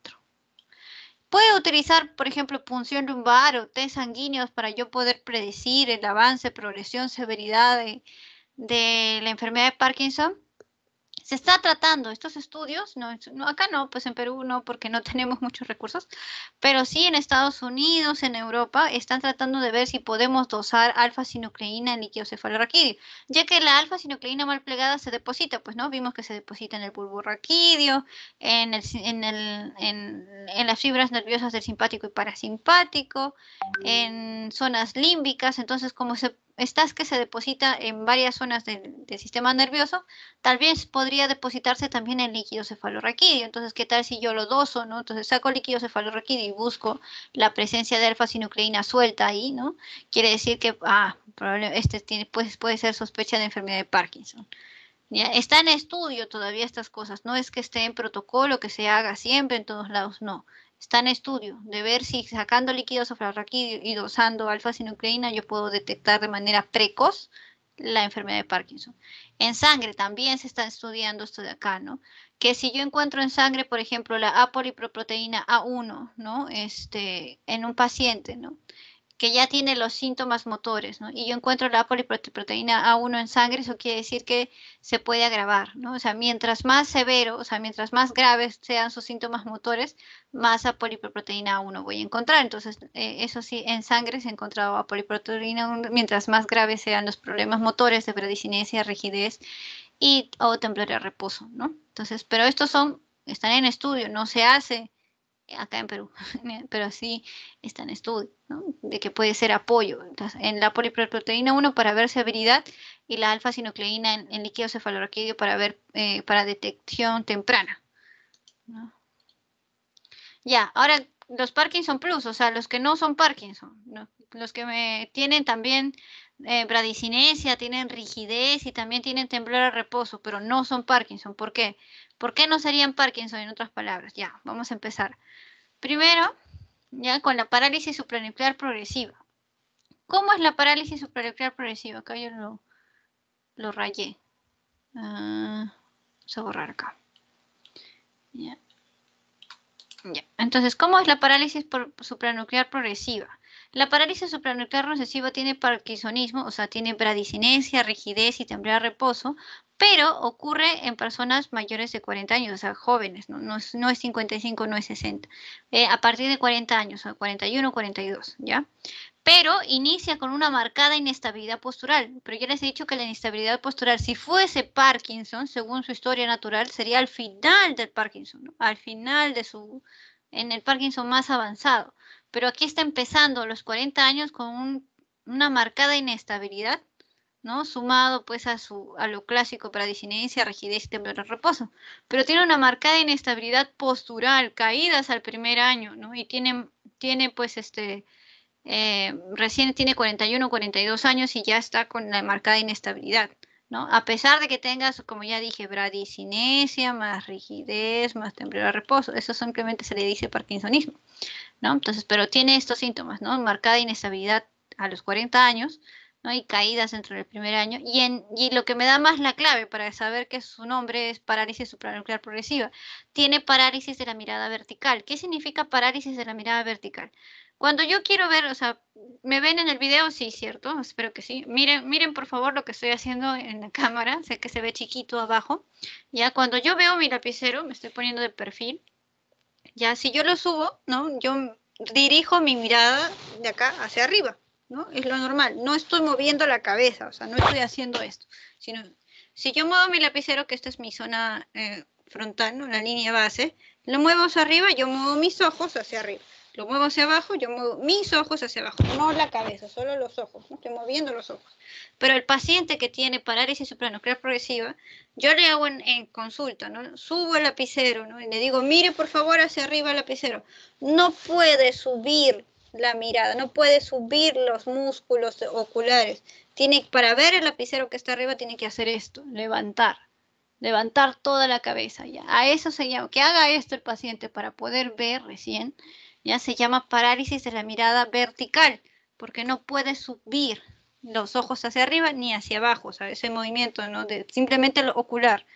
Puede utilizar, por ejemplo, punción lumbar o test sanguíneos para yo poder predecir el avance, progresión, severidad de la enfermedad de Parkinson se está tratando estos estudios, no, acá no, pues en Perú no, porque no tenemos muchos recursos, pero sí en Estados Unidos, en Europa, están tratando de ver si podemos dosar alfa-sinucleína en líquido cefalorraquídeo, ya que la alfa-sinucleína mal plegada se deposita, pues no, vimos que se deposita en el bulbo raquídeo, en, el, en, el, en las fibras nerviosas del simpático y parasimpático, en zonas límbicas, entonces como se estas que se deposita en varias zonas del, sistema nervioso, tal vez podría depositarse también en líquido cefalorraquídeo. Entonces, ¿qué tal si yo lo doso, no? Entonces, saco líquido cefalorraquídeo y busco la presencia de alfa-sinucleína suelta ahí, ¿no? Quiere decir que, ah, este pues, puede ser sospecha de enfermedad de Parkinson. Está en estudio todavía estas cosas, no es que esté en protocolo, que se haga siempre en todos lados, no está en estudio, de ver si sacando líquidos sofrarraquídeos y dosando alfa-sinucleína yo puedo detectar de manera precoz la enfermedad de Parkinson. En sangre también se está estudiando esto de acá, ¿no? Que si yo encuentro en sangre, por ejemplo, la apolipoproteína A1, ¿no? Este, en un paciente, ¿no? que ya tiene los síntomas motores, ¿no? Y yo encuentro la poliproteína A1 en sangre, eso quiere decir que se puede agravar, ¿no? O sea, mientras más severo, o sea, mientras más graves sean sus síntomas motores, más a poliproteína A1 voy a encontrar. Entonces, eh, eso sí, en sangre se ha encontrado a poliproteína A1 mientras más graves sean los problemas motores de bradicinesia, rigidez y o temblor de reposo, ¿no? Entonces, pero estos son, están en estudio, no se hace acá en Perú, pero sí está en estudio, ¿no? de que puede ser apoyo. en la poliproteína 1 para ver severidad y la alfa-sinucleína en, líquido cefalorraquídeo para ver eh, para detección temprana. ¿no? Ya, ahora los Parkinson Plus, o sea, los que no son Parkinson, los que me tienen también eh, bradicinesia, tienen rigidez y también tienen temblor a reposo, pero no son Parkinson. ¿Por qué? ¿Por qué no serían Parkinson en otras palabras? Ya, vamos a empezar. Primero, ya con la parálisis supranuclear progresiva. ¿Cómo es la parálisis supranuclear progresiva? Acá yo lo, lo rayé. Ah, vamos a borrar acá. Entonces, ¿cómo es la parálisis supranuclear progresiva? La parálisis supranuclear recesiva tiene parkinsonismo, o sea, tiene bradicinesia, rigidez y temblor de reposo, pero ocurre en personas mayores de 40 años, o sea, jóvenes, no, es, 55, no es 60, eh, a partir de 40 años, o 41, 42, ¿ya? Pero inicia con una marcada inestabilidad postural, pero ya les he dicho que la inestabilidad postural, si fuese Parkinson, según su historia natural, sería al final del Parkinson, al final de su, en el Parkinson más avanzado pero aquí está empezando los 40 años con una marcada inestabilidad, ¿no? Sumado pues a, su, a lo clásico para disidencia, rigidez, y temblor, reposo, pero tiene una marcada inestabilidad postural, caídas al primer año, ¿no? Y tiene, tiene pues este, eh, recién tiene 41, 42 años y ya está con la marcada inestabilidad. A pesar de que tengas, como ya dije, bradicinesia, más rigidez, más temblor a reposo, eso simplemente se le dice parkinsonismo, Entonces, pero tiene estos síntomas, ¿no? Marcada inestabilidad a los 40 años, ¿no? Y caídas dentro del primer año. Y, y lo que me da más la clave para saber que su nombre es parálisis supranuclear progresiva, tiene parálisis de la mirada vertical. ¿Qué significa parálisis de la mirada vertical? Cuando yo quiero ver, o sea, ¿me ven en el video? Sí, cierto, espero que sí. Miren, miren por favor lo que estoy haciendo en la cámara, sé que se ve chiquito abajo. Ya cuando yo veo mi lapicero, me estoy poniendo de perfil. Ya si yo lo subo, ¿no? Yo dirijo mi mirada de acá hacia arriba, ¿no? Es lo normal. No estoy moviendo la cabeza, o sea, no estoy haciendo esto. Sino, si yo muevo mi lapicero, que esta es mi zona eh, frontal, ¿no? la línea base, lo muevo hacia arriba, yo muevo mis ojos hacia arriba. Lo muevo hacia abajo, yo muevo mis ojos hacia abajo, no la cabeza, solo los ojos, ¿no? estoy moviendo los ojos. Pero el paciente que tiene parálisis supranuclear progresiva, yo le hago en, consulta, ¿no? subo el lapicero ¿no? y le digo, mire por favor hacia arriba el lapicero. No puede subir la mirada, no puede subir los músculos oculares. Tiene, para ver el lapicero que está arriba tiene que hacer esto, levantar levantar toda la cabeza ya. A eso se llama, que haga esto el paciente para poder ver recién ya se llama parálisis de la mirada vertical, porque no puede subir los ojos hacia arriba ni hacia abajo, o sea, ese movimiento, ¿no? De, simplemente lo ocular.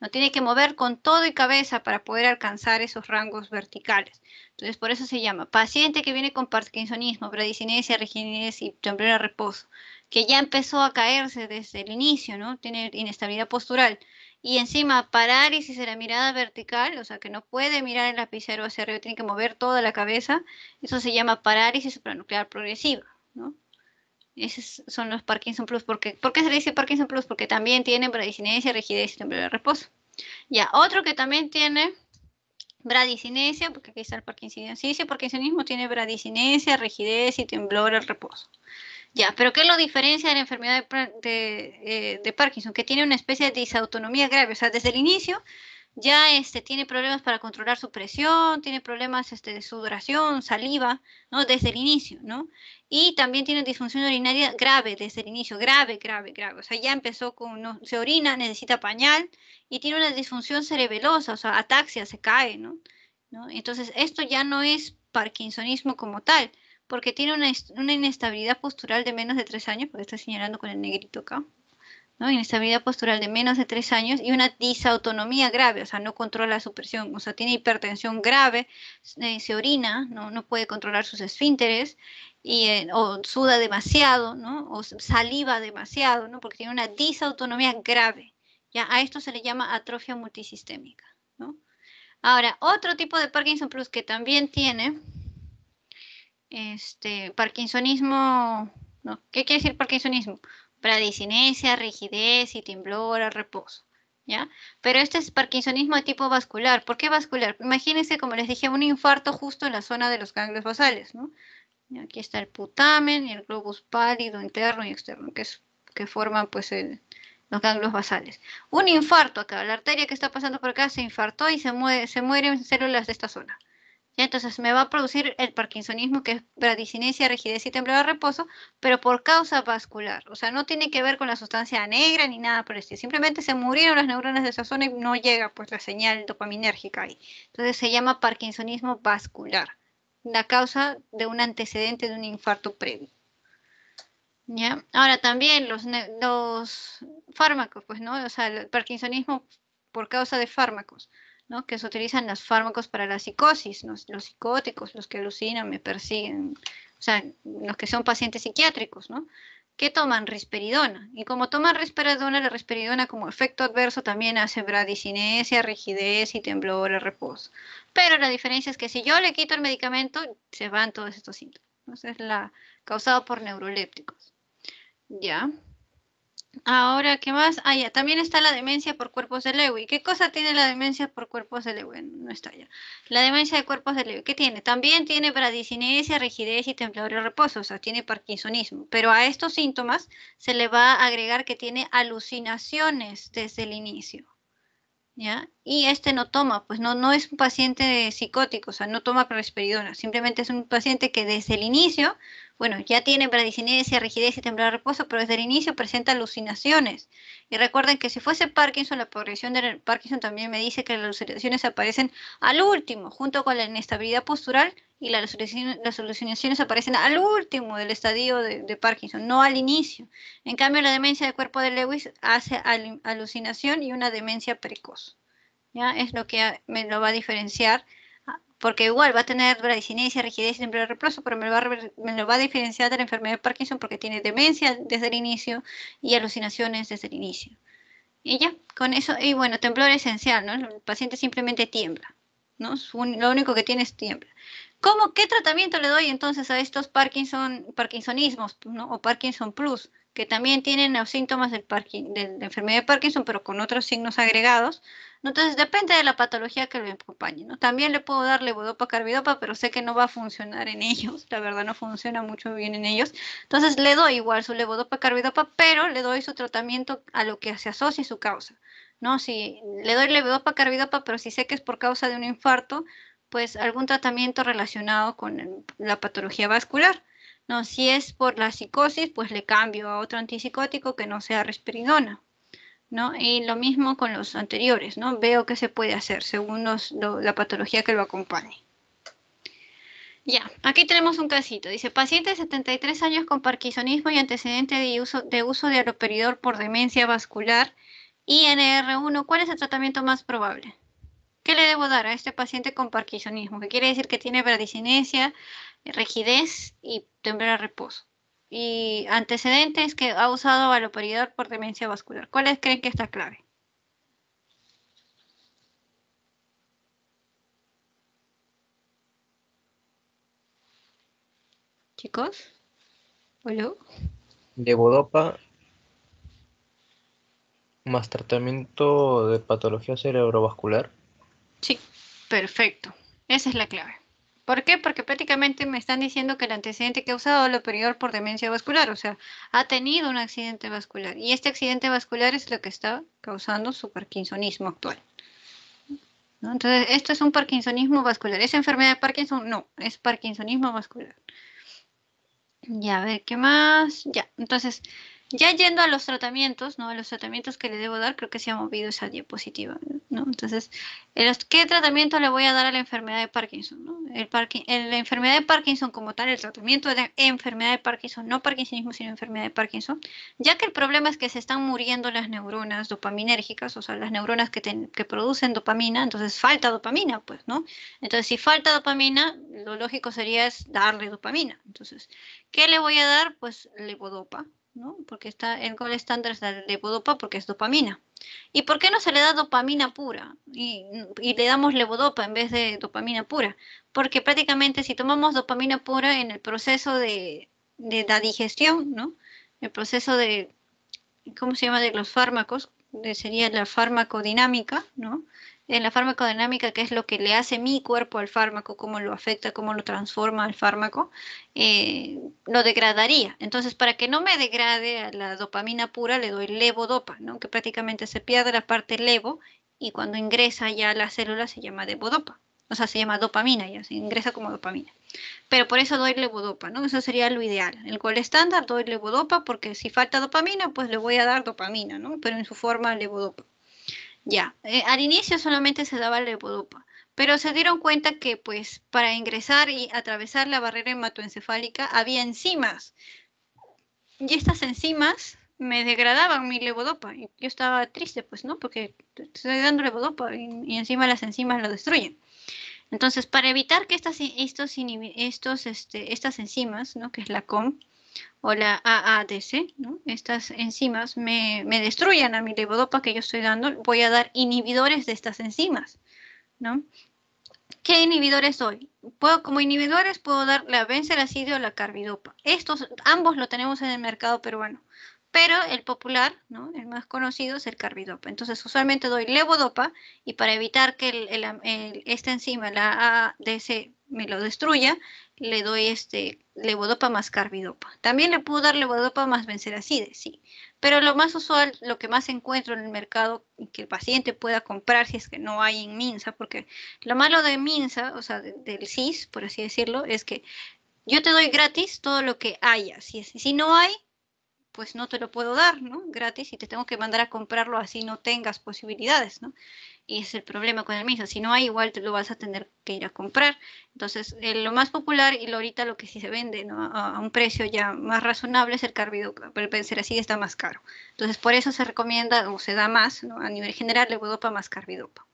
No tiene que mover con todo y cabeza para poder alcanzar esos rangos verticales. Entonces, por eso se llama paciente que viene con parkinsonismo, bradicinesia, rigidez y temblor reposo, que ya empezó a caerse desde el inicio, ¿no? Tiene inestabilidad postural y encima parálisis de la mirada vertical, o sea que no puede mirar el lapicero hacia arriba, tiene que mover toda la cabeza, eso se llama parálisis supranuclear progresiva, ¿no? Esos son los Parkinson Plus. ¿Por qué se le dice Parkinson Plus? Porque también tiene bradicinesia, rigidez y temblor de reposo. Ya, otro que también tiene bradicinesia, porque aquí está el Parkinson sí, parkinsonismo tiene bradicinesia, rigidez y temblor al reposo. Ya, pero ¿qué es lo diferencia de la enfermedad eh, de, Parkinson? Que tiene una especie de disautonomía grave, o sea, desde el inicio ya este, tiene problemas para controlar su presión, tiene problemas este, de sudoración, saliva, ¿no? Desde el inicio, ¿no? Y también tiene disfunción urinaria grave desde el inicio, grave, grave, grave. O sea, ya empezó con, no, se orina, necesita pañal y tiene una disfunción cerebelosa, o sea, ataxia, se cae, ¿no? ¿No? Entonces, esto ya no es parkinsonismo como tal, porque tiene una, inestabilidad postural de menos de tres años, porque estoy señalando con el negrito acá, ¿no? inestabilidad postural de menos de tres años y una disautonomía grave, o sea, no controla su presión, o sea, tiene hipertensión grave, eh, se orina, ¿no? puede controlar sus esfínteres y, eh, o suda demasiado, ¿no? o saliva demasiado, ¿no? porque tiene una disautonomía grave. ¿ya? A esto se le llama atrofia multisistémica. Ahora, otro tipo de Parkinson Plus que también tiene este, parkinsonismo, ¿qué quiere decir parkinsonismo? Bradicinesia, rigidez y temblor al reposo. ¿Ya? Pero este es parkinsonismo de tipo vascular. ¿Por qué vascular? Imagínense, como les dije, un infarto justo en la zona de los ganglios basales, ¿no? aquí está el putamen y el globus pálido interno y externo, que, es, que forman pues los ganglios basales. Un infarto acá, la arteria que está pasando por acá se infartó y se, se mueren células de esta zona. Entonces me va a producir el parkinsonismo, que es bradicinesia, rigidez y temblor de reposo, pero por causa vascular. O sea, no tiene que ver con la sustancia negra ni nada por el estilo. Simplemente se murieron las neuronas de esa zona y no llega pues la señal dopaminérgica ahí. Entonces se llama parkinsonismo vascular, la causa de un antecedente de un infarto previo. ¿Ya? Ahora también los, los fármacos, pues, ¿no? O sea, el parkinsonismo por causa de fármacos que se utilizan los fármacos para la psicosis, los, psicóticos, los que alucinan, me persiguen, o sea, los que son pacientes psiquiátricos, ¿no? que toman risperidona. Y como toman risperidona, la risperidona como efecto adverso también hace bradicinesia, rigidez y temblor reposo. Pero la diferencia es que si yo le quito el medicamento, se van todos estos síntomas. Entonces, la causado por neurolépticos. Ya. Ahora, ¿qué más? Ah, ya, también está la demencia por cuerpos de Lewy. ¿Qué cosa tiene la demencia por cuerpos de Lewy? No está ya. La demencia de cuerpos de Lewy, ¿qué tiene? También tiene bradicinesia, rigidez y templadorio reposo, o sea, tiene parkinsonismo. Pero a estos síntomas se le va a agregar que tiene alucinaciones desde el inicio. ¿Ya? y este no toma, pues no, no es un paciente psicótico, o sea, no toma prosperidona. simplemente es un paciente que desde el inicio, bueno, ya tiene bradicinesia, rigidez y temblor de reposo, pero desde el inicio presenta alucinaciones. Y recuerden que si fuese Parkinson, la progresión del Parkinson también me dice que las alucinaciones aparecen al último, junto con la inestabilidad postural y las alucinaciones aparecen al último del estadio de, Parkinson, no al inicio. En cambio, la demencia de cuerpo de Lewis hace alucinación y una demencia precoz. Es lo que me lo va a diferenciar, ah, porque igual va a tener bradicinesia, rigidez y de replazo, pero me lo, va a, diferenciar de la enfermedad de Parkinson porque tiene demencia desde el inicio y alucinaciones desde el inicio. Y ya, con eso, y bueno, temblor esencial, ¿no? El paciente simplemente tiembla, ¿no? Lo único que tiene es tiembla. ¿Cómo, qué tratamiento le doy entonces a estos Parkinson, Parkinsonismos, O Parkinson Plus que también tienen los síntomas del de, enfermedad de Parkinson, pero con otros signos agregados. Entonces, depende de la patología que lo acompañe. ¿no? También le puedo dar levodopa, carbidopa, pero sé que no va a funcionar en ellos. La verdad, no funciona mucho bien en ellos. Entonces, le doy igual su levodopa, carbidopa, pero le doy su tratamiento a lo que se asocie su causa. ¿no? Si le doy levodopa, carbidopa, pero si sé que es por causa de un infarto, pues algún tratamiento relacionado con la patología vascular. No, si es por la psicosis, pues le cambio a otro antipsicótico que no sea risperidona. ¿No? Y lo mismo con los anteriores, ¿no? Veo qué se puede hacer según la patología que lo acompañe. Ya, aquí tenemos un casito. Dice, paciente de 73 años con parquisonismo y antecedente de uso de, uso de aloperidor por demencia vascular, y nr 1 ¿cuál es el tratamiento más probable? ¿Qué le debo dar a este paciente con parquisonismo? qué quiere decir que tiene bradicinesia, rigidez y temblor a reposo. Y antecedentes que ha usado operador por demencia vascular. ¿Cuáles creen que es clave? Chicos, ¿hola? De Bodopa, más tratamiento de patología cerebrovascular. Sí, perfecto. Esa es la clave. ¿Por qué? Porque prácticamente me están diciendo que el antecedente que ha usado lo superior por demencia vascular, o sea, ha tenido un accidente vascular. Y este accidente vascular es lo que está causando su parkinsonismo actual. Entonces, esto es un parkinsonismo vascular. ¿Es enfermedad de Parkinson? No, es parkinsonismo vascular. Ya, a ver, ¿qué más? Ya, entonces, ya yendo a los tratamientos, ¿no? A los tratamientos que le debo dar, creo que se ha movido esa diapositiva, ¿no? Entonces, ¿qué tratamiento le voy a dar a la enfermedad de Parkinson, ¿no? El la enfermedad de Parkinson como tal, el tratamiento de enfermedad de Parkinson, no Parkinsonismo, sino enfermedad de Parkinson, ya que el problema es que se están muriendo las neuronas dopaminérgicas, o sea, las neuronas que, producen dopamina, entonces falta dopamina, pues, ¿no? Entonces, si falta dopamina, lo lógico sería es darle dopamina. Entonces, ¿qué le voy a dar? Pues levodopa, ¿no? Porque está el gol estándar de levodopa porque es dopamina. ¿Y por qué no se le da dopamina pura? Y, le damos levodopa en vez de dopamina pura. Porque prácticamente si tomamos dopamina pura en el proceso de, de la digestión, ¿no? El proceso de, ¿cómo se llama? De los fármacos, sería la farmacodinámica, ¿no? en la farmacodinámica, que es lo que le hace mi cuerpo al fármaco, cómo lo afecta, cómo lo transforma al fármaco, eh, lo degradaría. Entonces, para que no me degrade a la dopamina pura, le doy levodopa, ¿no? que prácticamente se pierde la parte levo y cuando ingresa ya a la célula se llama levodopa. O sea, se llama dopamina, ya se ingresa como dopamina. Pero por eso doy levodopa, ¿no? Eso sería lo ideal. El cual estándar doy levodopa porque si falta dopamina, pues le voy a dar dopamina, ¿no? Pero en su forma levodopa. Ya, eh, al inicio solamente se daba levodopa, pero se dieron cuenta que pues para ingresar y atravesar la barrera hematoencefálica había enzimas. Y estas enzimas me degradaban mi levodopa. Y yo estaba triste, pues, ¿no? Porque estoy dando levodopa y, encima las enzimas lo destruyen. Entonces, para evitar que estas, estos, estos, este, estas enzimas, ¿no? que es la COM, o la AADC, estas enzimas me, destruyan a mi levodopa que yo estoy dando, voy a dar inhibidores de estas enzimas. ¿no? ¿Qué inhibidores doy? como inhibidores puedo dar la benzelacide o la carbidopa. Estos ambos lo tenemos en el mercado peruano, pero el popular, ¿no? el más conocido es el carbidopa. Entonces usualmente doy levodopa y para evitar que esta enzima, la AADC, me lo destruya, le doy este levodopa más carbidopa. También le puedo dar levodopa más benceracide, sí. Pero lo más usual, lo que más encuentro en el mercado que el paciente pueda comprar si es que no hay en Minsa, porque lo malo de Minsa, o sea, del CIS, por así decirlo, es que yo te doy gratis todo lo que haya. Si, si no hay, pues no te lo puedo dar, ¿no? Gratis y te tengo que mandar a comprarlo así no tengas posibilidades, ¿no? y es el problema con el mismo. Si no hay, igual te lo vas a tener que ir a comprar. Entonces, eh, lo más popular y lo ahorita lo que sí se vende a, un precio ya más razonable es el carbidopa, pero el así está más caro. Entonces, por eso se recomienda o se da más a nivel general levodopa más carbidopa.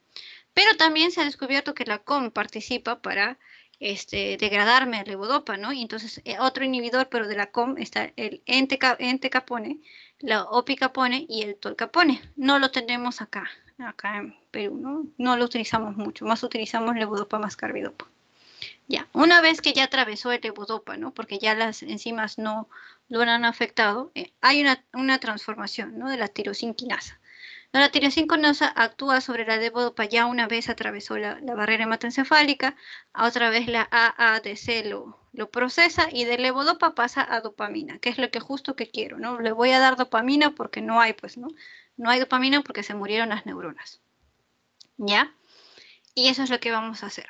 Pero también se ha descubierto que la COM participa para este, degradarme el levodopa, ¿no? Y entonces, eh, otro inhibidor, pero de la COM está el entecapone, la opicapone y el tolcapone. No lo tenemos acá acá en Perú, ¿no? No lo utilizamos mucho, más utilizamos levodopa más carbidopa. Ya, una vez que ya atravesó el levodopa, ¿no? Porque ya las enzimas no lo han afectado, eh, hay una, transformación, ¿no? De la tirosinquinasa. La tirosinquinasa actúa sobre la levodopa ya una vez atravesó la, barrera hematoencefálica, otra vez la AADC lo, lo procesa y de levodopa pasa a dopamina, que es lo que justo que quiero, ¿no? Le voy a dar dopamina porque no hay, pues, ¿no? No hay dopamina porque se murieron las neuronas. ¿Ya? Y eso es lo que vamos a hacer.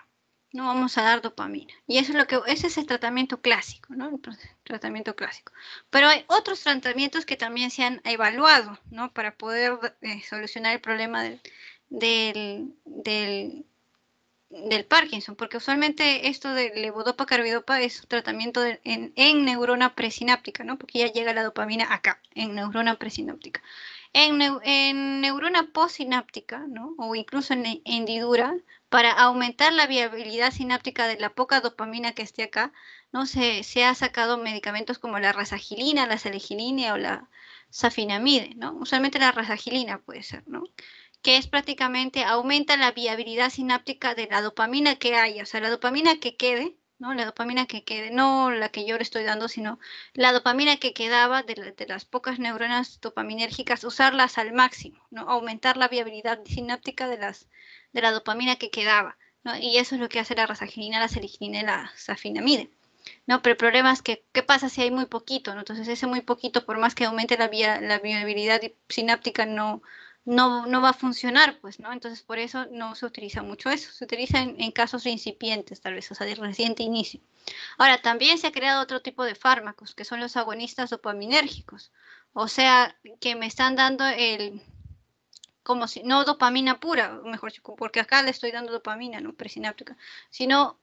No vamos a dar dopamina. Y eso es lo que ese es el tratamiento clásico, ¿no? tratamiento clásico. Pero hay otros tratamientos que también se han evaluado, ¿no? Para poder eh, solucionar el problema del, Parkinson, porque usualmente esto de levodopa carbidopa es un tratamiento en, en, neurona presináptica, ¿no? Porque ya llega la dopamina acá, en neurona presináptica en, neurona postsináptica ¿no? o incluso en hendidura para aumentar la viabilidad sináptica de la poca dopamina que esté acá. ¿no? Se, se ha sacado medicamentos como la rasagilina, la selegilina o la safinamide. ¿no? Usualmente la rasagilina puede ser, ¿no? que es prácticamente aumenta la viabilidad sináptica de la dopamina que hay, o sea, la dopamina que quede la dopamina que quede, no la que yo le estoy dando, sino la dopamina que quedaba de, las pocas neuronas dopaminérgicas, usarlas al máximo, ¿no? Aumentar la viabilidad sináptica de, las, de la dopamina que quedaba, ¿no? Y eso es lo que hace la rasaginina, la seliginina y la safinamide. ¿no? Pero el problema es que, ¿qué pasa si hay muy poquito? ¿no? Entonces, ese muy poquito, por más que aumente la, la viabilidad sináptica, no, no, va a funcionar, pues, ¿no? Entonces, por eso no se utiliza mucho eso, se utiliza en, casos incipientes, tal vez, o sea, de reciente inicio. Ahora, también se ha creado otro tipo de fármacos, que son los agonistas dopaminérgicos, o sea, que me están dando el, como si, no dopamina pura, mejor porque acá le estoy dando dopamina, ¿no? Presináptica, sino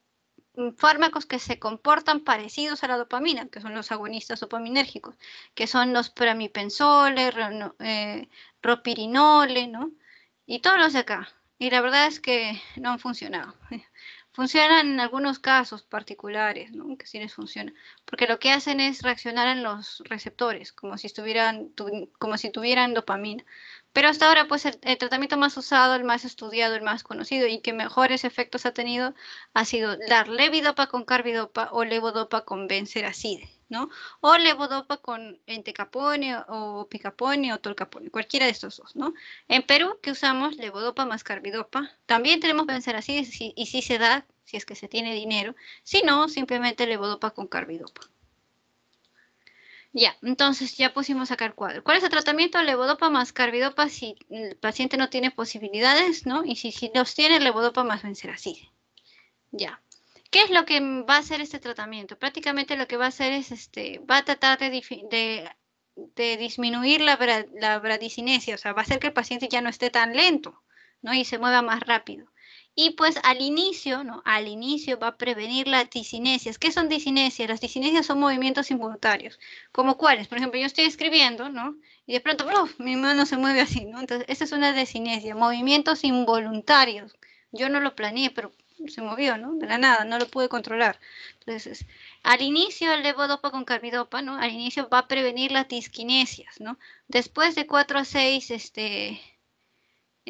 mm, fármacos que se comportan parecidos a la dopamina, que son los agonistas dopaminérgicos, que son los pramipensoles, eh, propirinole, ¿no? Y todos los de acá. Y la verdad es que no han funcionado. Funcionan en algunos casos particulares, ¿no? Que sí les funciona. Porque lo que hacen es reaccionar en los receptores, como si, estuvieran, como si tuvieran dopamina. Pero hasta ahora, pues el, tratamiento más usado, el más estudiado, el más conocido y que mejores efectos ha tenido ha sido dar levodopa con carbidopa o levodopa con benzeracide, ¿no? O levodopa con entecapone o picapone o tolcapone, cualquiera de estos dos, ¿no? En Perú, que usamos levodopa más carbidopa, también tenemos vencer y, y si se da, si es que se tiene dinero, si no, simplemente levodopa con carbidopa. Ya, entonces ya pusimos acá el cuadro. ¿Cuál es el tratamiento? Levodopa más carbidopa si el paciente no tiene posibilidades, ¿no? Y si, si los tiene, levodopa más así Ya. ¿Qué es lo que va a hacer este tratamiento? Prácticamente lo que va a hacer es, este, va a tratar de, disminuir la, la bradicinesia, o sea, va a hacer que el paciente ya no esté tan lento, ¿no? Y se mueva más rápido. Y pues al inicio, ¿no? Al inicio va a prevenir las disinesias. ¿Qué son disinesias? Las disinesias son movimientos involuntarios. ¿Como cuáles? Por ejemplo, yo estoy escribiendo, ¿no? Y de pronto, ¡bruf! mi mano se mueve así, ¿no? Entonces, esa es una disinesia. movimientos involuntarios. Yo no lo planeé, pero se movió, ¿no? De la nada, no lo pude controlar. Entonces, al inicio el levodopa con carbidopa, ¿no? Al inicio va a prevenir las disquinesias, ¿no? Después de cuatro a seis este,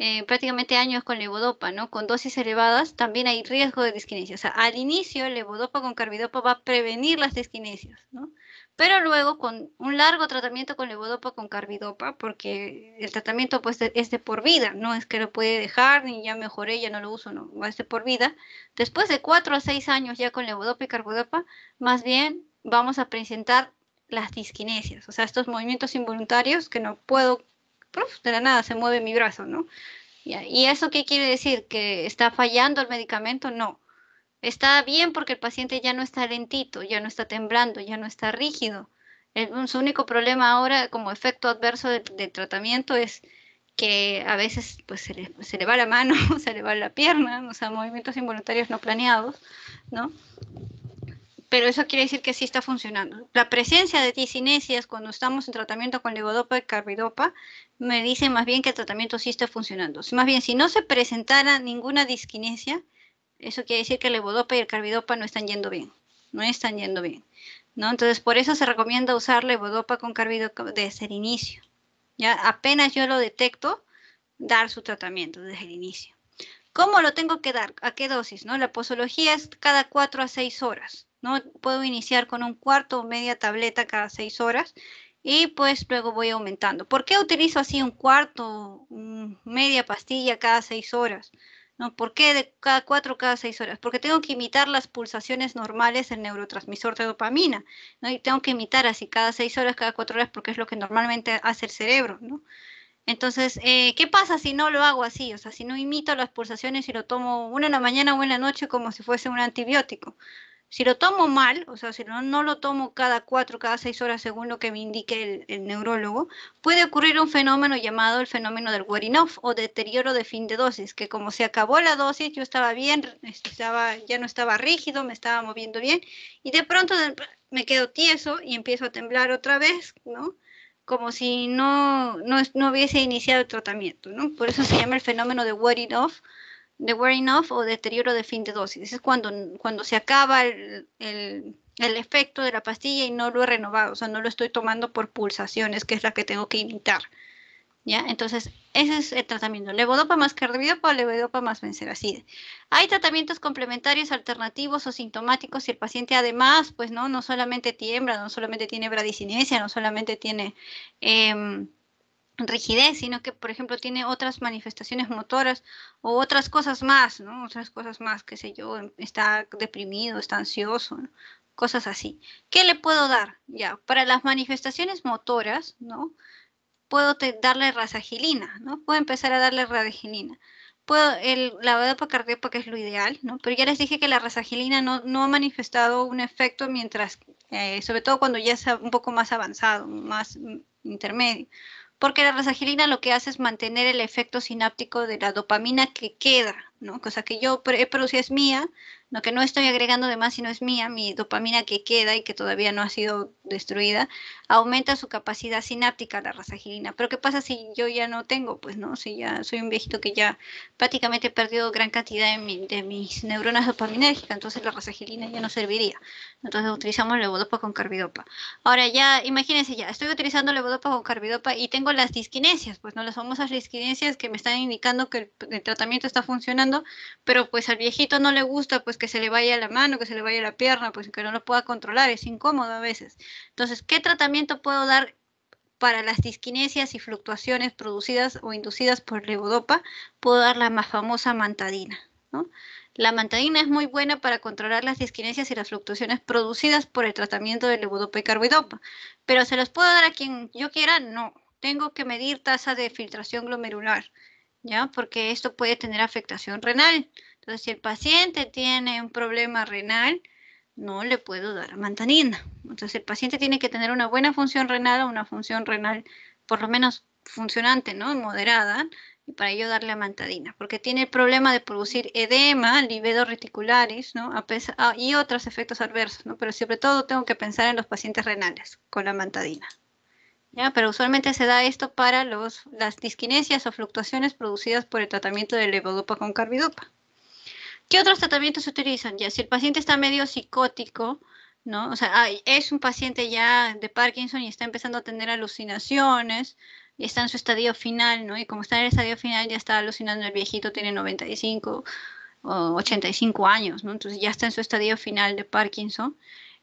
eh, prácticamente años con levodopa, ¿no? Con dosis elevadas también hay riesgo de disquinesia. O sea, al inicio, levodopa con carbidopa va a prevenir las disquinesias, ¿no? Pero luego, con un largo tratamiento con levodopa con carbidopa, porque el tratamiento pues, es de por vida, no es que lo puede dejar, ni ya mejoré, ya no lo uso, no, a de por vida. Después de cuatro a seis años ya con levodopa y carbidopa, más bien vamos a presentar las disquinesias, o sea, estos movimientos involuntarios que no puedo de la nada se mueve mi brazo, ¿no? ¿Y eso qué quiere decir? ¿Que está fallando el medicamento? No. Está bien porque el paciente ya no está lentito, ya no está temblando, ya no está rígido. El, su único problema ahora como efecto adverso del tratamiento es que a veces pues, se, le, se le va la mano, se le va la pierna, o sea, movimientos involuntarios no planeados, ¿no? pero eso quiere decir que sí está funcionando. La presencia de disquinesias cuando estamos en tratamiento con levodopa y carbidopa me dice más bien que el tratamiento sí está funcionando. Más bien, si no se presentara ninguna disquinesia, eso quiere decir que el levodopa y el carbidopa no están yendo bien, no están yendo bien. ¿no? Entonces, por eso se recomienda usar levodopa con carbidopa desde el inicio. Ya apenas yo lo detecto, dar su tratamiento desde el inicio. ¿Cómo lo tengo que dar? ¿A qué dosis? ¿no? La posología es cada 4 a 6 horas. ¿no? Puedo iniciar con un cuarto o media tableta cada seis horas y pues luego voy aumentando. ¿Por qué utilizo así un cuarto, media pastilla cada seis horas? ¿No? ¿Por qué de cada cuatro, cada seis horas? Porque tengo que imitar las pulsaciones normales del neurotransmisor de dopamina, ¿no? Y tengo que imitar así cada seis horas, cada cuatro horas, porque es lo que normalmente hace el cerebro, ¿no? Entonces, eh, ¿qué pasa si no lo hago así? O sea, si no imito las pulsaciones y lo tomo una en la mañana o en la noche como si fuese un antibiótico, si lo tomo mal, o sea, si no, no lo tomo cada cuatro, cada seis horas, según lo que me indique el, neurólogo, puede ocurrir un fenómeno llamado el fenómeno del wearing off o deterioro de fin de dosis, que como se acabó la dosis, yo estaba bien, estaba, ya no estaba rígido, me estaba moviendo bien, y de pronto me quedo tieso y empiezo a temblar otra vez, ¿no? Como si no, no, no hubiese iniciado el tratamiento, ¿no? Por eso se llama el fenómeno de wearing off de wearing off o deterioro de fin de dosis. Es cuando, cuando se acaba el, efecto de la pastilla y no lo he renovado, o sea, no lo estoy tomando por pulsaciones, que es la que tengo que imitar. ¿Ya? Entonces, ese es el tratamiento. Levodopa más carbidopa o levodopa más benceracide. Hay tratamientos complementarios, alternativos o sintomáticos si el paciente además, pues no, no solamente tiembla, no solamente tiene bradicinesia, no solamente tiene... Em, rigidez, sino que, por ejemplo, tiene otras manifestaciones motoras o otras cosas más, ¿no? Otras cosas más, qué sé yo, em, está deprimido, está ansioso, cosas así. ¿Qué le puedo dar? Ya, para las manifestaciones motoras, ¿no? Puedo darle rasagilina, ¿no? Puedo empezar a darle radagilina. Puedo, el, la verdad que es lo ideal, ¿no? Pero ya les dije que la rasagilina no, no ha manifestado un efecto mientras, eh, sobre todo cuando ya es un poco más avanzado, más mm, intermedio porque la rasagilina lo que hace es mantener el efecto sináptico de la dopamina que queda ¿no? Cosa que yo he eh, producido es mía, lo que no estoy agregando de más, no es mía, mi dopamina que queda y que todavía no ha sido destruida, aumenta su capacidad sináptica, la rasagilina. Pero ¿qué pasa si yo ya no tengo? Pues no, si ya soy un viejito que ya prácticamente he perdido gran cantidad de, mis neuronas dopaminérgicas, entonces la rasagilina ya no serviría. Entonces utilizamos levodopa con carbidopa. Ahora ya, imagínense ya, estoy utilizando levodopa con carbidopa y tengo las disquinesias, pues no, las famosas disquinesias que me están indicando que el tratamiento está funcionando pero pues al viejito no le gusta pues que se le vaya la mano, que se le vaya la pierna, pues que no lo pueda controlar, es incómodo a veces. Entonces, ¿qué tratamiento puedo dar para las disquinesias y fluctuaciones producidas o inducidas por levodopa? Puedo dar la más famosa mantadina, La mantadina es muy buena para controlar las disquinesias y las fluctuaciones producidas por el tratamiento de levodopa y carboidopa, pero se los puedo dar a quien yo quiera, no. Tengo que medir tasa de filtración glomerular, ¿ya? Porque esto puede tener afectación renal. Entonces, si el paciente tiene un problema renal, no le puedo dar mantadina Entonces, el paciente tiene que tener una buena función renal o una función renal por lo menos funcionante, ¿no? Moderada, y para ello darle mantadina porque tiene el problema de producir edema, libido reticularis ¿no? A ah, y otros efectos adversos, ¿no? Pero sobre todo tengo que pensar en los pacientes renales con la mantadina pero usualmente se da esto para los, las disquinesias o fluctuaciones producidas por el tratamiento de levodopa con carbidopa. ¿Qué otros tratamientos se utilizan? Ya, si el paciente está medio psicótico, ¿no? O sea, es un paciente ya de Parkinson y está empezando a tener alucinaciones, y está en su estadio final, ¿no? Y como está en el estadio final, ya está alucinando el viejito, tiene 95 o 85 años, ¿no? Entonces ya está en su estadio final de Parkinson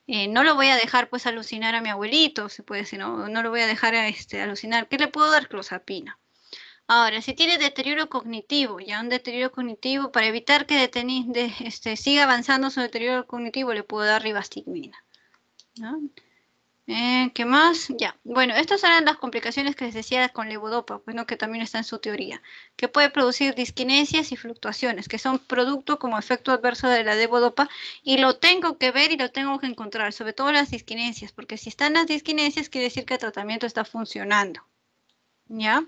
eh, no lo voy a dejar pues alucinar a mi abuelito, se puede decir, no, lo voy a dejar este, alucinar. ¿Qué le puedo dar clozapina? Ahora, si tiene deterioro cognitivo, ya un deterioro cognitivo, para evitar que de, este, siga avanzando su deterioro cognitivo, le puedo dar rivastigmina. Eh, ¿Qué más? Ya. Bueno, estas eran las complicaciones que les decía con levodopa, bueno, pues, que también está en su teoría, que puede producir disquinesias y fluctuaciones, que son producto como efecto adverso de la levodopa, y lo tengo que ver y lo tengo que encontrar, sobre todo las disquinesias, porque si están las disquinesias quiere decir que el tratamiento está funcionando. ¿Ya?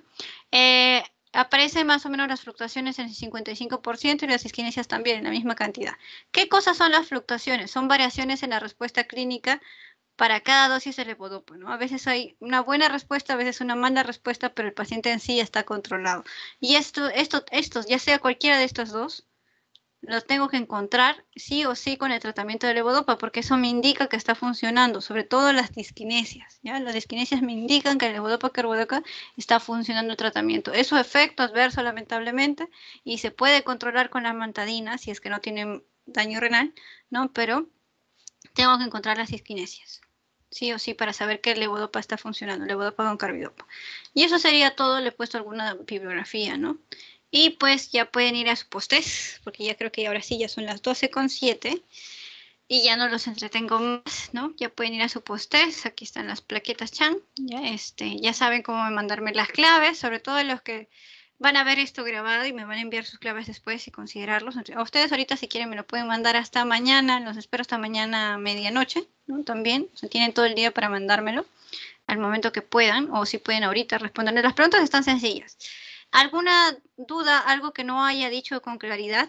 Eh, aparecen más o menos las fluctuaciones en el 55% y las disquinesias también en la misma cantidad. ¿Qué cosas son las fluctuaciones? Son variaciones en la respuesta clínica para cada dosis de levodopa, ¿no? A veces hay una buena respuesta, a veces una mala respuesta, pero el paciente en sí ya está controlado. Y esto, esto, estos, ya sea cualquiera de estos dos, los tengo que encontrar sí o sí con el tratamiento de levodopa, porque eso me indica que está funcionando, sobre todo las disquinesias, ¿ya? Las disquinesias me indican que el levodopa carbodoca está funcionando el tratamiento. Es su efecto adverso, lamentablemente, y se puede controlar con la mantadina si es que no tienen daño renal, ¿no? Pero tengo que encontrar las disquinesias sí o sí, para saber que levodopa está funcionando, levodopa con carbidopa. Y eso sería todo, le he puesto alguna bibliografía, ¿no? Y pues ya pueden ir a su postes, porque ya creo que ahora sí ya son las 12.7 y ya no los entretengo más, ¿no? Ya pueden ir a su postes, aquí están las plaquetas Chan, ya, este, ya saben cómo mandarme las claves, sobre todo los que van a ver esto grabado y me van a enviar sus claves después y considerarlos. A ustedes ahorita si quieren me lo pueden mandar hasta mañana, los espero hasta mañana medianoche, ¿no? También, o tienen todo el día para mandármelo al momento que puedan o si pueden ahorita responderme. Las preguntas están sencillas. ¿Alguna duda, algo que no haya dicho con claridad?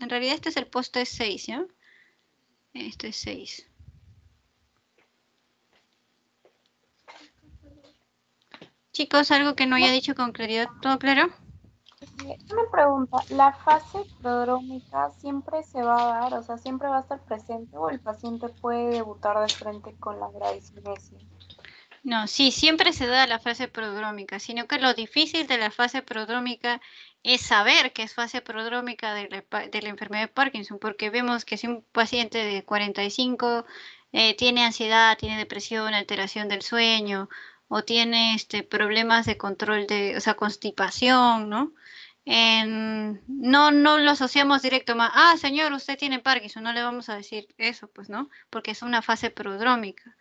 en realidad este es el poste 6, ¿ya? Este es 6. Chicos, algo que no haya dicho con claridad, ¿todo claro? Una pregunta, ¿la fase prodrómica siempre se va a dar, o sea, siempre va a estar presente o el paciente puede debutar de frente con la iglesia no, sí, siempre se da la fase prodrómica, sino que lo difícil de la fase prodrómica es saber que es fase prodrómica de la, enfermedad de Parkinson, porque vemos que si un paciente de 45 eh, tiene ansiedad, tiene depresión, alteración del sueño, o tiene este, problemas de control de, o sea, constipación, ¿no? no, no lo asociamos directo más, ah, señor, usted tiene Parkinson, no le vamos a decir eso, pues, ¿no? Porque es una fase prodrómica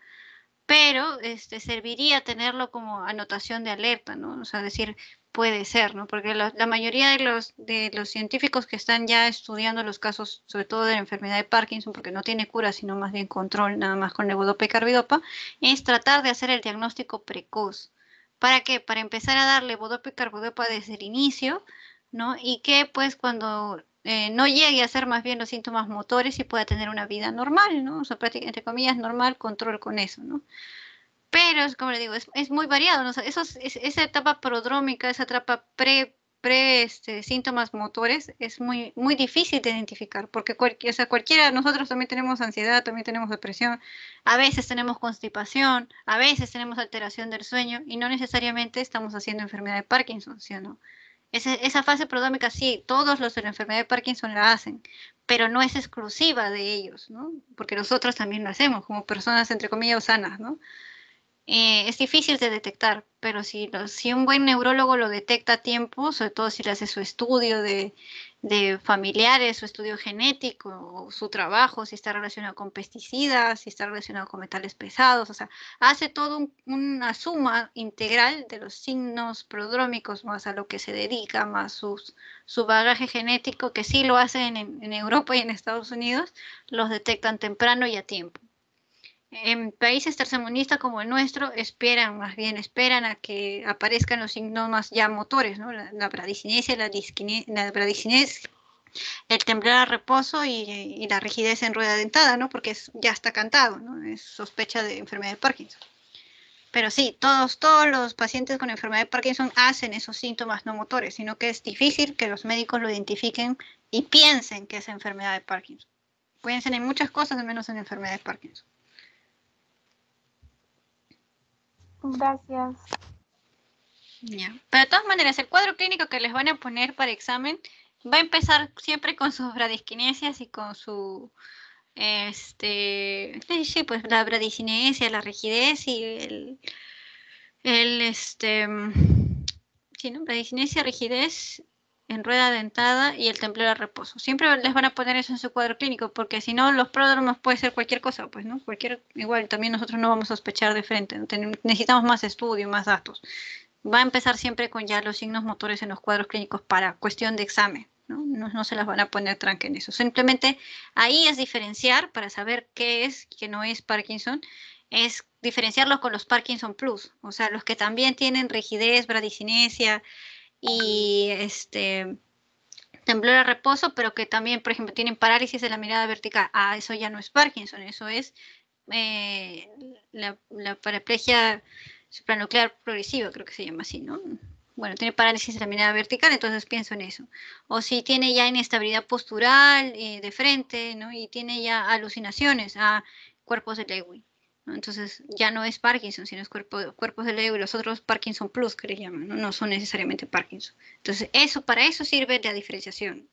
pero este, serviría tenerlo como anotación de alerta, ¿no? O sea, decir, puede ser, ¿no? Porque la, mayoría de los, de los científicos que están ya estudiando los casos, sobre todo de la enfermedad de Parkinson, porque no tiene cura, sino más bien control nada más con levodopa y carbidopa, es tratar de hacer el diagnóstico precoz. ¿Para qué? Para empezar a darle levodopa y carbidopa desde el inicio, ¿no? Y que pues cuando eh, no llegue a ser más bien los síntomas motores y pueda tener una vida normal, ¿no? O sea, prácticamente, entre comillas, normal, control con eso, ¿no? Pero, como le digo, es, muy variado, ¿no? esa etapa prodrómica, esa etapa pre, este, síntomas motores es muy, muy difícil de identificar, porque o sea, cualquiera, nosotros también tenemos ansiedad, también tenemos depresión, a veces tenemos constipación, a veces tenemos alteración del sueño y no necesariamente estamos haciendo enfermedad de Parkinson, ¿sí no? Esa, fase prodómica sí, todos los de la enfermedad de Parkinson la hacen, pero no es exclusiva de ellos, ¿no? Porque nosotros también lo hacemos como personas, entre comillas, sanas, ¿no? Eh, es difícil de detectar, pero si, si un buen neurólogo lo detecta a tiempo, sobre todo si le hace su estudio de de familiares, su estudio genético, su trabajo, si está relacionado con pesticidas, si está relacionado con metales pesados, o sea, hace toda una suma integral de los signos prodrómicos, más a lo que se dedica, más sus, su bagaje genético, que sí lo hacen en Europa y en Estados Unidos, los detectan temprano y a tiempo en países tercermundistas como el nuestro esperan, más bien esperan a que aparezcan los síntomas ya motores, ¿no? la, bradicinesia, la, la el temblor al reposo y, la rigidez en rueda dentada, ¿no? porque ya está cantado, es sospecha de enfermedad de Parkinson. Pero sí, todos, todos los pacientes con enfermedad de Parkinson hacen esos síntomas no motores, sino que es difícil que los médicos lo identifiquen y piensen que es enfermedad de Parkinson. Pueden ser en muchas cosas, al menos en enfermedad de Parkinson. Gracias. Pero de todas maneras, el cuadro clínico que les van a poner para examen va a empezar siempre con sus bradisquinesias y con su este sí, pues la bradisquinesia la rigidez y el, el este mm, sí, ¿no? bradisquinesia rigidez en rueda dentada y el temblor a reposo. Siempre les van a poner eso en su cuadro clínico, porque si no, los pródromos puede ser cualquier cosa, pues, ¿no? Cualquier, igual, también nosotros no vamos a sospechar de frente, necesitamos más estudio, más datos. Va a empezar siempre con ya los signos motores en los cuadros clínicos para cuestión de examen, ¿no? No, se las van a poner tranque en eso. Simplemente ahí es diferenciar para saber qué es, qué no es Parkinson, es diferenciarlos con los Parkinson Plus, o sea, los que también tienen rigidez, bradicinesia, y este temblor a reposo, pero que también, por ejemplo, tienen parálisis de la mirada vertical. Ah, eso ya no es Parkinson, eso es eh, la, paraplegia supranuclear progresiva, creo que se llama así, ¿no? Bueno, tiene parálisis de la mirada vertical, entonces pienso en eso. O si tiene ya inestabilidad postural eh, de frente, ¿no? Y tiene ya alucinaciones a ah, cuerpos de Lewy. Entonces ya no es Parkinson, sino es cuerpo, cuerpos de Leo y los otros Parkinson Plus que le llaman, ¿no? son necesariamente Parkinson. Entonces eso para eso sirve la diferenciación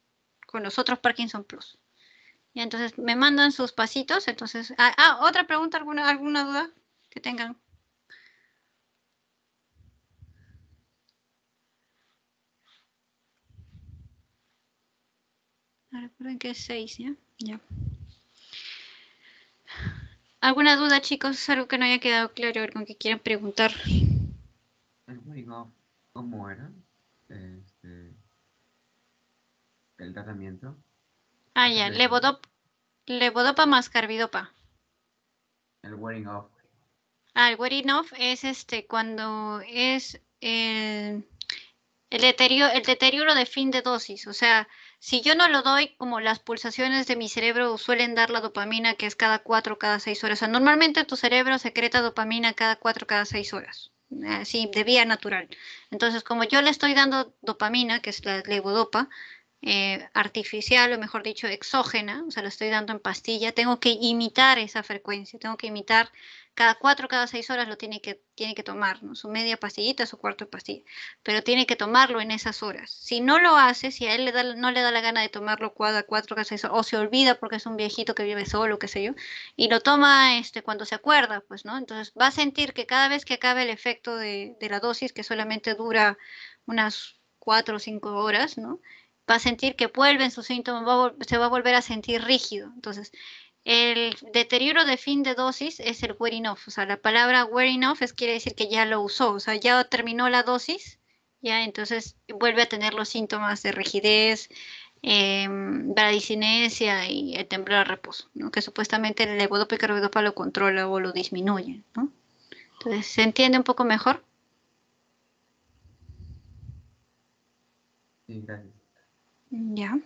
con los otros Parkinson Plus. Y entonces me mandan sus pasitos, entonces ah, ah otra pregunta, alguna alguna duda que tengan. Recuerden que es 6, ¿ya? Ya. ¿Alguna duda, chicos? ¿Algo que no haya quedado claro? ¿Algo que quieran preguntar? ¿Cómo era este, el tratamiento? Ah, ya. Levodopa, más carbidopa. El wearing off. Ah, el wearing off es este cuando es el, deterioro, el deterioro de fin de dosis. O sea, si yo no lo doy, como las pulsaciones de mi cerebro suelen dar la dopamina, que es cada cuatro cada seis horas. O sea, normalmente tu cerebro secreta dopamina cada cuatro cada seis horas, así ah, de vía natural. Entonces, como yo le estoy dando dopamina, que es la levodopa, eh, artificial o mejor dicho exógena, o sea, la estoy dando en pastilla, tengo que imitar esa frecuencia, tengo que imitar cada cuatro, cada seis horas lo tiene que, tiene que tomar, su media pastillita, su cuarto de pastilla, pero tiene que tomarlo en esas horas. Si no lo hace, si a él le no le da la gana de tomarlo cada cuatro, cada seis horas, o se olvida porque es un viejito que vive solo, qué sé yo, y lo toma este, cuando se acuerda, pues, ¿no? Entonces va a sentir que cada vez que acabe el efecto de, la dosis, que solamente dura unas cuatro o cinco horas, ¿no? va a sentir que vuelven sus síntomas, se va a volver a sentir rígido. Entonces, el deterioro de fin de dosis es el wearing off. O sea, la palabra wearing off es, quiere decir que ya lo usó, o sea, ya terminó la dosis, ya entonces vuelve a tener los síntomas de rigidez, eh, bradicinesia y el temblor a reposo, que supuestamente el levodopa lo controla o lo disminuye. ¿no? Entonces, ¿se entiende un poco mejor? Sí, gracias. Ya.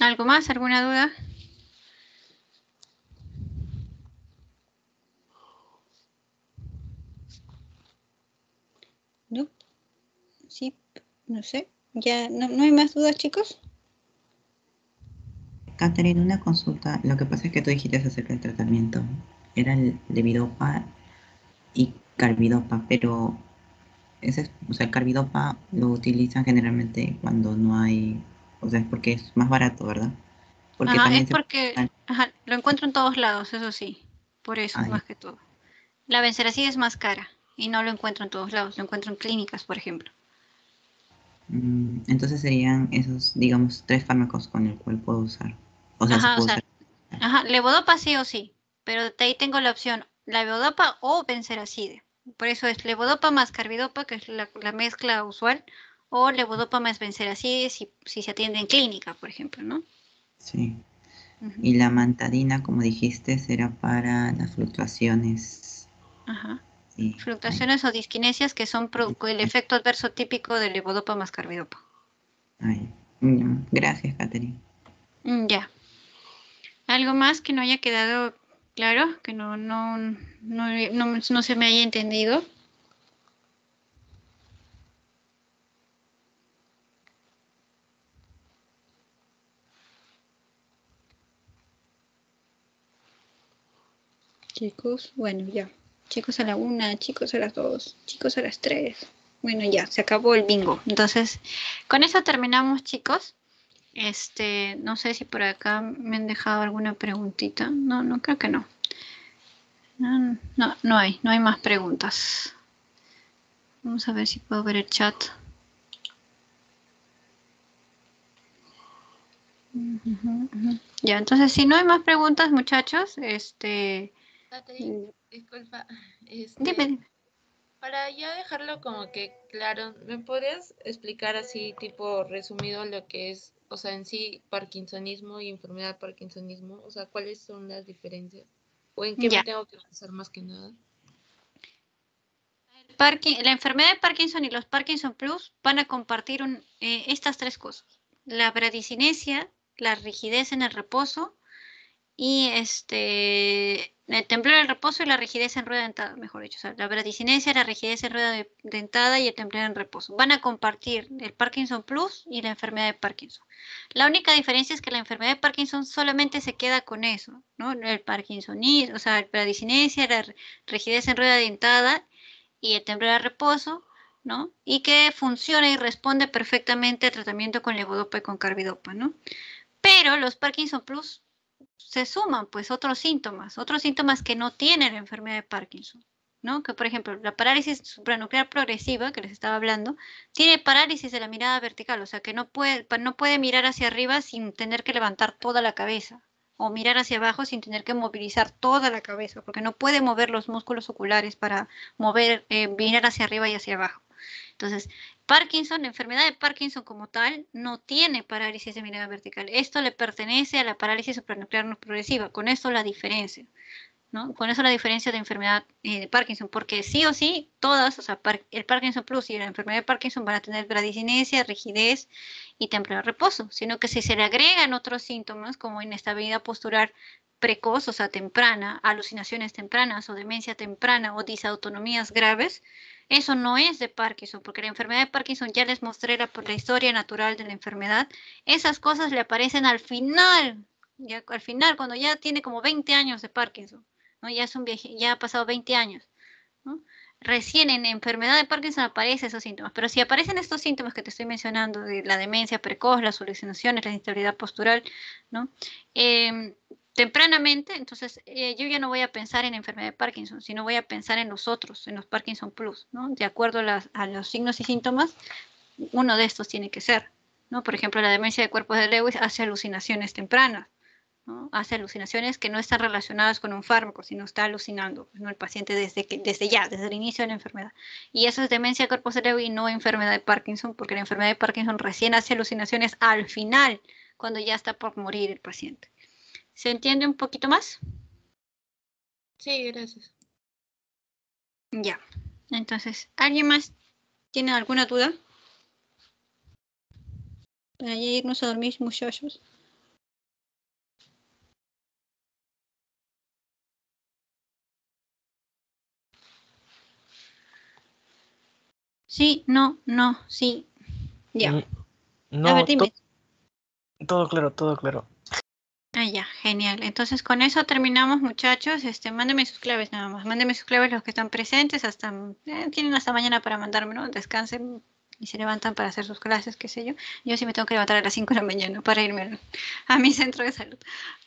¿Algo más? ¿Alguna duda? No, sí, no sé. Ya, no, hay más dudas, chicos? Catherine, una consulta. Lo que pasa es que tú dijiste acerca del tratamiento. Era el levodopa y carbidopa, pero ese, o sea, el carbidopa lo utilizan generalmente cuando no hay o sea, es porque es más barato, ¿verdad? Porque ajá, es porque lo encuentro en todos lados, eso sí. Por eso, más que todo. La benzeracida es más cara y no lo encuentro en todos lados, lo encuentro en clínicas, por ejemplo. Mm, entonces serían esos, digamos, tres fármacos con el cual puedo usar. ajá, ajá, levodopa sí o sí, pero de ahí tengo la opción, la levodopa o benceracide. Por eso es levodopa más carbidopa, que es la mezcla usual, o levodopa más vencer así si, si se atiende en clínica, por ejemplo, ¿no? Sí. Y la mantadina, como dijiste, será para las fluctuaciones. Ajá. fluctuaciones o disquinesias que son el efecto adverso típico del levodopa más carbidopa. Ay. Gracias, Catherine. Mm, ya. ¿Algo más que no haya quedado claro? Que no, no, no, no, no se me haya entendido. chicos, bueno, ya. Chicos a la una, chicos a las dos, chicos a las tres. Bueno, ya, se acabó el bingo. Entonces, con eso terminamos, chicos. Este, no sé si por acá me han dejado alguna preguntita. No, no creo que no. No, no, hay, no hay más preguntas. Vamos a ver si puedo ver el chat. Ya, entonces si no hay más preguntas, muchachos, este Ah, disculpa. Este, para ya dejarlo como que claro, ¿me podrías explicar así, tipo resumido, lo que es, o sea, en sí, parkinsonismo y enfermedad parkinsonismo? O sea, ¿cuáles son las diferencias? ¿O en qué me tengo que pensar más que nada? la enfermedad de Parkinson y los Parkinson Plus van a compartir eh, estas tres cosas. La bradicinesia, la rigidez en el reposo y este, el temblor en reposo y la rigidez en rueda dentada, mejor dicho, o sea, la bradicinesia la rigidez en rueda dentada y el temblor en reposo. Van a compartir el Parkinson Plus y la enfermedad de Parkinson. La única diferencia es que la enfermedad de Parkinson solamente se queda con eso, ¿no? El Parkinsonismo, o sea, la bradicinesia la rigidez en rueda dentada y el temblor de reposo, ¿no? Y que funciona y responde perfectamente al tratamiento con levodopa y con carbidopa, ¿no? Pero los Parkinson Plus se suman pues otros síntomas, otros síntomas que no tienen la enfermedad de Parkinson, ¿no? Que por ejemplo, la parálisis supranuclear progresiva que les estaba hablando, tiene parálisis de la mirada vertical, o sea, que no puede no puede mirar hacia arriba sin tener que levantar toda la cabeza o mirar hacia abajo sin tener que movilizar toda la cabeza, porque no puede mover los músculos oculares para mover eh, mirar hacia arriba y hacia abajo. Entonces, Parkinson, la enfermedad de Parkinson como tal, no tiene parálisis de mirada vertical. Esto le pertenece a la parálisis supranuclear no progresiva. Con eso la diferencia. ¿no? Con eso la diferencia de enfermedad eh, de Parkinson, porque sí o sí, todas, o sea, el Parkinson Plus y la enfermedad de Parkinson van a tener bradicinesia, rigidez y temprano reposo, sino que si se le agregan otros síntomas como inestabilidad postural precoz, o sea, temprana, alucinaciones tempranas o demencia temprana o disautonomías graves, eso no es de Parkinson, porque la enfermedad de Parkinson ya les mostré la, por la historia natural de la enfermedad. Esas cosas le aparecen al final, al final, cuando ya tiene como 20 años de Parkinson, ¿no? ya, es un viaje, ya ha pasado 20 años. Recién en enfermedad de Parkinson aparecen esos síntomas, pero si aparecen estos síntomas que te estoy mencionando, de la demencia precoz, las alucinaciones, la inestabilidad postural, ¿no? Em, tempranamente, entonces eh, yo ya no voy a pensar en enfermedad de Parkinson, sino voy a pensar en los otros, en los Parkinson Plus, ¿no? De acuerdo a, los signos y síntomas, uno de estos tiene que ser, ¿no? Por ejemplo, la demencia de cuerpos de Lewis hace alucinaciones tempranas, ¿no? Hace alucinaciones que no están relacionadas con un fármaco, sino está alucinando pues, el paciente desde, que, desde ya, desde el inicio de la enfermedad. Y eso es demencia de cuerpos de Lewis y no enfermedad de Parkinson, porque la enfermedad de Parkinson recién hace alucinaciones al final, cuando ya está por morir el paciente. ¿Se entiende un poquito más? Sí, gracias. Ya. Entonces, ¿alguien más tiene alguna duda? Para irnos a dormir, muchachos. Sí, no, no, sí. Ya. Mm, no, todo claro, todo claro. Ah, ya, genial. Entonces con eso terminamos, muchachos. Este, mándenme sus claves nada más. Mándenme sus claves los que están presentes. Hasta eh, tienen hasta mañana para mandarme, ¿no? Descansen y se levantan para hacer sus clases, qué sé yo. Yo sí me tengo que levantar a las 5 de la mañana para irme a mi centro de salud.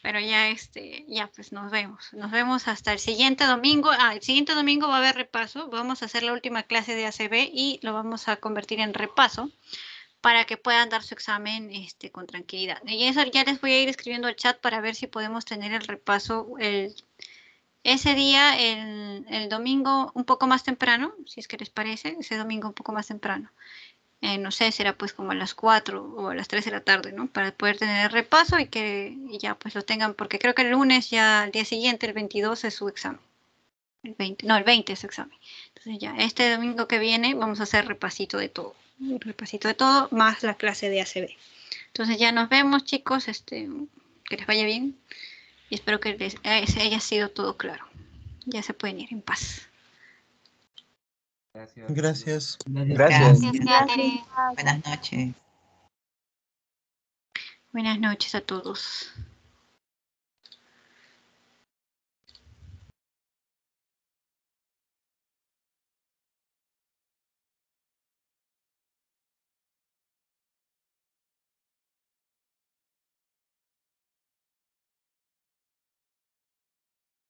Pero ya, este, ya, pues nos vemos. Nos vemos hasta el siguiente domingo. Ah, el siguiente domingo va a haber repaso. Vamos a hacer la última clase de ACB y lo vamos a convertir en repaso para que puedan dar su examen este, con tranquilidad. Y eso ya les voy a ir escribiendo al chat para ver si podemos tener el repaso el, ese día, el, el, domingo, un poco más temprano, si es que les parece, ese domingo un poco más temprano. Eh, no sé, será pues como a las 4 o a las 3 de la tarde, ¿no? Para poder tener el repaso y que ya pues lo tengan, porque creo que el lunes ya, el día siguiente, el 22, es su examen. El 20, no, el 20 es su examen. Entonces ya, este domingo que viene vamos a hacer repasito de todo un repasito de todo, más la clase de ACB. Entonces ya nos vemos chicos, este, que les vaya bien y espero que les haya sido todo claro. Ya se pueden ir en paz. Gracias. Gracias. Gracias. Gracias Buenas noches. Buenas noches a todos.